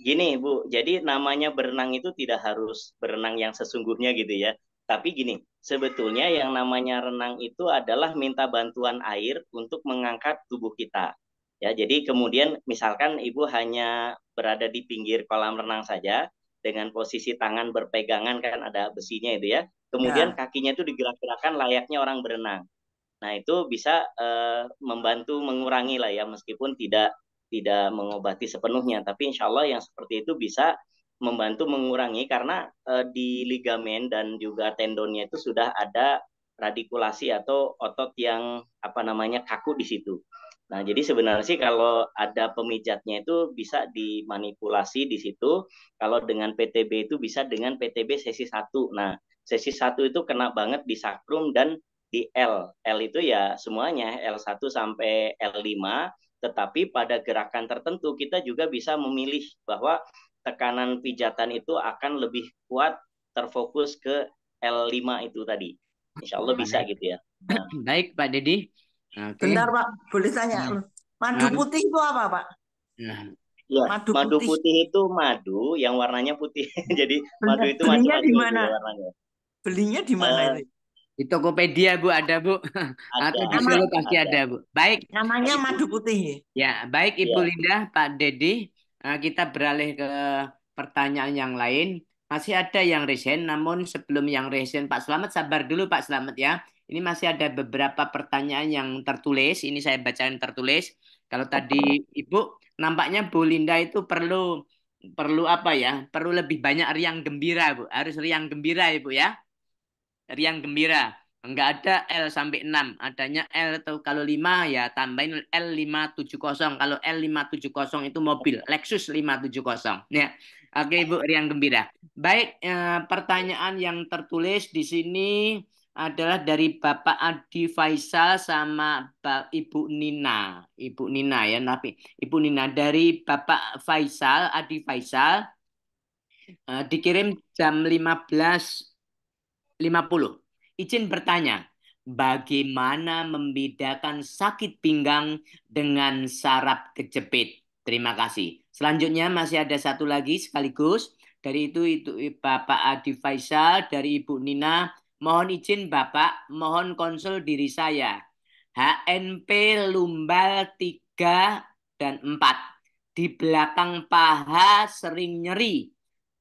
Gini Bu, jadi namanya berenang itu tidak harus berenang yang sesungguhnya gitu ya. Tapi gini, sebetulnya yang namanya renang itu adalah minta bantuan air untuk mengangkat tubuh kita. Ya, jadi kemudian misalkan Ibu hanya berada di pinggir kolam renang saja dengan posisi tangan berpegangan kan ada besinya itu ya. Kemudian ya. kakinya itu digerak gerakkan layaknya orang berenang. Nah, itu bisa uh, membantu mengurangi lah ya meskipun tidak tidak mengobati sepenuhnya, tapi insya Allah yang seperti itu bisa membantu mengurangi karena uh, di ligamen dan juga tendonnya itu sudah ada radikulasi atau otot yang apa namanya kaku di situ. Nah, jadi sebenarnya sih kalau ada pemijatnya itu bisa dimanipulasi di situ. Kalau dengan PTB itu bisa dengan PTB sesi satu Nah, sesi satu itu kena banget di sakrum dan di L. L itu ya semuanya, L1 sampai L5. Tetapi pada gerakan tertentu kita juga bisa memilih bahwa tekanan pijatan itu akan lebih kuat terfokus ke L5 itu tadi. Insya Allah bisa Baik. gitu ya. Baik nah. Pak Deddy. Okay. Bentar Pak, boleh tanya. Hmm. Madu putih itu apa Pak? Ya, ya madu, madu putih. itu madu yang warnanya putih. (laughs) Jadi Bentar. madu itu madu di gitu warnanya. Belinya di mana uh, di Tokopedia Bu ada Bu. Ada. Atau di Solo pasti ada. ada Bu. Baik. Namanya madu putih. Ya, ya baik Ibu ya. Linda, Pak Dedi. Eh, kita beralih ke pertanyaan yang lain. Masih ada yang resen, namun sebelum yang resen Pak Selamat sabar dulu Pak Selamat ya. Ini masih ada beberapa pertanyaan yang tertulis. Ini saya bacain tertulis. Kalau tadi Ibu nampaknya Bu Linda itu perlu perlu apa ya? Perlu lebih banyak riang gembira Bu. Harus riang gembira Ibu ya riang gembira. Enggak ada L sampai 6. Adanya L atau kalau 5 ya tambahin L570. Kalau L570 itu mobil. Lexus 570. Ya. Oke Ibu Riang Gembira. Baik, eh, pertanyaan yang tertulis di sini adalah dari Bapak Adi Faisal sama Ibu Nina. Ibu Nina ya, tapi Ibu Nina dari Bapak Faisal, Adi Faisal. Eh, dikirim jam 15 50. Izin bertanya, bagaimana membedakan sakit pinggang dengan saraf kejepit? Terima kasih. Selanjutnya masih ada satu lagi sekaligus. Dari itu itu Bapak Adi Faisal dari Ibu Nina. Mohon izin Bapak, mohon konsul diri saya. HNP lumbal 3 dan 4. Di belakang paha sering nyeri.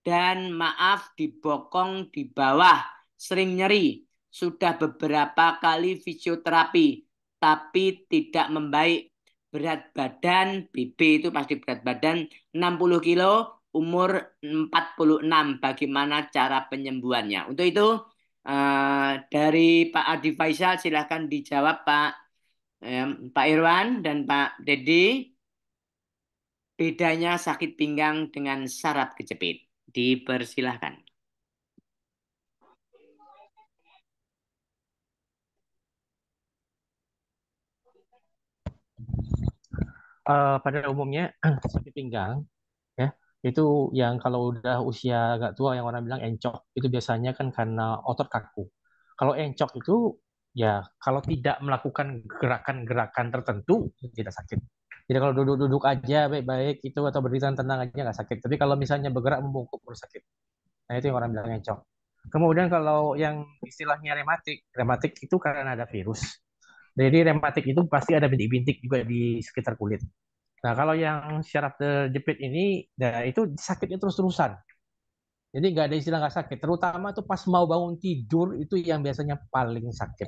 Dan maaf di bokong di bawah sering nyeri, sudah beberapa kali fisioterapi, tapi tidak membaik. Berat badan, BB itu pasti berat badan, 60 kilo, umur 46. Bagaimana cara penyembuhannya? Untuk itu, eh, dari Pak Adi Faisal silahkan dijawab Pak Pak Irwan dan Pak Deddy. Bedanya sakit pinggang dengan saraf kejepit. Dipersilahkan. uh, pada umumnya sakit (clears throat) pinggang ya itu yang kalau udah usia agak tua yang orang bilang encok itu biasanya kan karena otot kaku. Kalau encok itu ya kalau tidak melakukan gerakan-gerakan tertentu tidak sakit. Jadi kalau duduk-duduk aja baik-baik itu atau berdiri tenang aja nggak sakit. Tapi kalau misalnya bergerak membungkuk perlu sakit. Nah itu yang orang bilang encok. Kemudian kalau yang istilahnya rematik, rematik itu karena ada virus. Jadi rematik itu pasti ada bintik-bintik juga di sekitar kulit. Nah, kalau yang syaraf terjepit ini, nah itu sakitnya terus-terusan. Jadi nggak ada istilah nggak sakit. Terutama itu pas mau bangun tidur itu yang biasanya paling sakit.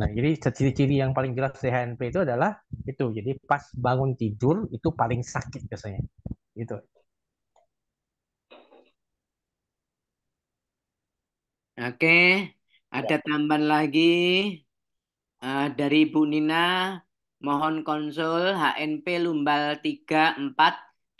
Nah, jadi ciri-ciri yang paling jelas CHNP itu adalah itu. Jadi pas bangun tidur itu paling sakit biasanya. Itu. Oke, ada ya. tambahan lagi? Eh, dari Bu Nina, mohon konsul HNP Lumbal 34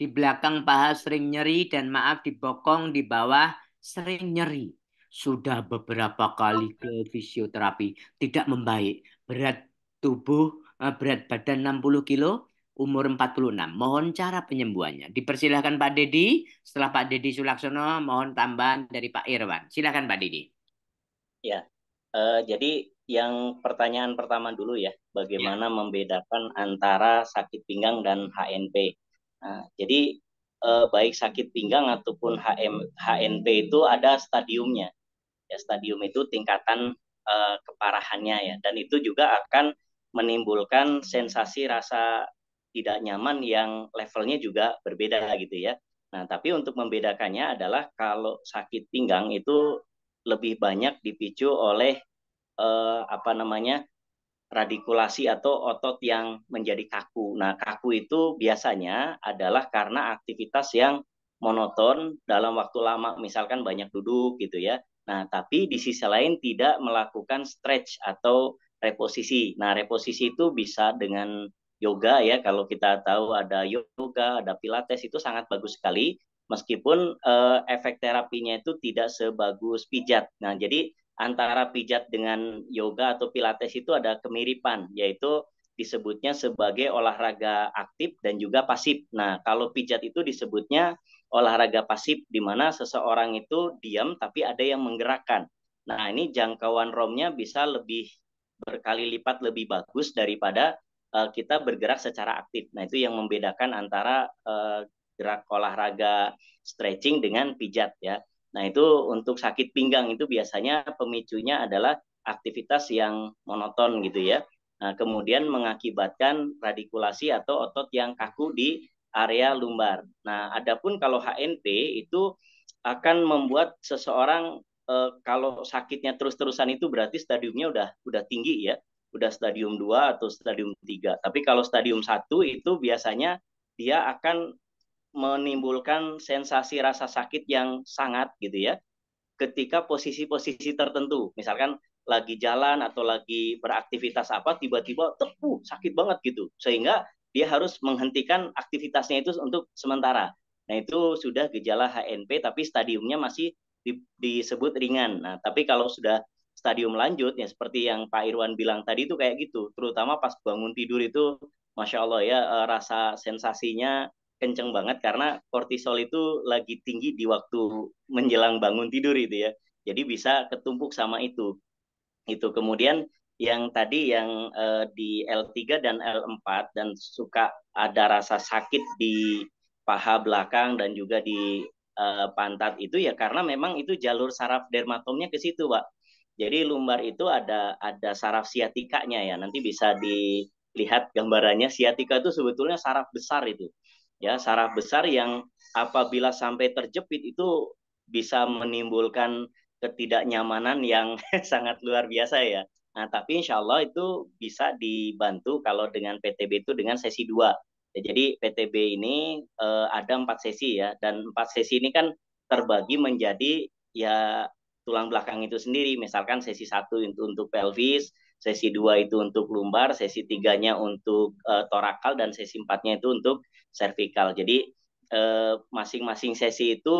di belakang paha sering nyeri dan maaf di bokong di bawah sering nyeri. Sudah beberapa kali ke fisioterapi, tidak membaik. Berat tubuh, eh, berat badan 60 kilo, umur 46. Mohon cara penyembuhannya. Dipersilahkan Pak Dedi. Setelah Pak Dedi Sulaksono, mohon tambahan dari Pak Irwan. Silakan Pak Dedi. Ya, uh, jadi yang pertanyaan pertama dulu ya, bagaimana ya. membedakan antara sakit pinggang dan HNP. Nah, jadi eh, baik sakit pinggang ataupun HM, HNP itu ada stadiumnya. Ya, stadium itu tingkatan eh, keparahannya ya, dan itu juga akan menimbulkan sensasi rasa tidak nyaman yang levelnya juga berbeda gitu ya. Nah, tapi untuk membedakannya adalah kalau sakit pinggang itu lebih banyak dipicu oleh eh, apa namanya radikulasi atau otot yang menjadi kaku. Nah, kaku itu biasanya adalah karena aktivitas yang monoton dalam waktu lama, misalkan banyak duduk gitu ya. Nah, tapi di sisi lain tidak melakukan stretch atau reposisi. Nah, reposisi itu bisa dengan yoga ya. Kalau kita tahu ada yoga, ada pilates itu sangat bagus sekali meskipun eh, efek terapinya itu tidak sebagus pijat. Nah, jadi antara pijat dengan yoga atau pilates itu ada kemiripan, yaitu disebutnya sebagai olahraga aktif dan juga pasif. Nah, kalau pijat itu disebutnya olahraga pasif, di mana seseorang itu diam tapi ada yang menggerakkan. Nah, ini jangkauan romnya bisa lebih berkali lipat lebih bagus daripada uh, kita bergerak secara aktif. Nah, itu yang membedakan antara uh, gerak olahraga stretching dengan pijat ya. Nah, itu untuk sakit pinggang itu biasanya pemicunya adalah aktivitas yang monoton gitu ya. Nah, kemudian mengakibatkan radikulasi atau otot yang kaku di area lumbar. Nah, adapun kalau HNP itu akan membuat seseorang eh, kalau sakitnya terus-terusan itu berarti stadiumnya udah udah tinggi ya, udah stadium 2 atau stadium 3. Tapi kalau stadium 1 itu biasanya dia akan menimbulkan sensasi rasa sakit yang sangat gitu ya ketika posisi-posisi tertentu misalkan lagi jalan atau lagi beraktivitas apa tiba-tiba tepu uh, sakit banget gitu sehingga dia harus menghentikan aktivitasnya itu untuk sementara nah itu sudah gejala HNP tapi stadiumnya masih di, disebut ringan nah tapi kalau sudah stadium lanjut ya seperti yang Pak Irwan bilang tadi itu kayak gitu terutama pas bangun tidur itu masya Allah ya eh, rasa sensasinya kenceng banget karena kortisol itu lagi tinggi di waktu menjelang bangun tidur itu ya. Jadi bisa ketumpuk sama itu. Itu kemudian yang tadi yang uh, di L3 dan L4 dan suka ada rasa sakit di paha belakang dan juga di uh, pantat itu ya karena memang itu jalur saraf dermatomnya ke situ, Pak. Jadi lumbar itu ada ada saraf siatikanya ya. Nanti bisa dilihat gambarannya siatika itu sebetulnya saraf besar itu ya saraf besar yang apabila sampai terjepit itu bisa menimbulkan ketidaknyamanan yang (laughs) sangat luar biasa ya. Nah, tapi insya Allah itu bisa dibantu kalau dengan PTB itu dengan sesi dua ya, jadi PTB ini eh, ada empat sesi ya, dan empat sesi ini kan terbagi menjadi ya tulang belakang itu sendiri. Misalkan sesi satu itu untuk pelvis, sesi 2 itu untuk lumbar, sesi 3-nya untuk uh, torakal dan sesi 4-nya itu untuk cervical. Jadi eh, masing-masing uh, sesi itu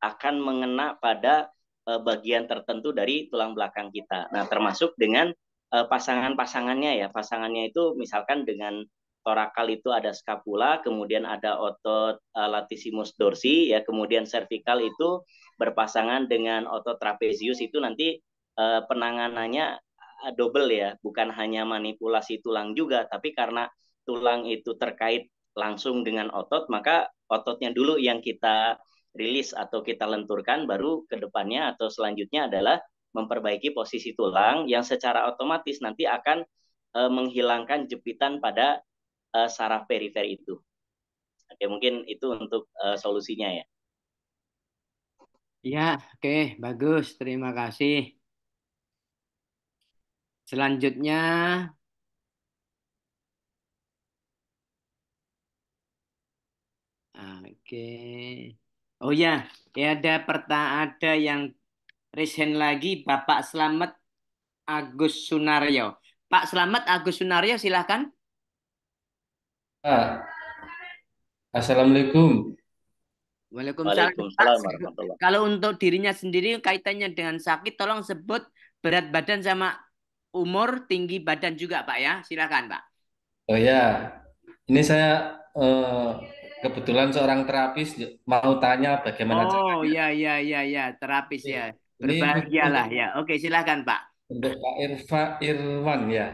akan mengena pada uh, bagian tertentu dari tulang belakang kita. Nah, termasuk dengan uh, pasangan-pasangannya ya. Pasangannya itu misalkan dengan torakal itu ada skapula, kemudian ada otot uh, latissimus dorsi ya, kemudian cervical itu berpasangan dengan otot trapezius itu nanti penanganannya Eh, double ya, bukan hanya manipulasi tulang juga, tapi karena tulang itu terkait langsung dengan otot, maka ototnya dulu yang kita rilis atau kita lenturkan, baru ke depannya atau selanjutnya adalah memperbaiki posisi tulang yang secara otomatis nanti akan e, menghilangkan jepitan pada e, saraf perifer itu. Oke, mungkin itu untuk e, solusinya ya. ya oke, bagus. Terima kasih. Selanjutnya Oke. Oh ya, ya ada perta ada yang resen lagi Bapak selamat Agus Sunaryo. Pak selamat Agus Sunaryo silahkan. Ah. Ya. Assalamualaikum. Waalaikumsalam Kalau untuk dirinya sendiri kaitannya dengan sakit tolong sebut berat badan sama umur, tinggi badan juga, Pak ya. Silakan, Pak. Oh ya, ini saya eh, kebetulan seorang terapis mau tanya bagaimana. Oh caranya. Iya, iya, iya, ya ya ya ya terapis ya, berbahagialah ya. Oke silakan Pak. Untuk Pak Irfa Irwan ya.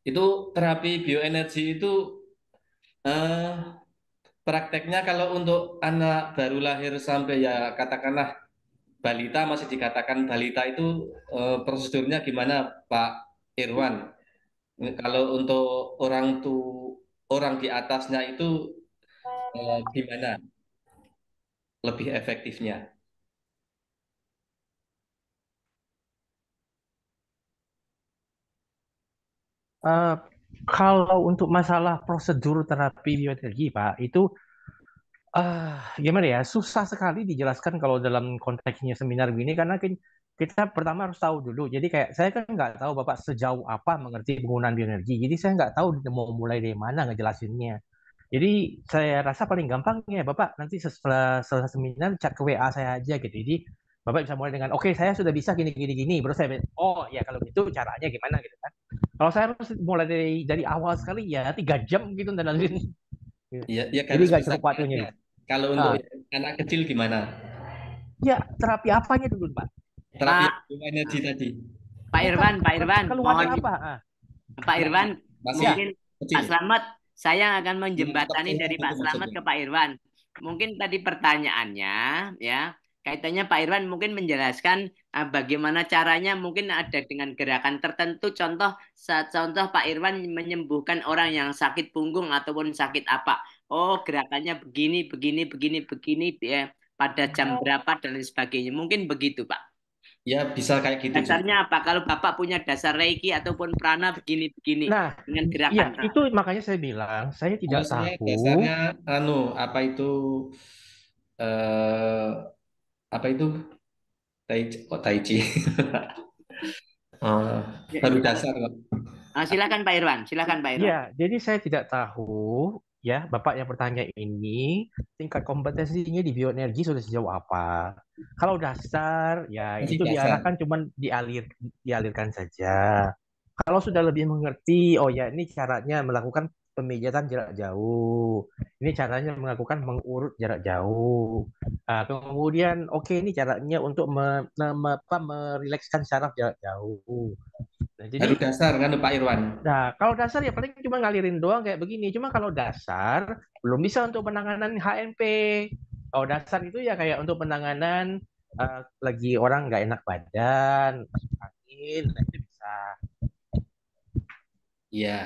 Itu terapi bioenergi itu eh, prakteknya kalau untuk anak baru lahir sampai ya katakanlah balita masih dikatakan balita itu e, prosedurnya gimana Pak Irwan? Kalau untuk orang tu orang di atasnya itu e, gimana? Lebih efektifnya? Uh, kalau untuk masalah prosedur terapi bioenergi Pak, itu uh, gimana ya susah sekali dijelaskan kalau dalam konteksnya seminar gini karena kita pertama harus tahu dulu jadi kayak saya kan nggak tahu bapak sejauh apa mengerti penggunaan bioenergi jadi saya nggak tahu mau mulai dari mana ngejelasinnya jadi saya rasa paling gampangnya ya bapak nanti setelah selesai seminar chat ke WA saya aja gitu jadi bapak bisa mulai dengan oke okay, saya sudah bisa gini gini gini baru saya oh ya kalau gitu caranya gimana gitu kan kalau saya harus mulai dari dari awal sekali ya tiga jam gitu dan lain-lain. Iya. Iya, iya, kan, ya, ya Jadi nggak cukup waktunya. Kalau untuk nah. anak kecil gimana? Ya terapi apanya dulu Pak? Terapi nah. Pak, energi tadi. Pak Irwan, Pak Irwan, mohon apa? Ah. Pak Irwan, Masih mungkin kecil. Pak Slamet, saya akan menjembatani dari Pak Slamet ke Pak Irwan. Mungkin tadi pertanyaannya ya kaitannya Pak Irwan mungkin menjelaskan uh, bagaimana caranya mungkin ada dengan gerakan tertentu contoh saat contoh Pak Irwan menyembuhkan orang yang sakit punggung ataupun sakit apa oh gerakannya begini begini begini begini ya pada jam oh. berapa dan lain sebagainya mungkin begitu Pak ya bisa kayak gitu dasarnya juga. apa kalau bapak punya dasar reiki ataupun prana begini begini nah dengan gerakan ya, itu makanya saya bilang saya tidak oh, tahu dasarnya anu apa itu eh, apa itu tai oh, tai chi uh, (laughs) dasar kok. Uh, silakan Pak Irwan, silakan Pak Irwan. Ya, jadi saya tidak tahu ya Bapak yang bertanya ini tingkat kompetensinya di bioenergi sudah sejauh apa? Kalau dasar ya Masih itu dasar. diarahkan cuman dialir dialirkan saja. Kalau sudah lebih mengerti, oh ya ini caranya melakukan pemijatan jarak jauh. Ini caranya melakukan mengurut jarak jauh. Nah, kemudian oke okay, ini caranya untuk me, me, apa, merilekskan saraf jarak jauh. Nah, jadi Aduh dasar kan Pak Irwan. Nah, kalau dasar ya paling cuma ngalirin doang kayak begini. Cuma kalau dasar belum bisa untuk penanganan HMP. Kalau dasar itu ya kayak untuk penanganan uh, lagi orang nggak enak badan, masuk angin, nah itu bisa. Iya.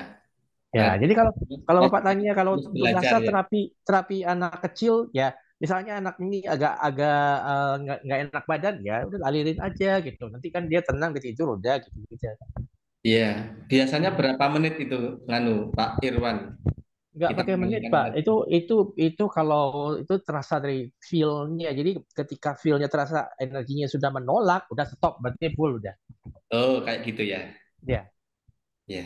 Ya, iya. jadi kalau kalau bapak tanya kalau untuk ya. terapi terapi anak kecil ya misalnya anak ini agak-agak eh, nggak uh, enak badan ya udah alirin aja gitu nanti kan dia tenang di tidur udah gitu gitu. Iya, biasanya berapa menit itu nganu Pak Irwan? nggak pakai menit, Pak. Itu itu itu kalau itu terasa dari feel-nya. Jadi ketika feel-nya terasa energinya sudah menolak, udah stop, berarti full udah. Oh, kayak gitu ya. Iya Ya. ya.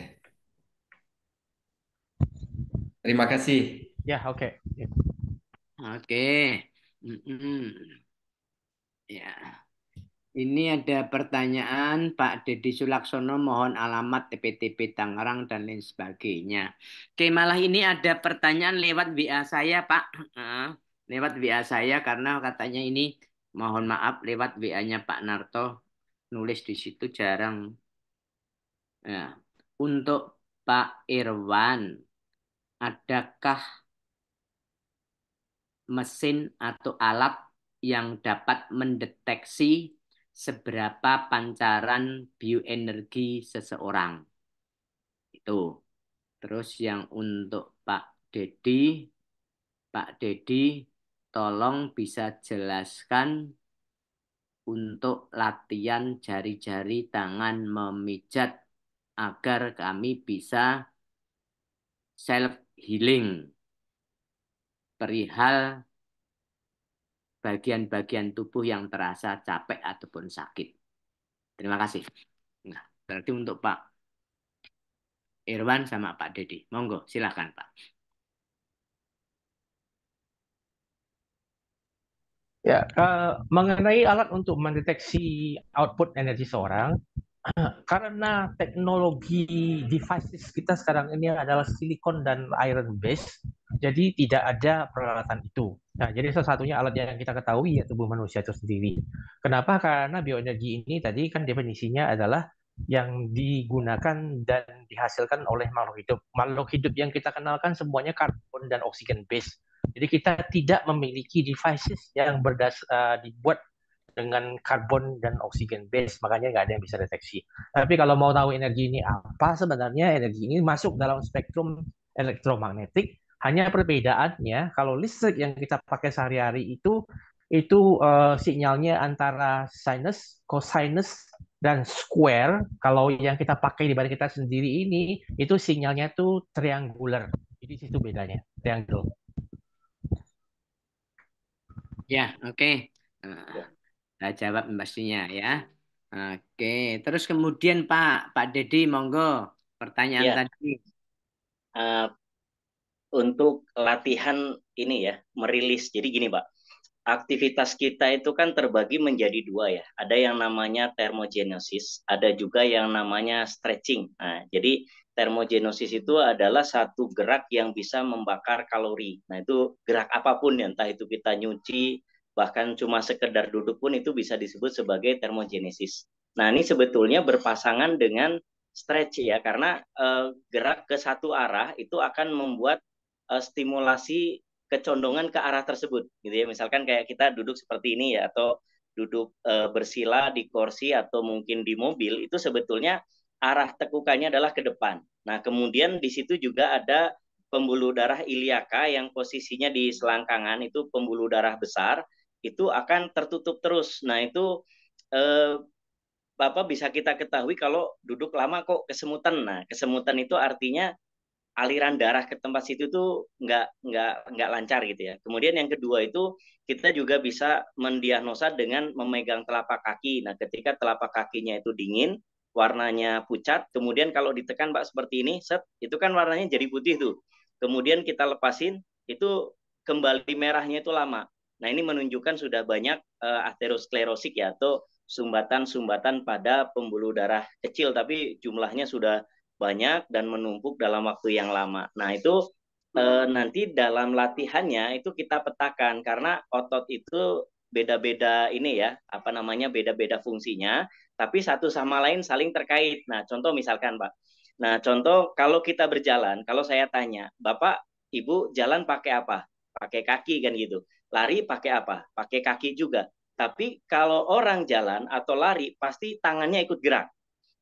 Terima kasih. Ya, oke. Ya. Oke. Okay. Ya. Ini ada pertanyaan Pak Dedi Sulaksono mohon alamat TPTP Tangerang dan lain sebagainya. Oke, malah ini ada pertanyaan lewat WA saya, Pak. lewat WA saya karena katanya ini mohon maaf lewat WA-nya Pak Narto nulis di situ jarang. Ya. Untuk Pak Irwan, adakah mesin atau alat yang dapat mendeteksi seberapa pancaran bioenergi seseorang. Itu. Terus yang untuk Pak Dedi, Pak Dedi tolong bisa jelaskan untuk latihan jari-jari tangan memijat agar kami bisa self healing perihal bagian-bagian tubuh yang terasa capek ataupun sakit. Terima kasih. Nah, berarti untuk Pak Irwan sama Pak Dedi. Monggo, silakan Pak. Ya, uh, mengenai alat untuk mendeteksi output energi seorang, (clears throat) karena teknologi devices kita sekarang ini adalah silikon dan iron base, jadi tidak ada peralatan itu. Nah, jadi salah satunya alat yang kita ketahui ya tubuh manusia itu sendiri. Kenapa? Karena bioenergi ini tadi kan definisinya adalah yang digunakan dan dihasilkan oleh makhluk hidup. Makhluk hidup yang kita kenalkan semuanya karbon dan oksigen base. Jadi kita tidak memiliki devices yang berdas uh, dibuat dengan karbon dan oksigen base, makanya nggak ada yang bisa deteksi. Tapi kalau mau tahu energi ini apa, sebenarnya energi ini masuk dalam spektrum elektromagnetik. Hanya perbedaannya kalau listrik yang kita pakai sehari-hari itu itu uh, sinyalnya antara sinus, cosinus dan square. Kalau yang kita pakai di badan kita sendiri ini itu sinyalnya itu triangular. Jadi situ bedanya, triangle. Ya, oke. Okay. Uh... Eh, ya nah jawab pastinya ya. Oke, terus kemudian Pak Pak Dedi monggo pertanyaan ya. tadi. Uh, untuk latihan ini ya, merilis. Jadi gini Pak, aktivitas kita itu kan terbagi menjadi dua ya. Ada yang namanya termogenesis, ada juga yang namanya stretching. Nah, jadi termogenesis itu adalah satu gerak yang bisa membakar kalori. Nah, itu gerak apapun ya, entah itu kita nyuci, bahkan cuma sekedar duduk pun itu bisa disebut sebagai termogenesis. Nah, ini sebetulnya berpasangan dengan stretch ya karena uh, gerak ke satu arah itu akan membuat uh, stimulasi kecondongan ke arah tersebut gitu ya. Misalkan kayak kita duduk seperti ini ya atau duduk uh, bersila di kursi atau mungkin di mobil itu sebetulnya arah tekukannya adalah ke depan. Nah, kemudian di situ juga ada pembuluh darah iliaka yang posisinya di selangkangan itu pembuluh darah besar itu akan tertutup terus. Nah, itu eh, bapak bisa kita ketahui kalau duduk lama kok kesemutan. Nah, kesemutan itu artinya aliran darah ke tempat situ tuh nggak nggak nggak lancar gitu ya. Kemudian yang kedua itu kita juga bisa mendiagnosa dengan memegang telapak kaki. Nah, ketika telapak kakinya itu dingin, warnanya pucat, kemudian kalau ditekan Pak seperti ini, set itu kan warnanya jadi putih tuh. Kemudian kita lepasin, itu kembali merahnya itu lama. Nah, ini menunjukkan sudah banyak uh, eh, aterosklerosik ya atau sumbatan-sumbatan pada pembuluh darah kecil tapi jumlahnya sudah banyak dan menumpuk dalam waktu yang lama. Nah, itu eh, nanti dalam latihannya itu kita petakan karena otot itu beda-beda ini ya, apa namanya? beda-beda fungsinya, tapi satu sama lain saling terkait. Nah, contoh misalkan, Pak. Nah, contoh kalau kita berjalan, kalau saya tanya, "Bapak, Ibu jalan pakai apa?" Pakai kaki kan gitu. Lari pakai apa? Pakai kaki juga. Tapi kalau orang jalan atau lari pasti tangannya ikut gerak.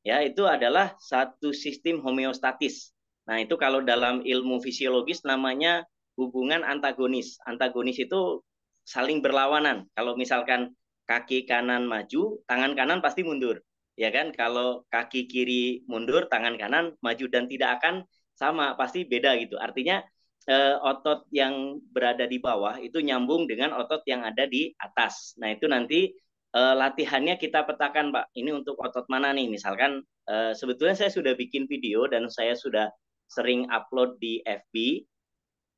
Ya, itu adalah satu sistem homeostatis. Nah, itu kalau dalam ilmu fisiologis namanya hubungan antagonis. Antagonis itu saling berlawanan. Kalau misalkan kaki kanan maju, tangan kanan pasti mundur. Ya kan? Kalau kaki kiri mundur, tangan kanan maju dan tidak akan sama, pasti beda gitu. Artinya eh, otot yang berada di bawah itu nyambung dengan otot yang ada di atas. Nah, itu nanti eh, latihannya kita petakan, Pak. Ini untuk otot mana nih? Misalkan eh, sebetulnya saya sudah bikin video dan saya sudah sering upload di FB.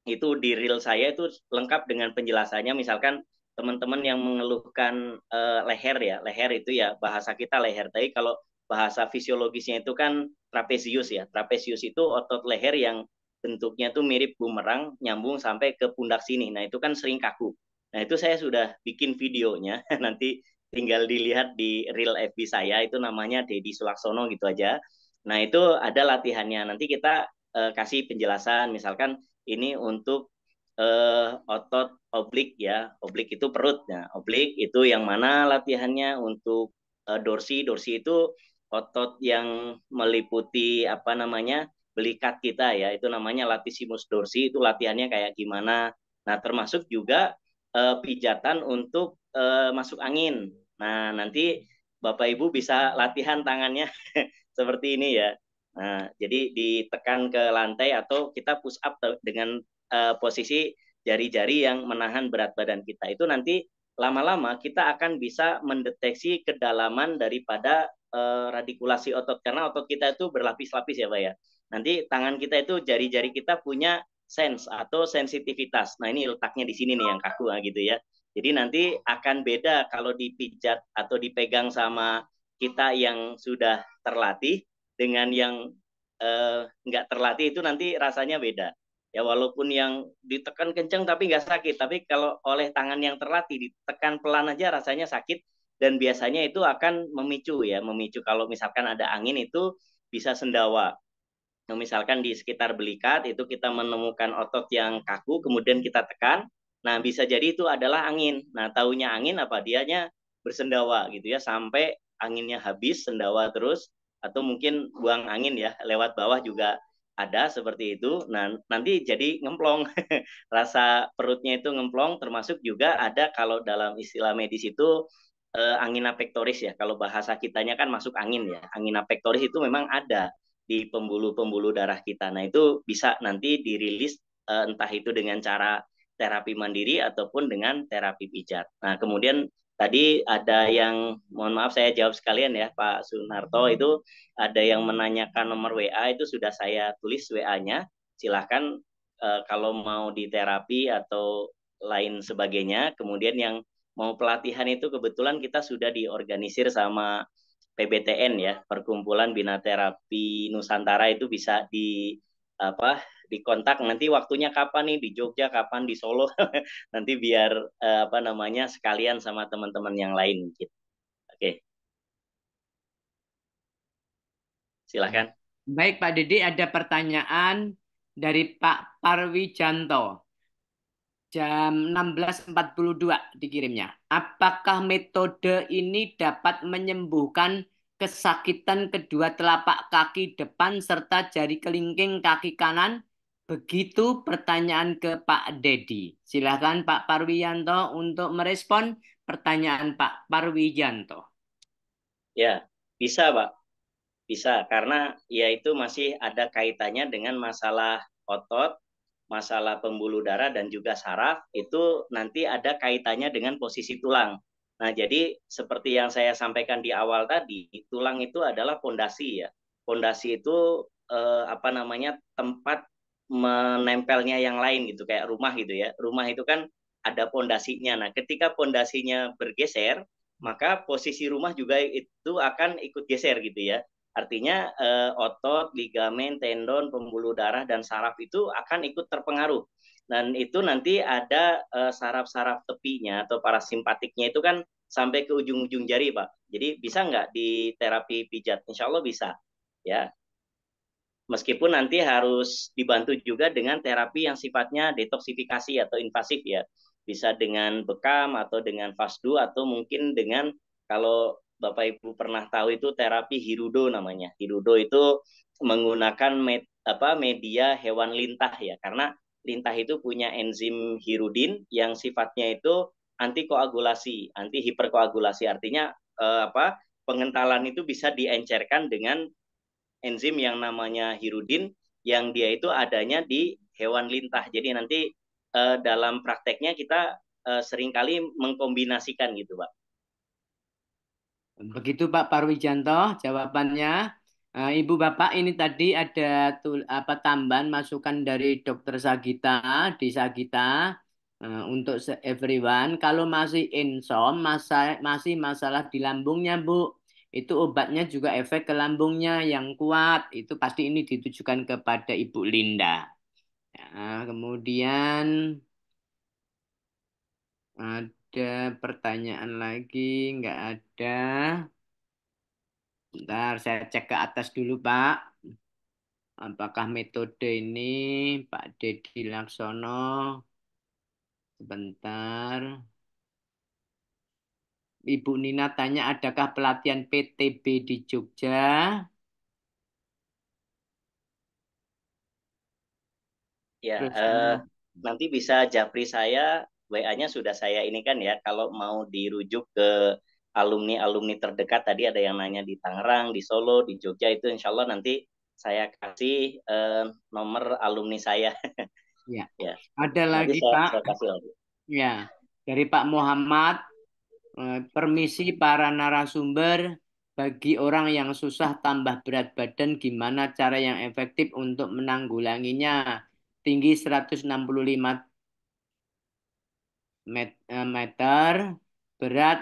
Itu di reel saya itu lengkap dengan penjelasannya misalkan teman-teman yang mengeluhkan uh, leher ya, leher itu ya bahasa kita leher. Tapi kalau bahasa fisiologisnya itu kan trapesius ya. Trapesius itu otot leher yang bentuknya tuh mirip bumerang nyambung sampai ke pundak sini. Nah, itu kan sering kaku. Nah, itu saya sudah bikin videonya. (laughs) Nanti tinggal dilihat di real FB saya itu namanya Dedi Sulaksono gitu aja. Nah, itu ada latihannya. Nanti kita eh, kasih penjelasan misalkan ini untuk eh, otot oblik ya. Oblik itu perut. Nah, oblik itu yang mana latihannya untuk eh, dorsi. Dorsi itu otot yang meliputi apa namanya? belikat kita ya itu namanya latissimus dorsi itu latihannya kayak gimana nah termasuk juga uh, pijatan untuk uh, masuk angin nah nanti bapak ibu bisa latihan tangannya (laughs) seperti ini ya nah jadi ditekan ke lantai atau kita push up dengan uh, posisi jari-jari yang menahan berat badan kita itu nanti lama-lama kita akan bisa mendeteksi kedalaman daripada uh, radikulasi otot karena otot kita itu berlapis-lapis ya pak ya nanti tangan kita itu jari-jari kita punya sense atau sensitivitas. Nah ini letaknya di sini nih yang kaku ah, gitu ya. Jadi nanti akan beda kalau dipijat atau dipegang sama kita yang sudah terlatih dengan yang eh, nggak terlatih itu nanti rasanya beda. Ya walaupun yang ditekan kenceng tapi nggak sakit, tapi kalau oleh tangan yang terlatih ditekan pelan aja rasanya sakit dan biasanya itu akan memicu ya, memicu kalau misalkan ada angin itu bisa sendawa. Nah, misalkan di sekitar belikat itu kita menemukan otot yang kaku, kemudian kita tekan. Nah, bisa jadi itu adalah angin. Nah, taunya angin apa dianya bersendawa gitu ya sampai anginnya habis sendawa terus atau mungkin buang angin ya lewat bawah juga ada seperti itu. Nah, nanti jadi ngemplong. (laughs) Rasa perutnya itu ngemplong termasuk juga ada kalau dalam istilah medis itu eh, angina pectoris ya. Kalau bahasa kitanya kan masuk angin ya. Angina pectoris itu memang ada di pembuluh-pembuluh darah kita. Nah, itu bisa nanti dirilis uh, entah itu dengan cara terapi mandiri ataupun dengan terapi pijat. Nah, kemudian tadi ada yang mohon maaf saya jawab sekalian ya Pak Sunarto hmm. itu ada yang menanyakan nomor WA itu sudah saya tulis WA-nya silahkan uh, eh, kalau mau di terapi atau lain sebagainya kemudian yang mau pelatihan itu kebetulan kita sudah diorganisir sama PBTN ya Perkumpulan Bina Terapi Nusantara itu bisa di apa dikontak nanti waktunya kapan nih di Jogja kapan di Solo (laughs) nanti biar eh, apa namanya sekalian sama teman-teman yang lain gitu oke silakan baik Pak Dedi ada pertanyaan dari Pak Parwijanto jam 16.42 dikirimnya. Apakah metode ini dapat menyembuhkan kesakitan kedua telapak kaki depan serta jari kelingking kaki kanan? Begitu pertanyaan ke Pak Dedi. Silakan Pak Parwiyanto untuk merespon pertanyaan Pak Parwiyanto. Ya, bisa Pak. Bisa, karena ya itu masih ada kaitannya dengan masalah otot masalah pembuluh darah dan juga saraf itu nanti ada kaitannya dengan posisi tulang. Nah, jadi seperti yang saya sampaikan di awal tadi, tulang itu adalah pondasi ya. Pondasi itu eh, apa namanya tempat menempelnya yang lain gitu kayak rumah gitu ya. Rumah itu kan ada pondasinya. Nah, ketika pondasinya bergeser, maka posisi rumah juga itu akan ikut geser gitu ya. Artinya eh, otot, ligamen, tendon, pembuluh darah dan saraf itu akan ikut terpengaruh. Dan itu nanti ada saraf eh, saraf-saraf tepinya atau parasimpatiknya itu kan sampai ke ujung-ujung jari, Pak. Jadi bisa nggak di terapi pijat? Insya Allah bisa. Ya. Meskipun nanti harus dibantu juga dengan terapi yang sifatnya detoksifikasi atau invasif ya. Bisa dengan bekam atau dengan fasdu atau mungkin dengan kalau Bapak Ibu pernah tahu itu terapi hirudo namanya. Hirudo itu menggunakan med, apa media hewan lintah ya karena lintah itu punya enzim hirudin yang sifatnya itu anti koagulasi, anti hiperkoagulasi artinya eh, apa pengentalan itu bisa diencerkan dengan enzim yang namanya hirudin yang dia itu adanya di hewan lintah. Jadi nanti eh, dalam prakteknya kita eh, seringkali mengkombinasikan gitu, Pak Begitu Pak Parwijanto jawabannya. Eh, Ibu Bapak ini tadi ada tul, apa tambahan masukan dari Dokter Sagita di Sagita uh, untuk everyone. Kalau masih insom, masih, masih masalah di lambungnya Bu, itu obatnya juga efek ke lambungnya yang kuat. Itu pasti ini ditujukan kepada Ibu Linda. Ya, kemudian ada eh, ada pertanyaan lagi? Nggak ada. Bentar, saya cek ke atas dulu, Pak. Apakah metode ini Pak Deddy Laksono? Sebentar. Ibu Nina tanya, adakah pelatihan PTB di Jogja? Ya, Terus, eh, nanti bisa japri saya WA-nya sudah saya ini kan ya kalau mau dirujuk ke alumni-alumni terdekat tadi ada yang nanya di Tangerang, di Solo, di Jogja itu insya Allah nanti saya kasih eh, nomor alumni saya. Ya. (laughs) ya. Ada lagi saya, Pak. Saya kasih lagi. Ya, dari Pak Muhammad eh, permisi para narasumber bagi orang yang susah tambah berat badan gimana cara yang efektif untuk menanggulanginya? Tinggi 165 Eh, meter, berat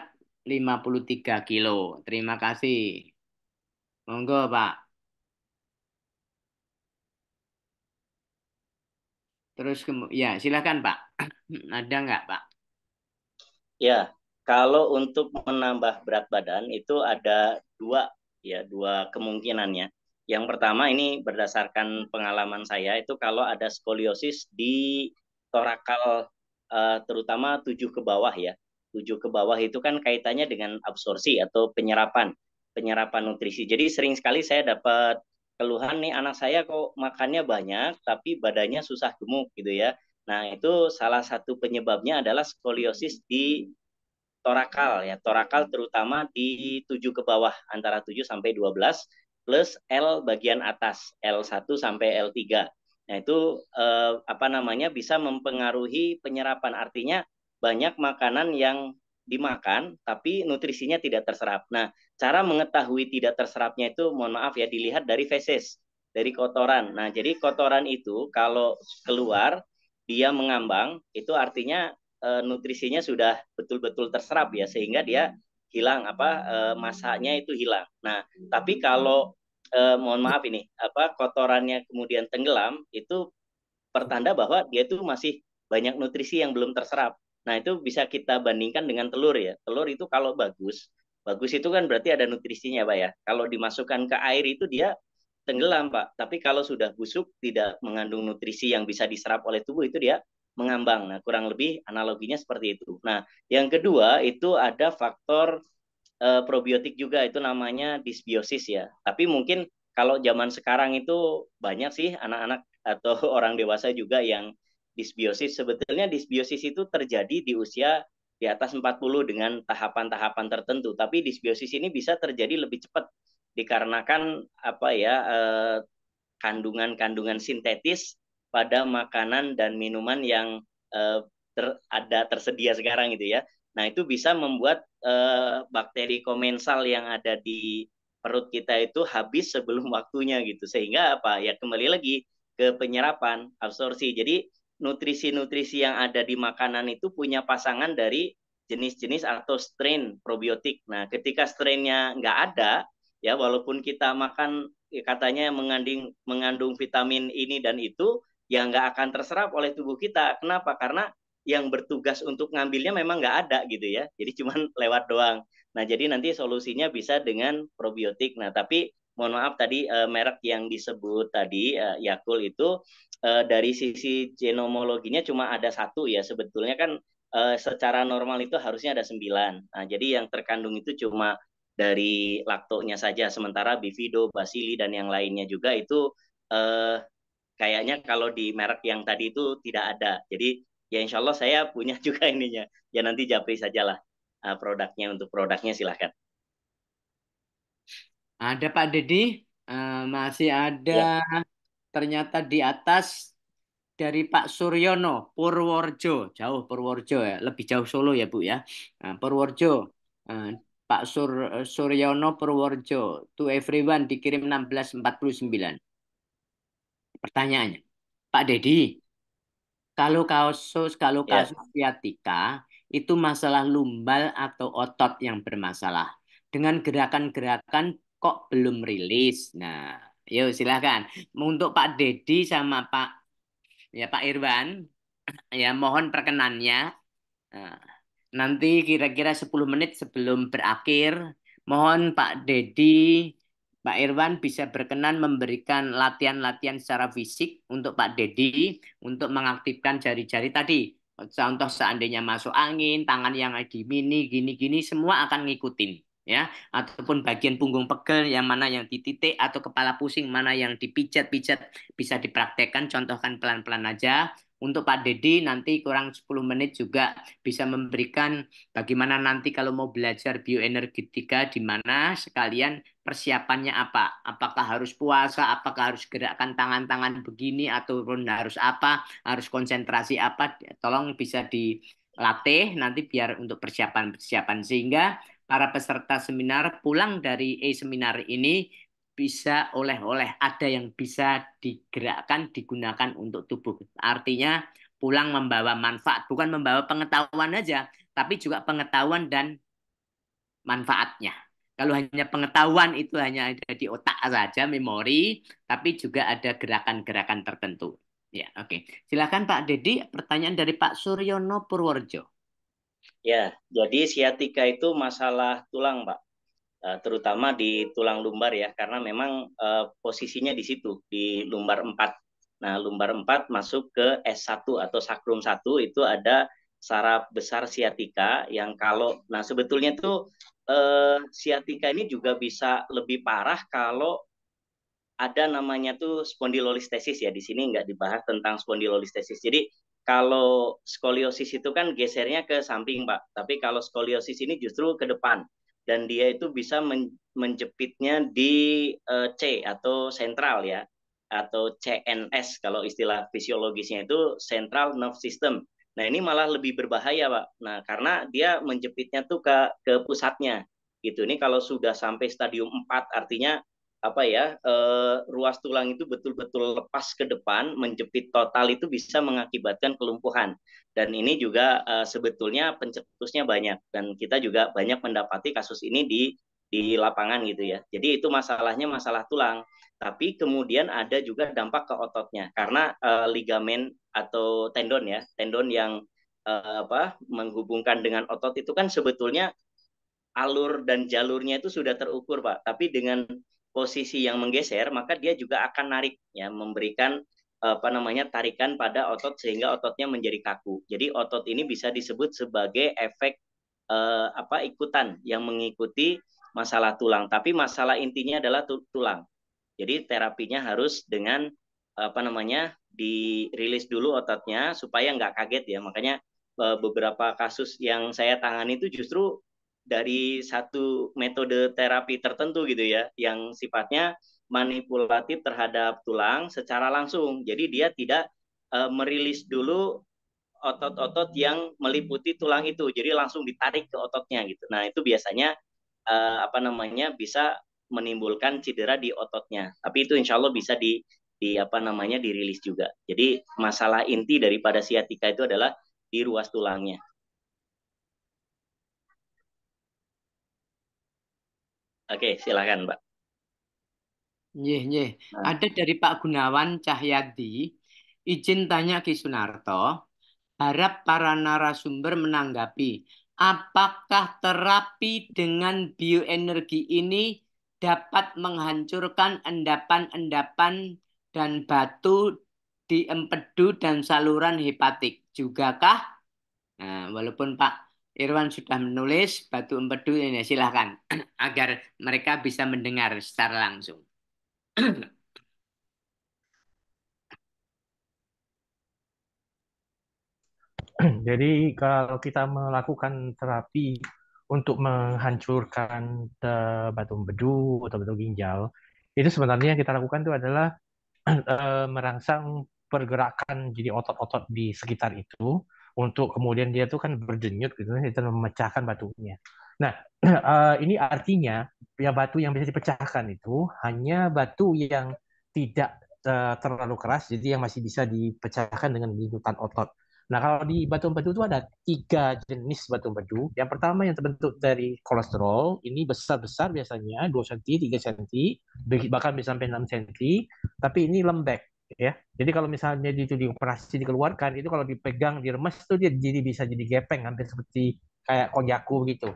53 kilo. Terima kasih. Monggo, Pak. Terus ya, silakan, Pak. (clears throat) Ada enggak, Pak? Ya, kalau untuk menambah berat badan itu ada dua ya, dua kemungkinannya. Yang pertama ini berdasarkan pengalaman saya itu kalau ada skoliosis di torakal uh, terutama tujuh ke bawah ya. Tujuh ke bawah itu kan kaitannya dengan absorpsi atau penyerapan, penyerapan nutrisi. Jadi sering sekali saya dapat keluhan nih anak saya kok makannya banyak tapi badannya susah gemuk gitu ya. Nah, itu salah satu penyebabnya adalah skoliosis di torakal ya. Torakal terutama di tujuh ke bawah antara 7 sampai 12 plus L bagian atas L1 sampai L3. Nah, itu eh, apa namanya bisa mempengaruhi penyerapan. Artinya banyak makanan yang dimakan tapi nutrisinya tidak terserap. Nah, cara mengetahui tidak terserapnya itu mohon maaf ya dilihat dari feses, dari kotoran. Nah, jadi kotoran itu kalau keluar dia mengambang, itu artinya e, nutrisinya sudah betul-betul terserap ya sehingga dia hilang apa e, masanya itu hilang. Nah, tapi kalau eh, mohon maaf ini apa kotorannya kemudian tenggelam itu pertanda bahwa dia itu masih banyak nutrisi yang belum terserap. Nah, itu bisa kita bandingkan dengan telur ya. Telur itu kalau bagus, bagus itu kan berarti ada nutrisinya, Pak ya. Kalau dimasukkan ke air itu dia tenggelam, Pak. Tapi kalau sudah busuk tidak mengandung nutrisi yang bisa diserap oleh tubuh itu dia mengambang. Nah, kurang lebih analoginya seperti itu. Nah, yang kedua itu ada faktor uh, probiotik juga itu namanya disbiosis ya. Tapi mungkin kalau zaman sekarang itu banyak sih anak-anak atau (laughs) orang dewasa juga yang disbiosis. Sebetulnya disbiosis itu terjadi di usia di atas 40 dengan tahapan-tahapan tertentu. Tapi disbiosis ini bisa terjadi lebih cepat dikarenakan apa ya kandungan eh, kandungan-kandungan sintetis pada makanan dan minuman yang eh, ter, ada tersedia sekarang gitu ya. Nah, itu bisa membuat eh, bakteri komensal yang ada di perut kita itu habis sebelum (laughs) waktunya gitu sehingga apa ya kembali lagi ke penyerapan absorpsi jadi nutrisi-nutrisi yang ada di makanan itu punya pasangan dari jenis-jenis atau strain probiotik nah ketika strainnya nggak ada ya walaupun kita makan ya katanya mengandung mengandung vitamin ini dan itu yang nggak akan terserap oleh tubuh kita kenapa karena yang bertugas untuk ngambilnya memang nggak ada gitu ya. Jadi cuman (laughs) lewat doang. Nah, jadi nanti solusinya bisa dengan probiotik. Nah, tapi mohon maaf tadi e, merek yang disebut tadi eh, Yakult Yakul itu e, dari sisi genomologinya cuma ada satu ya sebetulnya kan secara normal itu harusnya ada sembilan nah jadi yang terkandung itu cuma dari laktonya saja sementara bifido basili dan yang lainnya juga itu kayaknya kalau di merek yang tadi itu tidak ada jadi ya insya Allah saya punya (laughs) juga ininya. Ya nanti japri sajalah uh, produknya untuk produknya silahkan. Ada Pak deddy uh, masih ada ya. ternyata di atas dari Pak Suryono Purworejo, jauh Purworejo ya, lebih jauh Solo ya Bu ya. Uh, Purworejo, uh, Pak Sur Suryono Purworejo, to everyone dikirim 1649. Pertanyaannya, Pak deddy kalau kasus kalau ya. kasus yeah. sciatica itu masalah lumbal atau otot yang bermasalah. Dengan gerakan-gerakan kok belum rilis. Nah, yuk silahkan. Untuk Pak Dedi sama Pak ya Pak Irwan, ya mohon perkenannya. Nah, nanti kira-kira 10 menit sebelum berakhir, mohon Pak Dedi Pak Irwan bisa berkenan memberikan latihan-latihan secara fisik untuk Pak Dedi untuk mengaktifkan jari-jari tadi. Contoh seandainya masuk angin, tangan yang lagi mini, gini-gini, semua akan ngikutin ya ataupun bagian punggung pegel yang mana yang dititik atau kepala pusing mana yang dipijat-pijat bisa dipraktekkan contohkan pelan-pelan aja untuk Pak Dedi nanti kurang 10 menit juga bisa memberikan bagaimana nanti kalau mau belajar bioenergetika di mana sekalian persiapannya apa? Apakah harus puasa? Apakah harus gerakkan tangan-tangan begini atau harus apa? Harus konsentrasi apa? Tolong bisa dilatih nanti biar untuk persiapan-persiapan sehingga para peserta seminar pulang dari e-seminar ini bisa oleh-oleh, ada yang bisa digerakkan, digunakan untuk tubuh. Artinya pulang membawa manfaat, bukan membawa pengetahuan aja, tapi juga pengetahuan dan manfaatnya. Kalau hanya pengetahuan itu hanya ada di otak saja, memori, tapi juga ada gerakan-gerakan tertentu. Ya, oke. Okay. Silakan Pak Dedi, pertanyaan dari Pak Suryono Purworejo. Ya, jadi siatika itu masalah tulang, Pak. Eh, terutama di tulang lumbar ya karena memang uh, posisinya di situ di lumbar 4. Nah, lumbar 4 masuk ke S1 atau sakrum 1 itu ada saraf besar siatika yang kalau nah sebetulnya tuh uh, siatika ini juga bisa lebih parah kalau ada namanya tuh spondylolistesis ya di sini nggak dibahas tentang spondylolistesis. Jadi kalau skoliosis itu kan gesernya ke samping, Pak. Tapi kalau skoliosis ini justru ke depan dan dia itu bisa men menjepitnya di uh, C atau sentral ya atau CNS kalau istilah fisiologisnya itu central nerve system. Nah, ini malah lebih berbahaya, Pak. Nah, karena dia menjepitnya tuh ke ke pusatnya gitu. Ini kalau sudah sampai stadium 4 artinya apa ya uh, ruas tulang itu betul-betul lepas ke depan menjepit total itu bisa mengakibatkan kelumpuhan dan ini juga uh, sebetulnya pencetusnya banyak dan kita juga banyak mendapati kasus ini di di lapangan gitu ya jadi itu masalahnya masalah tulang tapi kemudian ada juga dampak ke ototnya karena uh, ligamen atau tendon ya tendon yang uh, apa menghubungkan dengan otot itu kan sebetulnya alur dan jalurnya itu sudah terukur pak tapi dengan posisi yang menggeser, maka dia juga akan narik ya, memberikan apa namanya tarikan pada otot sehingga ototnya menjadi kaku. Jadi otot ini bisa disebut sebagai efek eh, apa ikutan yang mengikuti masalah tulang. Tapi masalah intinya adalah tulang. Jadi terapinya harus dengan apa namanya dirilis dulu ototnya supaya nggak kaget ya. Makanya eh, beberapa kasus yang saya tangani itu justru dari satu metode terapi tertentu gitu ya yang sifatnya manipulatif terhadap tulang secara langsung. Jadi dia tidak uh, merilis dulu otot-otot yang meliputi tulang itu. Jadi langsung ditarik ke ototnya gitu. Nah, itu biasanya uh, apa namanya bisa menimbulkan cedera di ototnya. Tapi itu insya Allah bisa di di apa namanya dirilis juga. Jadi masalah inti daripada siatika itu adalah di ruas tulangnya. Oke, silakan Pak. Nyeh, nyeh. Nah. Ada dari Pak Gunawan Cahyadi. Izin tanya Ki Sunarto, harap para narasumber menanggapi. Apakah terapi dengan bioenergi ini dapat menghancurkan endapan-endapan dan batu di empedu dan saluran hepatik jugakah? Nah, walaupun Pak Irwan sudah menulis batu empedu ini silahkan (clears throat) agar mereka bisa mendengar secara langsung. (clears throat) Jadi kalau kita melakukan terapi untuk menghancurkan eh, batu empedu atau batu ginjal, itu sebenarnya yang kita lakukan itu adalah (clears throat) eh, merangsang pergerakan jadi otot-otot di sekitar itu untuk kemudian dia tuh kan berdenyut gitu dan memecahkan batunya. Nah, (clears throat) eh, ini artinya ya batu yang bisa dipecahkan itu hanya batu yang tidak eh, terlalu keras jadi yang masih bisa dipecahkan dengan lingkutan otot. Nah, kalau di batu empedu itu ada tiga jenis batu empedu. Yang pertama yang terbentuk dari kolesterol, ini besar-besar biasanya, 2 cm, 3 cm, bahkan bisa sampai 6 cm, tapi ini lembek ya. Jadi kalau misalnya itu dioperasi dikeluarkan, itu kalau dipegang diremes itu dia jadi bisa jadi gepeng hampir seperti kayak konjaku gitu.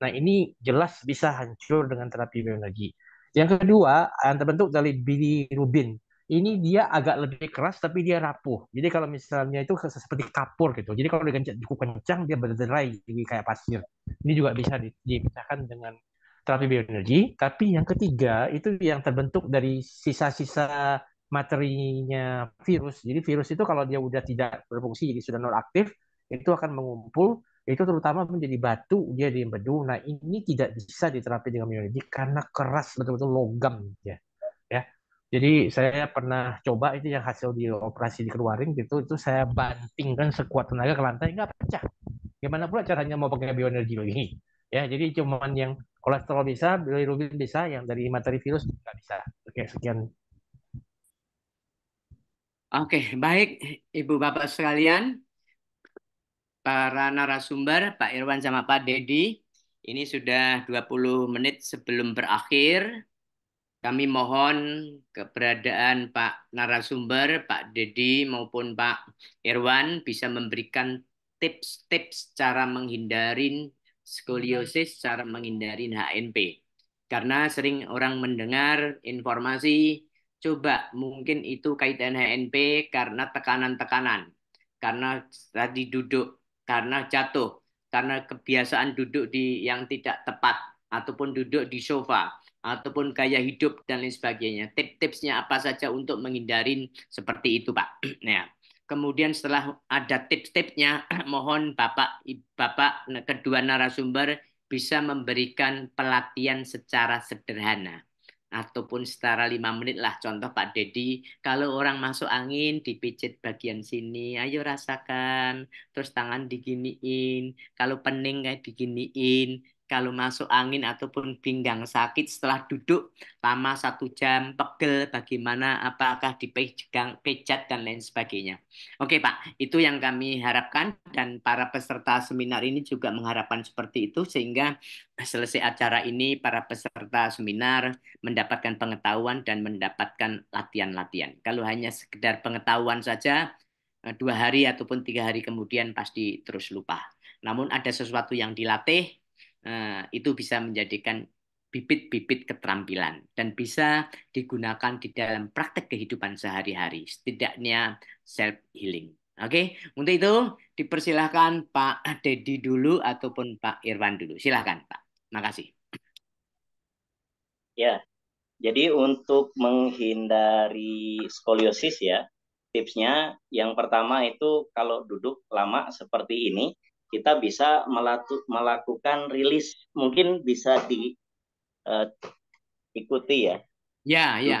Nah ini jelas bisa hancur dengan terapi biologi. Yang kedua yang terbentuk dari bilirubin. Ini dia agak lebih keras tapi dia rapuh. Jadi kalau misalnya itu seperti kapur gitu. Jadi kalau digencet cukup kencang dia berderai jadi kayak pasir. Ini juga bisa dipisahkan dengan terapi bioenergi. Tapi yang ketiga itu yang terbentuk dari sisa-sisa materinya virus. Jadi virus itu kalau dia sudah tidak berfungsi, jadi sudah nonaktif, itu akan mengumpul, itu terutama menjadi batu, dia di empedu. Nah ini tidak bisa diterapi dengan immunity karena keras betul-betul logam ya. ya. Jadi saya pernah coba itu yang hasil di operasi dikeluarin gitu, itu saya bantingkan sekuat tenaga ke lantai nggak pecah. Gimana pula caranya mau pakai bioenergi lagi? Ya, jadi cuman yang kolesterol bisa, bilirubin bisa, yang dari materi virus nggak bisa. Oke, sekian Oke, baik Ibu Bapak sekalian, para narasumber, Pak Irwan sama Pak Dedi, ini sudah 20 menit sebelum berakhir. Kami mohon keberadaan Pak narasumber, Pak Dedi maupun Pak Irwan bisa memberikan tips-tips cara menghindari skoliosis, cara menghindari HNP. Karena sering orang mendengar informasi Coba mungkin itu kaitan HNP karena tekanan-tekanan, karena tadi duduk, karena jatuh, karena kebiasaan duduk di yang tidak tepat ataupun duduk di sofa ataupun gaya hidup dan lain sebagainya. Tips-tipsnya apa saja untuk menghindari seperti itu, Pak? Nah, (clears throat) kemudian setelah ada tips-tipsnya, (clears throat) mohon Bapak Bapak kedua narasumber bisa memberikan pelatihan secara sederhana ataupun setara lima menit lah contoh Pak Dedi kalau orang masuk angin dipijit bagian sini ayo rasakan terus tangan diginiin kalau pening kayak diginiin kalau masuk angin ataupun pinggang sakit setelah duduk lama satu jam pegel bagaimana apakah dipegang pecat dan lain sebagainya oke pak itu yang kami harapkan dan para peserta seminar ini juga mengharapkan seperti itu sehingga selesai acara ini para peserta seminar mendapatkan pengetahuan dan mendapatkan latihan-latihan kalau hanya sekedar pengetahuan saja eh, dua hari ataupun tiga hari kemudian pasti terus lupa. Namun ada sesuatu yang dilatih, Eh, itu bisa menjadikan bibit-bibit keterampilan dan bisa digunakan di dalam praktek kehidupan sehari-hari, setidaknya self healing. Oke, untuk itu dipersilahkan Pak Dedi dulu ataupun Pak Irwan dulu. Silahkan Pak. Makasih. Ya, jadi untuk menghindari skoliosis ya, tipsnya yang pertama itu kalau duduk lama seperti ini, kita bisa melatu, melakukan rilis mungkin bisa diikuti eh, uh, ya. Ya, ya.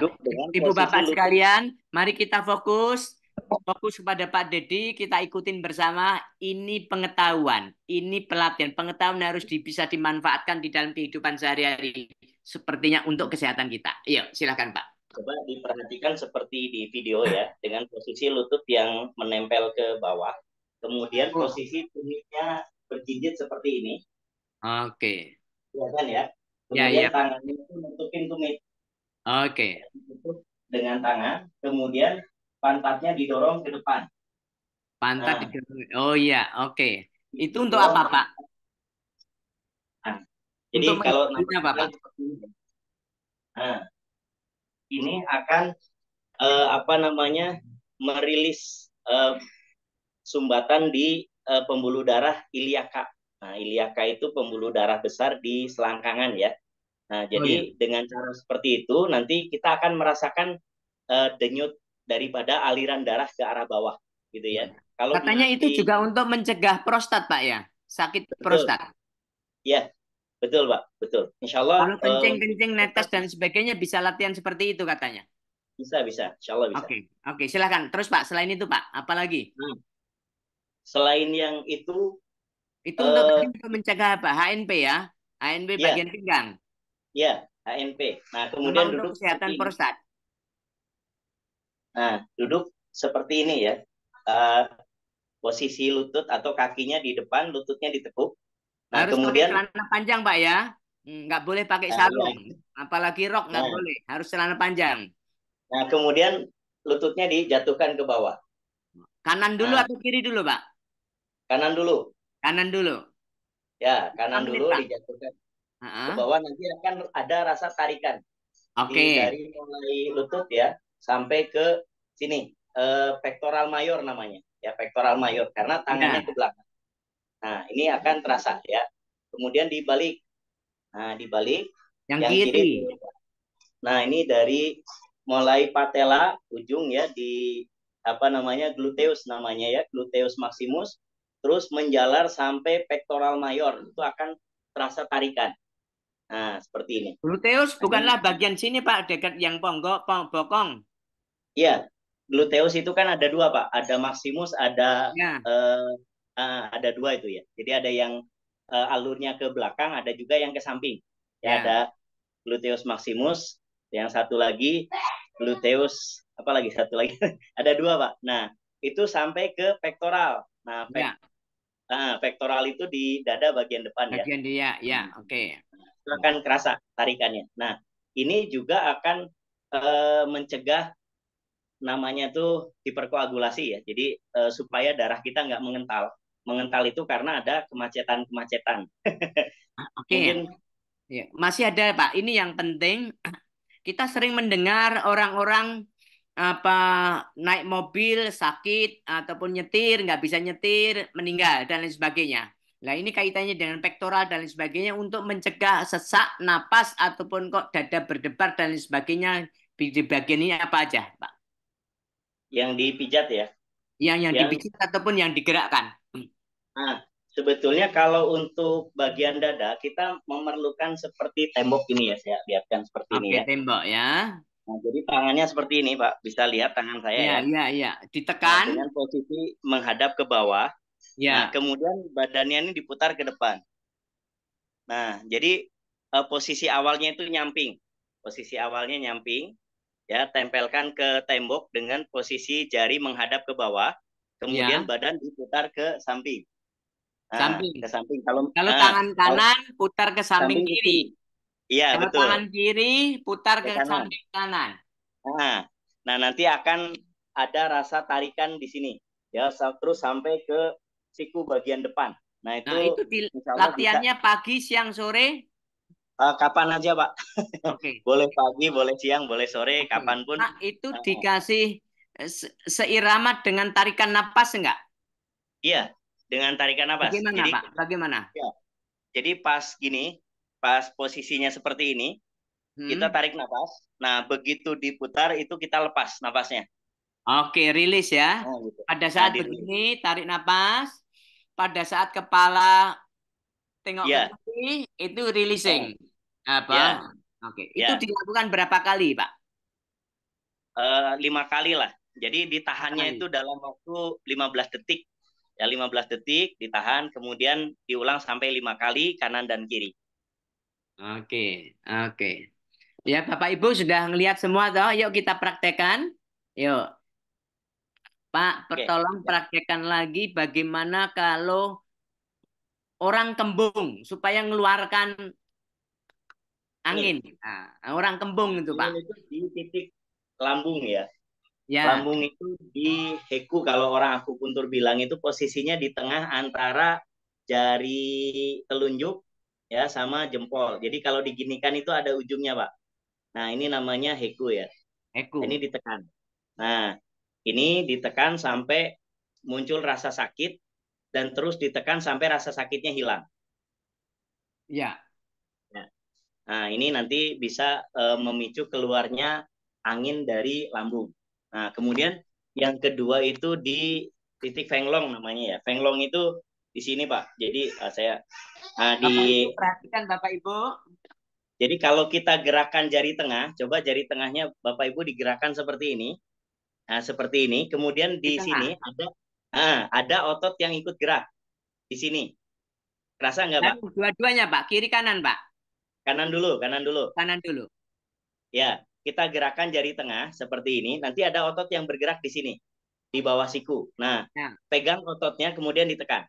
Ibu Bapak sekalian, mari kita fokus fokus kepada Pak Dedi, kita ikutin bersama ini pengetahuan, ini pelatihan. Pengetahuan harus bisa dimanfaatkan di dalam kehidupan sehari-hari sepertinya untuk kesehatan kita. Yuk, iya, silakan Pak. Coba diperhatikan seperti di video ya, dengan posisi lutut yang menempel ke bawah Kemudian oh. posisi tumitnya berjinjit seperti ini. Oke. Okay. Ya kan ya. Kemudian ya, ya. tangannya itu nutupin tumit. Oke. Okay. Dengan tangan, kemudian pantatnya didorong ke depan. Pantat nah. didorong. Oh iya, oke. Okay. Itu untuk apa, Pak? Nah. Jadi untuk kalau apa, Pak? Nah. ini akan uh, apa namanya? merilis uh, sumbatan di uh, pembuluh darah iliaka. Nah, iliaka itu pembuluh darah besar di selangkangan ya. Nah, oh, jadi oh, iya. dengan cara seperti itu nanti kita akan merasakan uh, denyut daripada aliran darah ke arah bawah gitu ya. Iya. Kalau katanya di, itu juga untuk mencegah prostat, Pak ya. Sakit betul. prostat. Ya, betul, Pak. Betul. Insya Allah. Kalau eh, kencing-kencing, um, netes dan sebagainya bisa latihan seperti itu katanya. Bisa, bisa. Insya Allah bisa. Oke, okay. oke. Okay, silakan. Terus Pak, selain itu Pak, apa lagi? Hmm. Selain yang itu itu untuk uh, eh, untuk mencegah apa? HNP ya? HNP yeah. bagian pinggang. ya yeah, HNP. Nah, kemudian untuk duduk kesehatan prostat. Nah, duduk seperti ini ya. Uh, posisi lutut atau kakinya di depan, lututnya ditekuk. Nah, harus kemudian pakai celana panjang, Pak ya. Hmm, nggak boleh pakai sarung, nah, iya. apalagi rok nggak nah. boleh. Harus celana panjang. Nah, kemudian lututnya dijatuhkan ke bawah. Kanan dulu nah. atau kiri dulu, Pak? Kanan dulu. Kanan dulu. Ya, kanan dulu dijatuhkan. Uh -huh. Ke bawah nanti akan ada rasa tarikan. Oke. Okay. Dari mulai lutut ya sampai ke sini. uh, pektoral mayor namanya. Ya, pektoral mayor karena tangannya nah. ke belakang. Nah, ini akan terasa ya. Kemudian dibalik. Nah, dibalik yang, yang kiri. kiri. Nah, ini dari mulai patella ujung ya di apa namanya gluteus namanya ya, gluteus maximus terus menjalar sampai pektoral mayor itu akan terasa tarikan. Nah, seperti ini. Gluteus nah, bukanlah bagian sini Pak, dekat yang ponggo, pong, bokong. Iya, gluteus itu kan ada dua Pak, ada maximus, ada ya. eh, eh, ada dua itu ya. Jadi ada yang eh, alurnya ke belakang, ada juga yang ke samping. Ya, ya. ada gluteus maximus, yang satu lagi gluteus, apa lagi satu lagi? (laughs) ada dua Pak. Nah, itu sampai ke pektoral. Nah, pek, ya. Nah, pektoral itu di dada bagian depan bagian ya. Bagian dia, ya, hmm. oke. Okay. Akan kerasa tarikannya. Nah, ini juga akan e, mencegah namanya tuh hiperkoagulasi ya. Jadi e, supaya darah kita nggak mengental. Mengental itu karena ada kemacetan-kemacetan. Ah, (laughs) oke. Okay. Mungkin... Ya. Masih ada Pak. Ini yang penting. Kita sering mendengar orang-orang apa naik mobil sakit ataupun nyetir nggak bisa nyetir meninggal dan lain sebagainya. Nah ini kaitannya dengan pektoral dan lain sebagainya untuk mencegah sesak napas ataupun kok dada berdebar dan lain sebagainya di bagian ini apa aja, Pak? Yang dipijat ya? Yang yang, yang... dipijat ataupun yang digerakkan. Hmm. Nah, sebetulnya kalau untuk bagian dada kita memerlukan seperti tembok ini ya, saya biarkan seperti ini ya. Tembok ya. Nah, jadi tangannya seperti ini, Pak. Bisa lihat tangan saya iya, ya. Iya, iya, iya. Ditekan. Nah, dengan posisi menghadap ke bawah. Ya. Nah, kemudian badannya ini diputar ke depan. Nah, jadi uh, posisi awalnya itu nyamping. Posisi awalnya nyamping. Ya, tempelkan ke tembok dengan posisi jari menghadap ke bawah. Kemudian ya. badan diputar ke samping. Nah, samping. Ke samping. Kalau, kalau nah, tangan kanan kalau, putar ke samping, samping kiri. Iya, betul. Tangan kiri putar ke, ke kanan. samping kanan. Nah, nah nanti akan ada rasa tarikan di sini. Ya, terus sampai ke siku bagian depan. Nah, itu, nah, itu di, latihannya bisa. pagi, siang, sore. Uh, kapan aja, Pak. (laughs) Okay. boleh pagi, boleh siang, boleh sore, okay. kapanpun. Nah, itu nah. dikasih eh, seirama dengan tarikan napas enggak? Iya, dengan tarikan napas. Bagaimana, jadi, Pak? Bagaimana? Ya. Jadi pas gini, pas posisinya seperti ini hmm. kita tarik nafas nah begitu diputar itu kita lepas nafasnya oke rilis ya nah, gitu. pada nah, saat nah, begini tarik nafas pada saat kepala tengok ya. ke sini itu releasing yeah. apa yeah. oke okay. Ya. yeah. itu dilakukan berapa kali pak uh, lima kali lah jadi ditahannya kali. itu dalam waktu 15 detik ya 15 detik ditahan kemudian diulang sampai lima kali kanan dan kiri Oke, oke. Ya, Bapak Ibu sudah melihat semua toh? Yuk kita praktekkan. Yuk. Pak, pertolong praktekan praktekkan lagi bagaimana kalau orang kembung supaya mengeluarkan angin. Iya. Nah, orang kembung itu, Pak. Itu di titik lambung ya. Ya. Lambung itu di heku kalau orang aku kuntur bilang itu posisinya di tengah antara jari telunjuk ya sama jempol. Jadi kalau diginikan itu ada ujungnya, Pak. Nah, ini namanya heku ya. Heku. Ini ditekan. Nah, ini ditekan sampai muncul rasa sakit dan terus ditekan sampai rasa sakitnya hilang. Ya. ya. Nah, ini nanti bisa e, memicu keluarnya angin dari lambung. Nah, kemudian yang kedua itu di titik fenglong namanya ya. Fenglong itu di sini Pak. Jadi uh, saya uh, di Ibu, perhatikan Bapak Ibu. Jadi kalau kita gerakan jari tengah, coba jari tengahnya Bapak Ibu digerakkan seperti ini. Nah, seperti ini. Kemudian di, di sini ada uh, ada otot yang ikut gerak. Di sini. Kerasa nggak, Pak? Dua-duanya, Pak. Kiri kanan, Pak. Kanan dulu, kanan dulu. Kanan dulu. Ya, kita gerakan jari tengah seperti ini. Nanti ada otot yang bergerak di sini, di bawah siku. Nah, ya. pegang ototnya kemudian ditekan.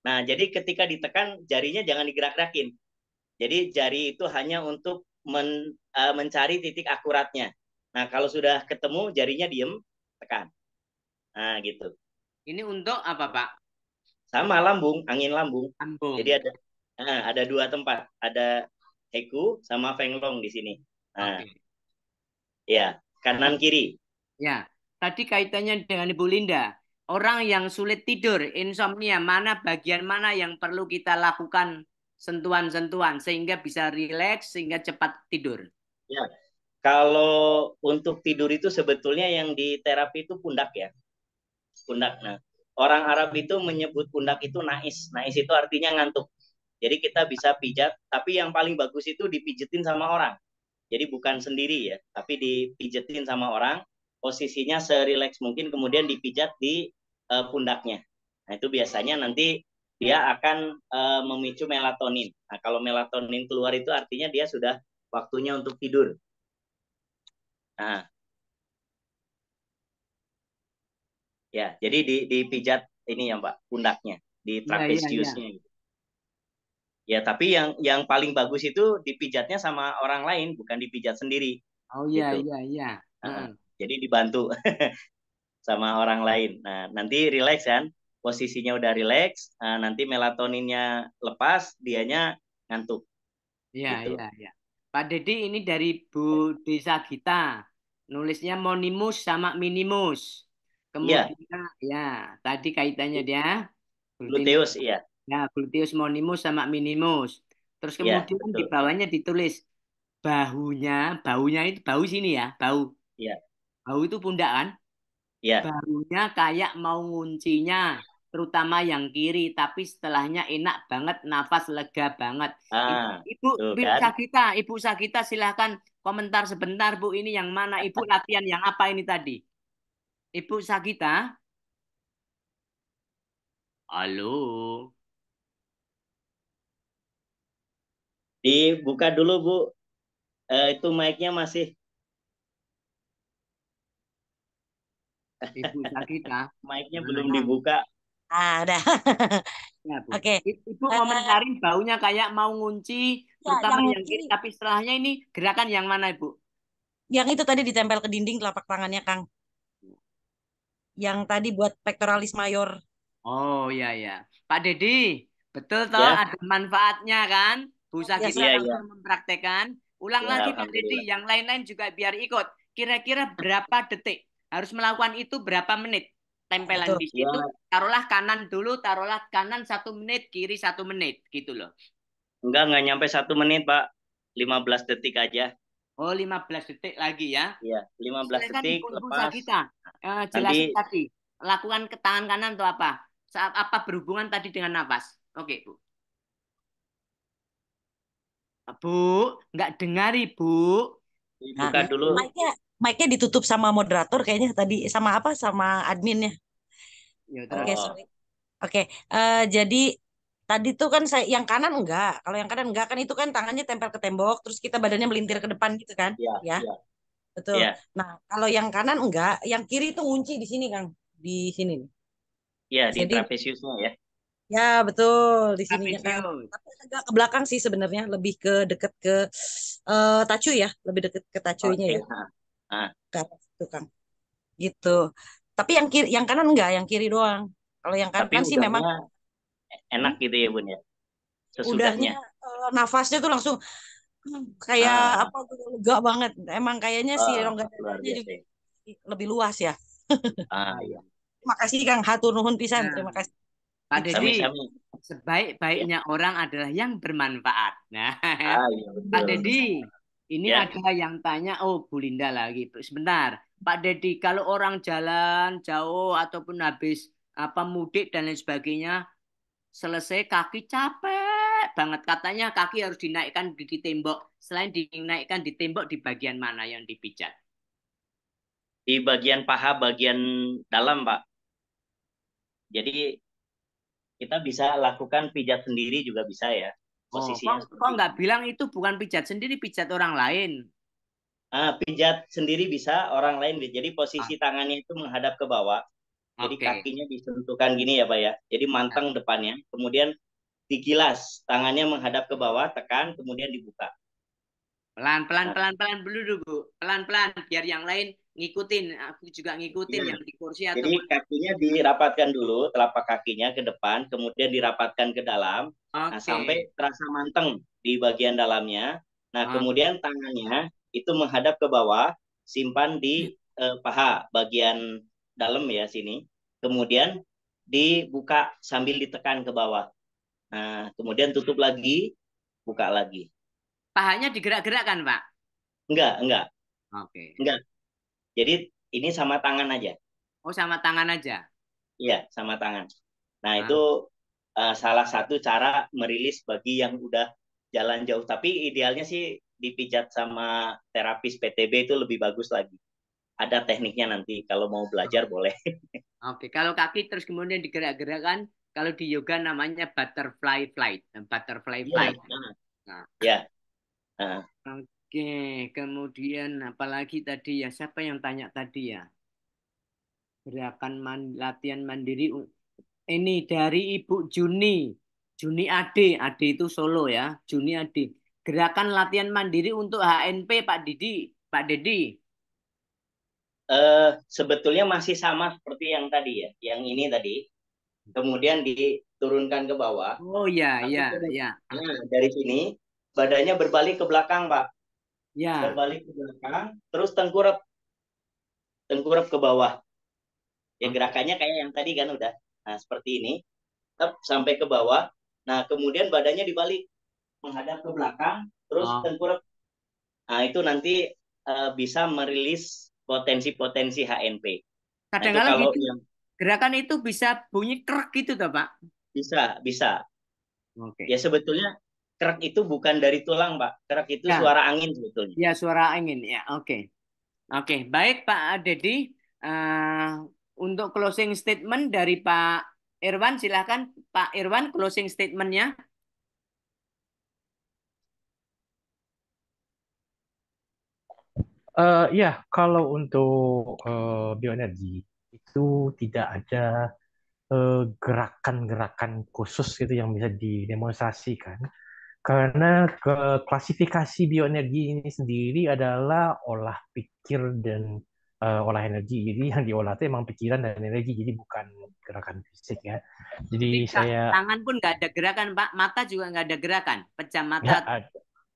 Nah, jadi ketika ditekan jarinya jangan digerak-gerakin. Jadi jari itu hanya untuk men, uh, mencari titik akuratnya. Nah, kalau sudah ketemu jarinya diem, tekan. Nah, gitu. Ini untuk apa, Pak? Sama lambung, angin lambung. Lambung. Jadi ada nah, ada dua tempat, ada heku sama fenglong di sini. Nah. Okay. Ya, kanan kiri. Ya, tadi kaitannya dengan Ibu Linda orang yang sulit tidur, insomnia, mana bagian mana yang perlu kita lakukan sentuhan-sentuhan sehingga bisa rileks, sehingga cepat tidur? Ya, kalau untuk tidur itu sebetulnya yang di terapi itu pundak ya, pundak. Nah, orang Arab itu menyebut pundak itu nais, nais itu artinya ngantuk. Jadi kita bisa pijat, tapi yang paling bagus itu dipijetin sama orang. Jadi bukan sendiri ya, tapi dipijetin sama orang, posisinya serileks mungkin, kemudian dipijat di uh, pundaknya. Nah, itu biasanya nanti dia akan uh, memicu melatonin. Nah, kalau melatonin keluar itu artinya dia sudah waktunya untuk tidur. Nah. Ya, jadi di dipijat ini ya, Mbak, pundaknya, di iya, iya, iya. trapeziusnya. Ya, gitu. ya, ya. ya, tapi yang yang paling bagus itu dipijatnya sama orang lain, bukan dipijat sendiri. Oh iya, gitu. iya, Nah, hmm. Jadi dibantu. (laughs) sama orang lain. Nah, nanti relax kan, posisinya udah relax, nah, nanti melatoninnya lepas, dianya ngantuk. Iya, gitu. iya, iya. Pak Dedi ini dari Bu iya. Desa Gita. Nulisnya monimus sama minimus. Iya. Kemudian ya, ya tadi kaitannya dia gluteus, iya. Ya, gluteus monimus sama minimus. Terus iya, kemudian ya, di bawahnya ditulis bahunya, baunya itu bau sini ya, bau. Iya. Bau itu pundak kan? Ya. barunya kayak mau nguncinya terutama yang kiri tapi setelahnya enak banget nafas lega banget ah, ibu ibu, ibu kan? ibu Sakita silahkan komentar sebentar bu ini yang mana ibu latihan yang apa ini tadi ibu Sakita? halo dibuka dulu bu uh, itu mic-nya masih Ibu bursa kita. Mic-nya nah. belum dibuka. Ah, udah. ya, Oke. Okay. Ibu uh, komentarin baunya kayak mau ngunci, ya, terutama yang, yang kiri, tapi setelahnya ini gerakan yang mana, Ibu? Yang itu tadi ditempel ke dinding telapak tangannya, Kang. Yang tadi buat pectoralis mayor. Oh, iya ya. Pak Dedi, betul toh ya. ada manfaatnya kan? Bu kita ya, ya. mempraktekkan. Ulang ya, lagi Pak Dedi, yang lain-lain juga biar ikut. Kira-kira berapa detik harus melakukan itu berapa menit tempelan Betul, di situ ya. taruhlah kanan dulu taruhlah kanan satu menit kiri satu menit gitu loh enggak enggak nyampe satu menit pak 15 detik aja oh 15 detik lagi ya iya 15 belas detik lepas kita eh, jelasin Nanti... tadi lakukan ke tangan kanan atau apa saat apa berhubungan tadi dengan nafas oke bu Bu, nggak dengar ibu. Buka nah, dulu mic-nya ditutup sama moderator kayaknya tadi sama apa sama adminnya. Ya, Oke, okay, sorry. Oke, okay. uh, eh, jadi tadi tuh kan saya yang kanan enggak. Kalau yang kanan enggak kan itu kan tangannya tempel ke tembok terus kita badannya melintir ke depan gitu kan? Iya. Ya. ya. Betul. Ya. Nah, kalau yang kanan enggak, yang kiri itu kunci di sini, Kang. Di sini Ya, Iya, di trapeziusnya ya. Ya betul di sini kan. Tapi agak ke belakang sih sebenarnya lebih ke dekat ke uh, eh, tacu ya, lebih dekat ke tacunya okay. ya ah. garas itu kang gitu tapi yang kiri yang kanan enggak yang kiri doang kalau yang kanan tapi kan sih memang enak gitu ya bun ya sesudahnya udahnya, nafasnya tuh langsung hmm, kayak ah. apa lega banget emang kayaknya sih si rongga dadanya juga lebih luas ya ah iya makasih kang hatur nuhun pisan nah. terima kasih Pak Deji, sebaik-baiknya ya. orang adalah yang bermanfaat. Nah, ah, iya, Pak Deddy, ini ya. ada yang tanya, oh Bu Linda lagi. Sebentar, Pak Dedi, kalau orang jalan jauh ataupun habis apa mudik dan lain sebagainya, selesai kaki capek banget. Katanya kaki harus dinaikkan di, di tembok. Selain dinaikkan di tembok, di bagian mana yang dipijat? Di bagian paha, bagian dalam, Pak. Jadi kita bisa lakukan pijat sendiri juga bisa ya. Oh, posisinya. Oh, kok nggak bilang itu bukan pijat sendiri, pijat orang lain? Ah, pijat sendiri bisa, orang lain Jadi posisi ah. tangannya itu menghadap ke bawah. Jadi okay. kakinya disentuhkan gini ya Pak ya. Jadi manteng ah. depannya, kemudian dikilas, tangannya menghadap ke bawah, tekan, kemudian dibuka. Pelan-pelan, ah. pelan-pelan dulu, Bu. Pelan-pelan, biar yang lain ngikutin aku juga ngikutin iya. yang di kursi atau jadi kakinya dirapatkan dulu telapak kakinya ke depan kemudian dirapatkan ke dalam okay. nah, sampai terasa manteng di bagian dalamnya nah okay. kemudian tangannya itu menghadap ke bawah simpan di iya. eh, paha bagian dalam ya sini kemudian dibuka sambil ditekan ke bawah nah kemudian tutup lagi buka lagi pahanya digerak-gerakkan pak enggak enggak Oke. Okay. Enggak, jadi ini sama tangan aja. Oh, sama tangan aja. Iya, sama tangan. Nah, ah. itu uh, salah satu cara merilis bagi yang udah jalan jauh. Tapi idealnya sih dipijat sama terapis PTB itu lebih bagus lagi. Ada tekniknya nanti kalau mau belajar oh. boleh. (laughs) Oke, kalau kaki terus kemudian digerak gerakan kalau di yoga namanya butterfly flight, butterfly iya, flight. Nah. Iya. Nah. Yeah. Uh. Oke, kemudian apalagi tadi ya siapa yang tanya tadi ya? Gerakan man, latihan mandiri ini dari Ibu Juni. Juni Ade, Ade itu Solo ya, Juni Ade. Gerakan latihan mandiri untuk HNP Pak Didi, Pak Dedi. Uh, sebetulnya masih sama seperti yang tadi ya, yang ini tadi. Kemudian diturunkan ke bawah. Oh ya, iya, ya, ya. Nah, dari sini badannya berbalik ke belakang, Pak. Ya. Terbalik ke belakang, terus tengkurap. Tengkurap ke bawah. Ya hmm. gerakannya kayak yang tadi kan udah. Nah, seperti ini. Tep, sampai ke bawah. Nah, kemudian badannya dibalik. Menghadap ke belakang, terus oh. Ah. tengkurap. Nah, itu nanti uh, bisa merilis potensi-potensi HNP. Nah, Kadang-kadang nah, kalau gitu, yang... gerakan itu bisa bunyi krek gitu toh, Pak? Bisa, bisa. Okay. Ya sebetulnya kerak itu bukan dari tulang, Pak. Kerak itu ya. suara angin sebetulnya. Ya, suara angin. Ya, oke. Okay. Oke, okay. baik Pak Dedi. Uh, eh, untuk closing statement dari Pak Irwan, silahkan Pak Irwan closing statementnya. Uh, ya, kalau untuk uh, bioenergi itu tidak ada gerakan-gerakan khusus gitu yang bisa didemonstrasikan. Karena ke klasifikasi bioenergi ini sendiri adalah olah pikir dan uh, olah energi. Jadi yang diolah itu emang pikiran dan energi, jadi bukan gerakan fisik ya. Jadi Bisa, saya tangan pun nggak ada gerakan, Pak. Mata juga nggak ada gerakan, Pecah mata.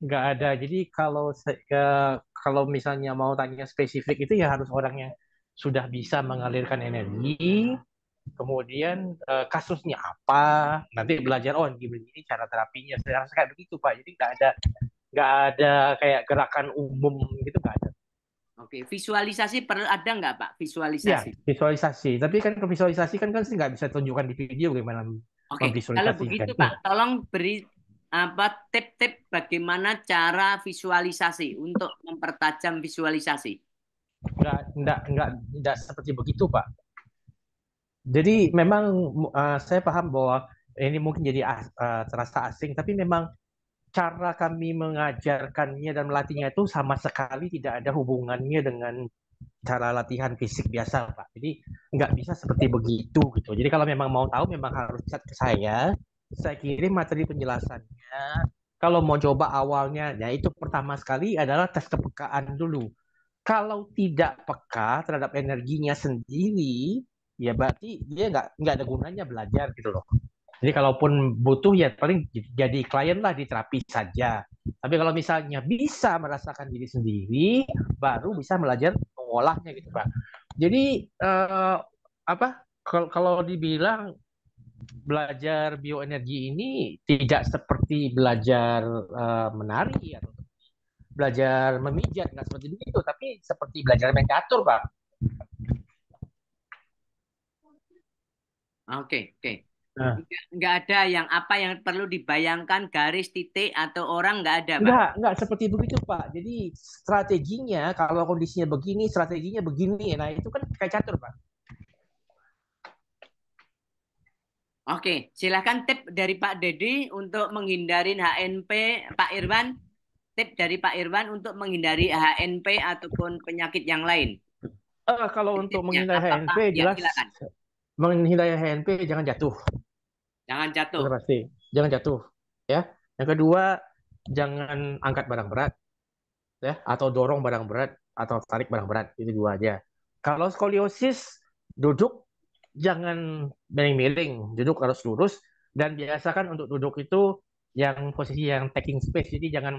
Nggak ada. ada. Jadi kalau saya, kalau misalnya mau tanya spesifik itu ya harus orangnya sudah bisa mengalirkan energi, kemudian uh, kasusnya apa nanti belajar oh gimana begini cara terapinya saya rasa kayak begitu pak jadi nggak ada nggak ada kayak gerakan umum gitu nggak ada Oke, visualisasi perlu ada nggak Pak? Visualisasi. Ya, visualisasi. Tapi kan ke visualisasi kan kan sih nggak bisa tunjukkan di video bagaimana Oke, kalau begitu Pak, tolong beri apa tip-tip bagaimana cara visualisasi untuk mempertajam visualisasi? Enggak, enggak, enggak, enggak seperti begitu Pak. Jadi memang uh, saya paham bahwa ini mungkin jadi as, uh, terasa asing, tapi memang cara kami mengajarkannya dan melatihnya itu sama sekali tidak ada hubungannya dengan cara latihan fisik biasa, Pak. Jadi nggak bisa seperti begitu gitu. Jadi kalau memang mau tahu, memang harus chat ke saya. Saya kirim materi penjelasannya. Kalau mau coba awalnya, ya itu pertama sekali adalah tes kepekaan dulu. Kalau tidak peka terhadap energinya sendiri, ya berarti dia nggak nggak ada gunanya belajar gitu loh. Jadi kalaupun butuh ya paling jadi klien lah di terapi saja. Tapi kalau misalnya bisa merasakan diri sendiri, baru bisa belajar mengolahnya gitu pak. Jadi eh, apa kalau kalau dibilang belajar bioenergi ini tidak seperti belajar uh, menari atau belajar memijat nggak seperti itu tapi seperti belajar mengatur pak Oke, oke. Nah. Nggak ada yang apa yang perlu dibayangkan garis titik atau orang enggak ada. Pak. Enggak, nggak seperti begitu Pak. Jadi strateginya kalau kondisinya begini, strateginya begini. Nah itu kan kayak catur Pak. Oke, silahkan tip dari Pak Dedi untuk menghindari HNP. Pak Irwan, tip dari Pak Irwan untuk menghindari HNP ataupun penyakit yang lain. Uh, kalau untuk menghindari HNP ya, jelas silakan menghindari HNP jangan jatuh. Jangan jatuh. Sudah pasti. Jangan jatuh. Ya. Yang kedua, jangan angkat barang berat. Ya, atau dorong barang berat atau tarik barang berat. Itu dua aja. Kalau skoliosis duduk jangan miring-miring, duduk harus lurus dan biasakan untuk duduk itu yang posisi yang taking space. Jadi jangan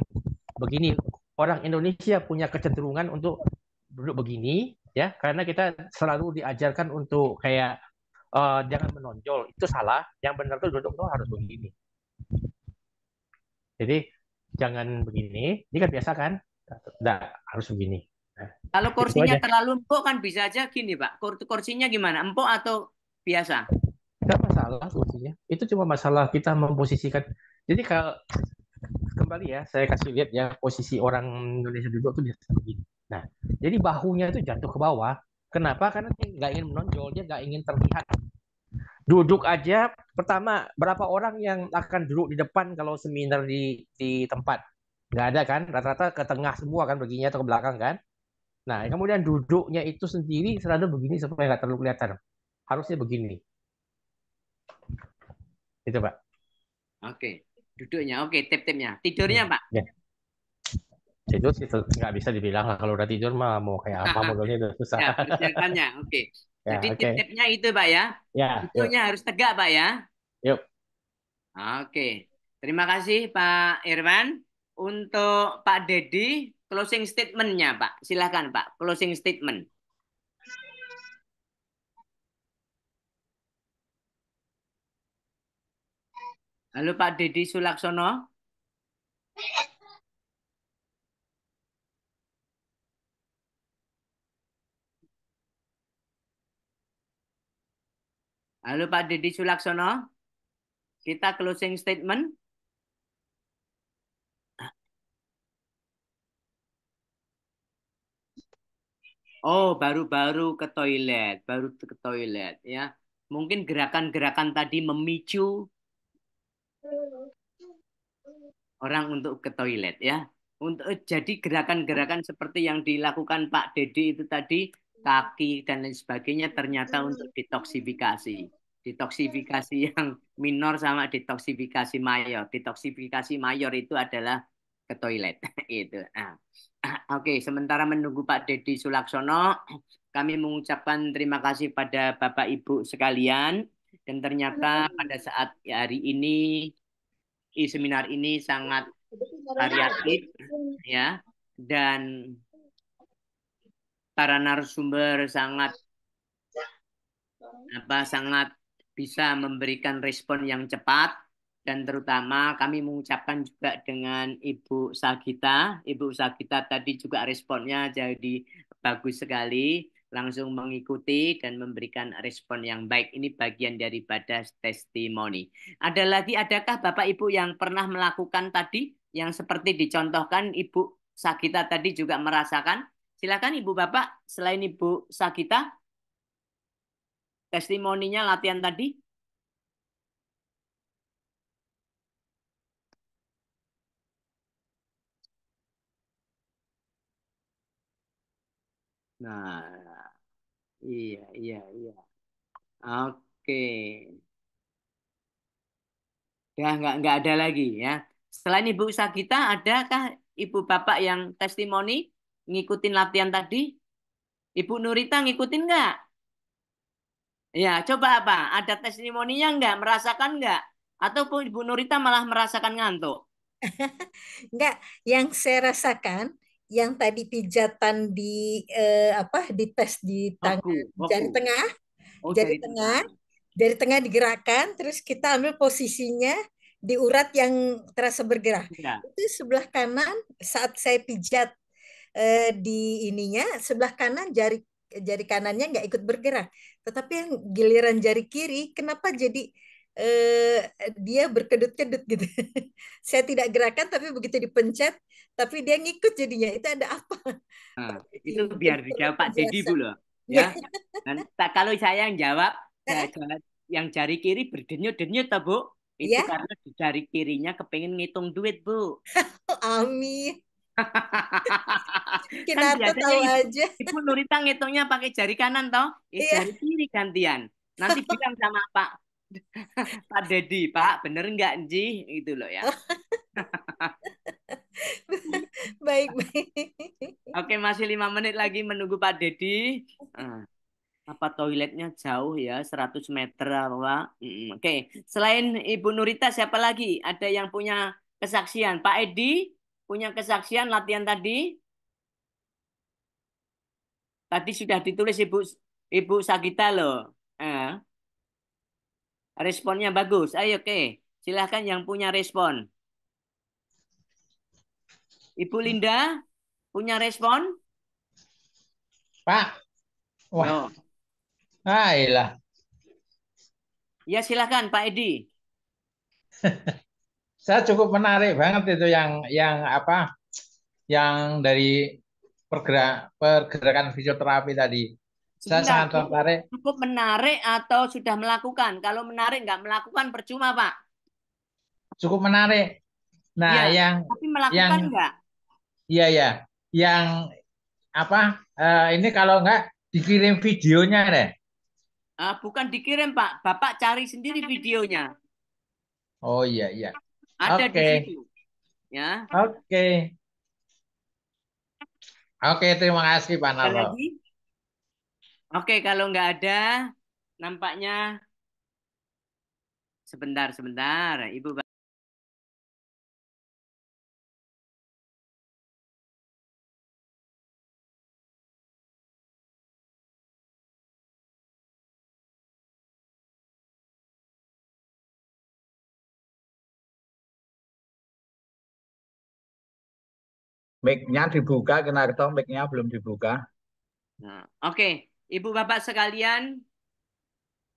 begini. Orang Indonesia punya kecenderungan untuk duduk begini ya karena kita selalu diajarkan untuk kayak uh, jangan menonjol itu salah yang benar tuh duduk tuh harus begini jadi jangan begini ini kan biasa kan Tidak harus begini nah, kalau kursinya terlalu empuk kan bisa aja gini pak kursinya gimana empuk atau biasa Tidak masalah kursinya itu cuma masalah kita memposisikan jadi kalau kembali ya saya kasih lihat ya posisi orang Indonesia duduk tuh biasa begini nah jadi bahunya itu jatuh ke bawah Kenapa? Karena dia nggak ingin menonjol, dia nggak ingin terlihat. Duduk aja. Pertama, berapa orang yang akan duduk di depan kalau seminar di di tempat? Nggak ada kan? Rata-rata ke tengah semua kan begini atau ke belakang kan? Nah, kemudian duduknya itu sendiri selalu begini supaya nggak terlalu kelihatan. Harusnya begini. Itu, Pak. Oke. Duduknya, oke. Tip-tipnya. Tidurnya, ya. Pak. Ya tidur sih nggak bisa dibilang lah kalau udah tidur mah mau kayak apa ah, ah. modelnya itu susah. Ya, (laughs) persiapannya, oke. Okay. Ya, Jadi okay. tipsnya itu Pak ya. Ya. Tidurnya harus tegak Pak ya. Yuk. Oke. Terima kasih Pak Irwan. Untuk Pak Dedi, closing statementnya Pak. Silakan Pak, closing statement. Halo Pak Dedi Sulaksono. Lalu Pak Didi Sulaksono, kita closing statement. Oh, baru-baru ke toilet, baru ke toilet ya. Mungkin gerakan-gerakan tadi memicu orang untuk ke toilet ya. Untuk eh, jadi gerakan-gerakan seperti yang dilakukan Pak Dedi itu tadi kaki dan lain sebagainya ternyata hmm. untuk detoksifikasi detoksifikasi yang minor sama detoksifikasi mayor detoksifikasi mayor itu adalah ke toilet (laughs) itu nah. (clears throat) Oke, sementara menunggu Pak Dedi Sulaksono, kami mengucapkan terima kasih pada Bapak Ibu sekalian. Dan ternyata pada saat hari ini, seminar ini sangat variatif, ya. Dan para narasumber sangat apa sangat bisa memberikan respon yang cepat dan terutama kami mengucapkan juga dengan Ibu Sagita. Ibu Sagita tadi juga responnya jadi bagus sekali, langsung mengikuti dan memberikan respon yang baik. Ini bagian daripada testimoni. Ada lagi adakah Bapak Ibu yang pernah melakukan tadi yang seperti dicontohkan Ibu Sagita tadi juga merasakan? Silakan Ibu Bapak, selain Ibu Sakita, testimoninya latihan tadi. Nah, iya, iya, iya. Oke. Ya, nggak nggak ada lagi ya. Selain Ibu Sakita, adakah Ibu Bapak yang testimoni? ngikutin latihan tadi? Ibu Nurita ngikutin nggak? Ya, coba apa? Ada testimoninya nggak? Merasakan nggak? Atau Ibu Nurita malah merasakan ngantuk? Enggak, (laughs) yang saya rasakan yang tadi pijatan di eh, apa di tes di tangan oh, jari tengah oh, jari, jadi tengah dari tengah digerakkan terus kita ambil posisinya di urat yang terasa bergerak ya. itu sebelah kanan saat saya pijat eh, di ininya sebelah kanan jari jari kanannya nggak ikut bergerak. Tetapi yang giliran jari kiri kenapa jadi eh, dia berkedut-kedut gitu. (laughs) Saya tidak gerakan tapi begitu dipencet tapi dia ngikut jadinya. Itu ada apa? Nah, (laughs) itu biar dijawab Pak Jadi Bu loh. Ya. Iya. Dan, kalau saya yang jawab (laughs) eh, yang jari kiri berdenyut-denyut tabu Bu. Itu ya? karena di jari kirinya kepengen ngitung duit Bu. Amin. (laughs) kan tahu aja? (laughs) Ibu Nurita ngitungnya pakai jari kanan toh? Eh, iya. Jari kiri gantian. Nanti (laughs) bilang sama Pak Pak Dedi, Pak, bener nggak Ji? itu loh ya. baik, baik. Oke, masih lima menit lagi menunggu Pak Dedi. Eh, apa toiletnya jauh ya, 100 meter apa? Oke, selain Ibu Nurita siapa lagi? Ada yang punya kesaksian? Pak Edi? punya kesaksian latihan tadi? Tadi sudah ditulis Ibu Ibu Sagita loh. Eh. Responnya bagus. Ayo oke. Okay. Silahkan yang punya respon. Ibu Linda punya respon? Pak. Wah. No. Ayolah. Ya silahkan Pak Edi. (laughs) saya cukup menarik banget itu yang yang apa yang dari pergerak pergerakan fisioterapi tadi. Saya Tidak, sangat tertarik. Cukup menarik atau sudah melakukan? Kalau menarik nggak melakukan percuma pak. Cukup menarik. Nah ya, yang tapi melakukan yang, iya Iya ya. Yang apa? Uh, ini kalau nggak dikirim videonya deh. Ah, uh, bukan dikirim pak, bapak cari sendiri videonya. Oh iya iya. Ada okay. di situ. Ya. Oke. Okay. Oke, okay, terima kasih Pak Nalo. Oke, okay, kalau nggak ada, nampaknya sebentar, sebentar, Ibu. Mic-nya dibuka, Kinarto. Mic-nya belum dibuka. Nah, Oke, okay. Ibu Bapak sekalian,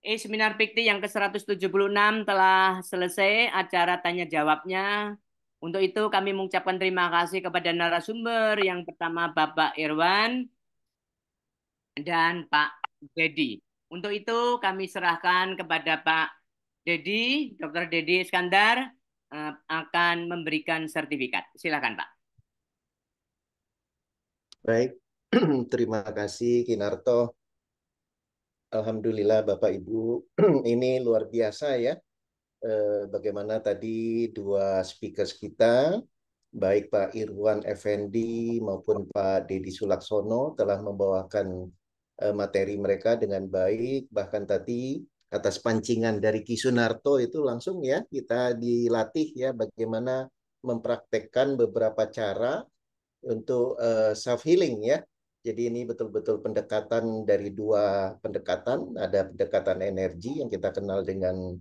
e seminar Pikti yang ke-176 telah selesai acara tanya jawabnya. Untuk itu kami mengucapkan terima kasih kepada narasumber yang pertama Bapak Irwan dan Pak Dedi. Untuk itu kami serahkan kepada Pak Dedi, Dr. Dedi Iskandar eh, akan memberikan sertifikat. Silakan Pak. Baik, (clears throat) terima kasih Kinarto. Alhamdulillah Bapak Ibu, (clears throat) ini luar biasa ya. Eh, bagaimana tadi dua speakers kita, baik Pak Irwan Effendi maupun Pak Dedi Sulaksono telah membawakan eh, materi mereka dengan baik. Bahkan tadi atas pancingan dari Kisunarto itu langsung ya kita dilatih ya bagaimana mempraktekkan beberapa cara untuk uh, eh, self healing ya. Jadi ini betul-betul pendekatan dari dua pendekatan, ada pendekatan energi yang kita kenal dengan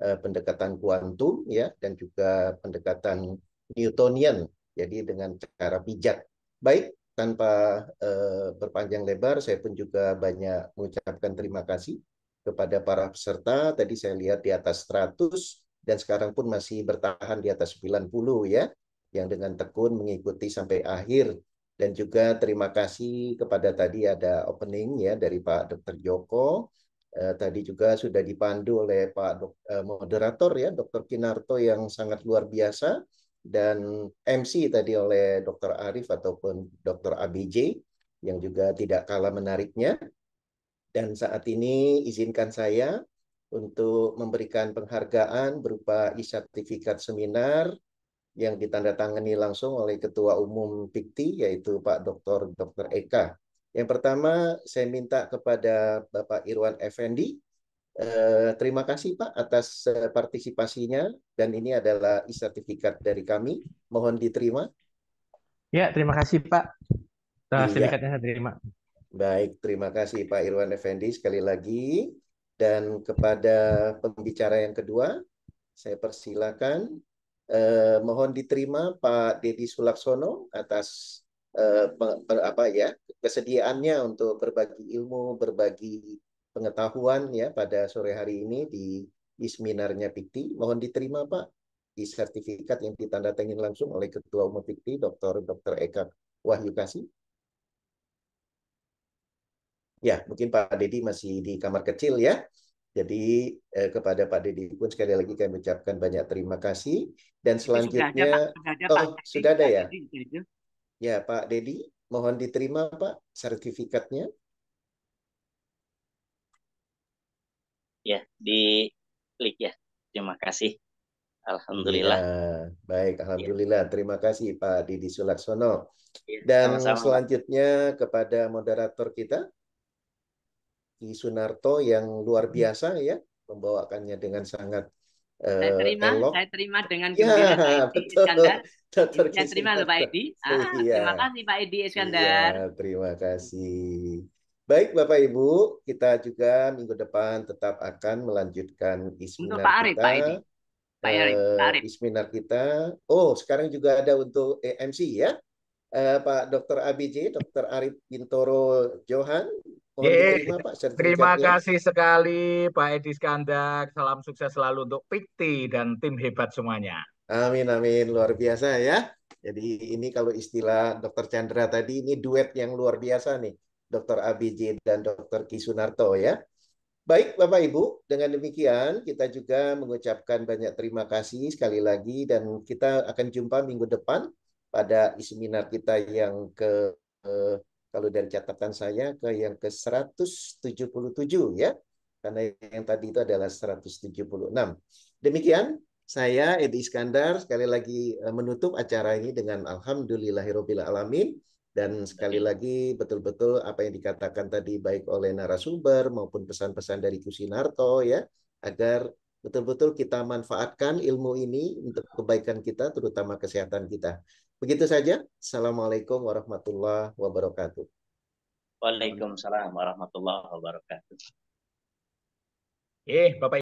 uh, pendekatan kuantum ya dan juga pendekatan Newtonian. Jadi dengan cara pijat. Baik, tanpa uh, berpanjang lebar saya pun juga banyak mengucapkan terima kasih kepada para peserta. Tadi saya lihat di atas 100 dan sekarang pun masih bertahan di atas 90 ya yang dengan tekun mengikuti sampai akhir dan juga terima kasih kepada tadi ada opening ya dari Pak Dr. Joko. Eh, tadi juga sudah dipandu oleh Pak Dok, eh, moderator ya Dr. Kinarto yang sangat luar biasa dan MC tadi oleh Dr. Arif ataupun Dr. ABJ yang juga tidak kalah menariknya. Dan saat ini izinkan saya untuk memberikan penghargaan berupa e-sertifikat seminar yang ditandatangani langsung oleh Ketua Umum Pikti yaitu Pak Dr. Dr. Eka. Yang pertama saya minta kepada Bapak Irwan Effendi. Eh, terima kasih Pak atas eh, partisipasinya dan ini adalah sertifikat dari kami. Mohon diterima. Ya, terima kasih Pak. Iya. Sertifikatnya saya terima. Baik, terima kasih Pak Irwan Effendi sekali lagi. Dan kepada pembicara yang kedua, saya persilakan Eh, mohon diterima Pak Deddy Sulaksono atas eh, apa ya kesediaannya untuk berbagi ilmu, berbagi pengetahuan ya pada sore hari ini di, isminarnya seminarnya Pikti. Mohon diterima Pak di sertifikat yang ditandatangani langsung oleh Ketua Umum Pikti Dr. Dr. Eka Wahyu Kasih. Ya, mungkin Pak Deddy masih di kamar kecil ya. Jadi eh, kepada Pak Deddy pun sekali lagi kami ucapkan banyak terima kasih dan selanjutnya sudah ada, Pak. Sudah ada, oh sudah ada ya. Gitu. Ya Pak Deddy, mohon diterima Pak sertifikatnya. Ya, di klik ya. Terima kasih. Alhamdulillah. Ya, baik, alhamdulillah. Ya. Terima kasih Pak Didi Sulaksono. Ya, dan selanjutnya kepada moderator kita, Ki Sunarto yang luar hmm. biasa ya membawakannya dengan sangat uh, saya eh, terima, elok. saya terima dengan ya, gembira ya, Pak Edi Dr. (laughs) Saya terima loh Pak Edi. Ah, iya. Terima kasih Pak Edi Iskandar. Iya, terima kasih. Baik Bapak Ibu, kita juga minggu depan tetap akan melanjutkan isminar untuk Pak Arif, kita. Pak Edi. Pak Arif, eh, Pak Isminar kita. Oh, sekarang juga ada untuk EMC ya. Uh, Pak Dr. ABJ, Dr. Arif Bintoro Johan, Terima, Pak Terima kasih sekali Pak Edi Skandak. Salam sukses selalu untuk Pikti dan tim hebat semuanya. Amin, amin. Luar biasa ya. Jadi ini kalau istilah Dr. Chandra tadi, ini duet yang luar biasa nih. Dr. ABJ dan Dr. Kisunarto ya. Baik Bapak Ibu, dengan demikian kita juga mengucapkan banyak terima kasih sekali lagi dan kita akan jumpa minggu depan pada seminar kita yang ke eh, kalau dari catatan saya ke yang ke 177 ya. Karena yang tadi itu adalah 176. Demikian saya Edi Iskandar sekali lagi eh, menutup acara ini dengan alhamdulillahirabbil alamin dan sekali lagi betul-betul apa yang dikatakan tadi baik oleh narasumber maupun pesan-pesan dari Kusinarto ya agar betul-betul kita manfaatkan ilmu ini untuk kebaikan kita terutama kesehatan kita. Begitu saja. Assalamualaikum warahmatullahi wabarakatuh. Waalaikumsalam warahmatullahi wabarakatuh. Eh, Bapak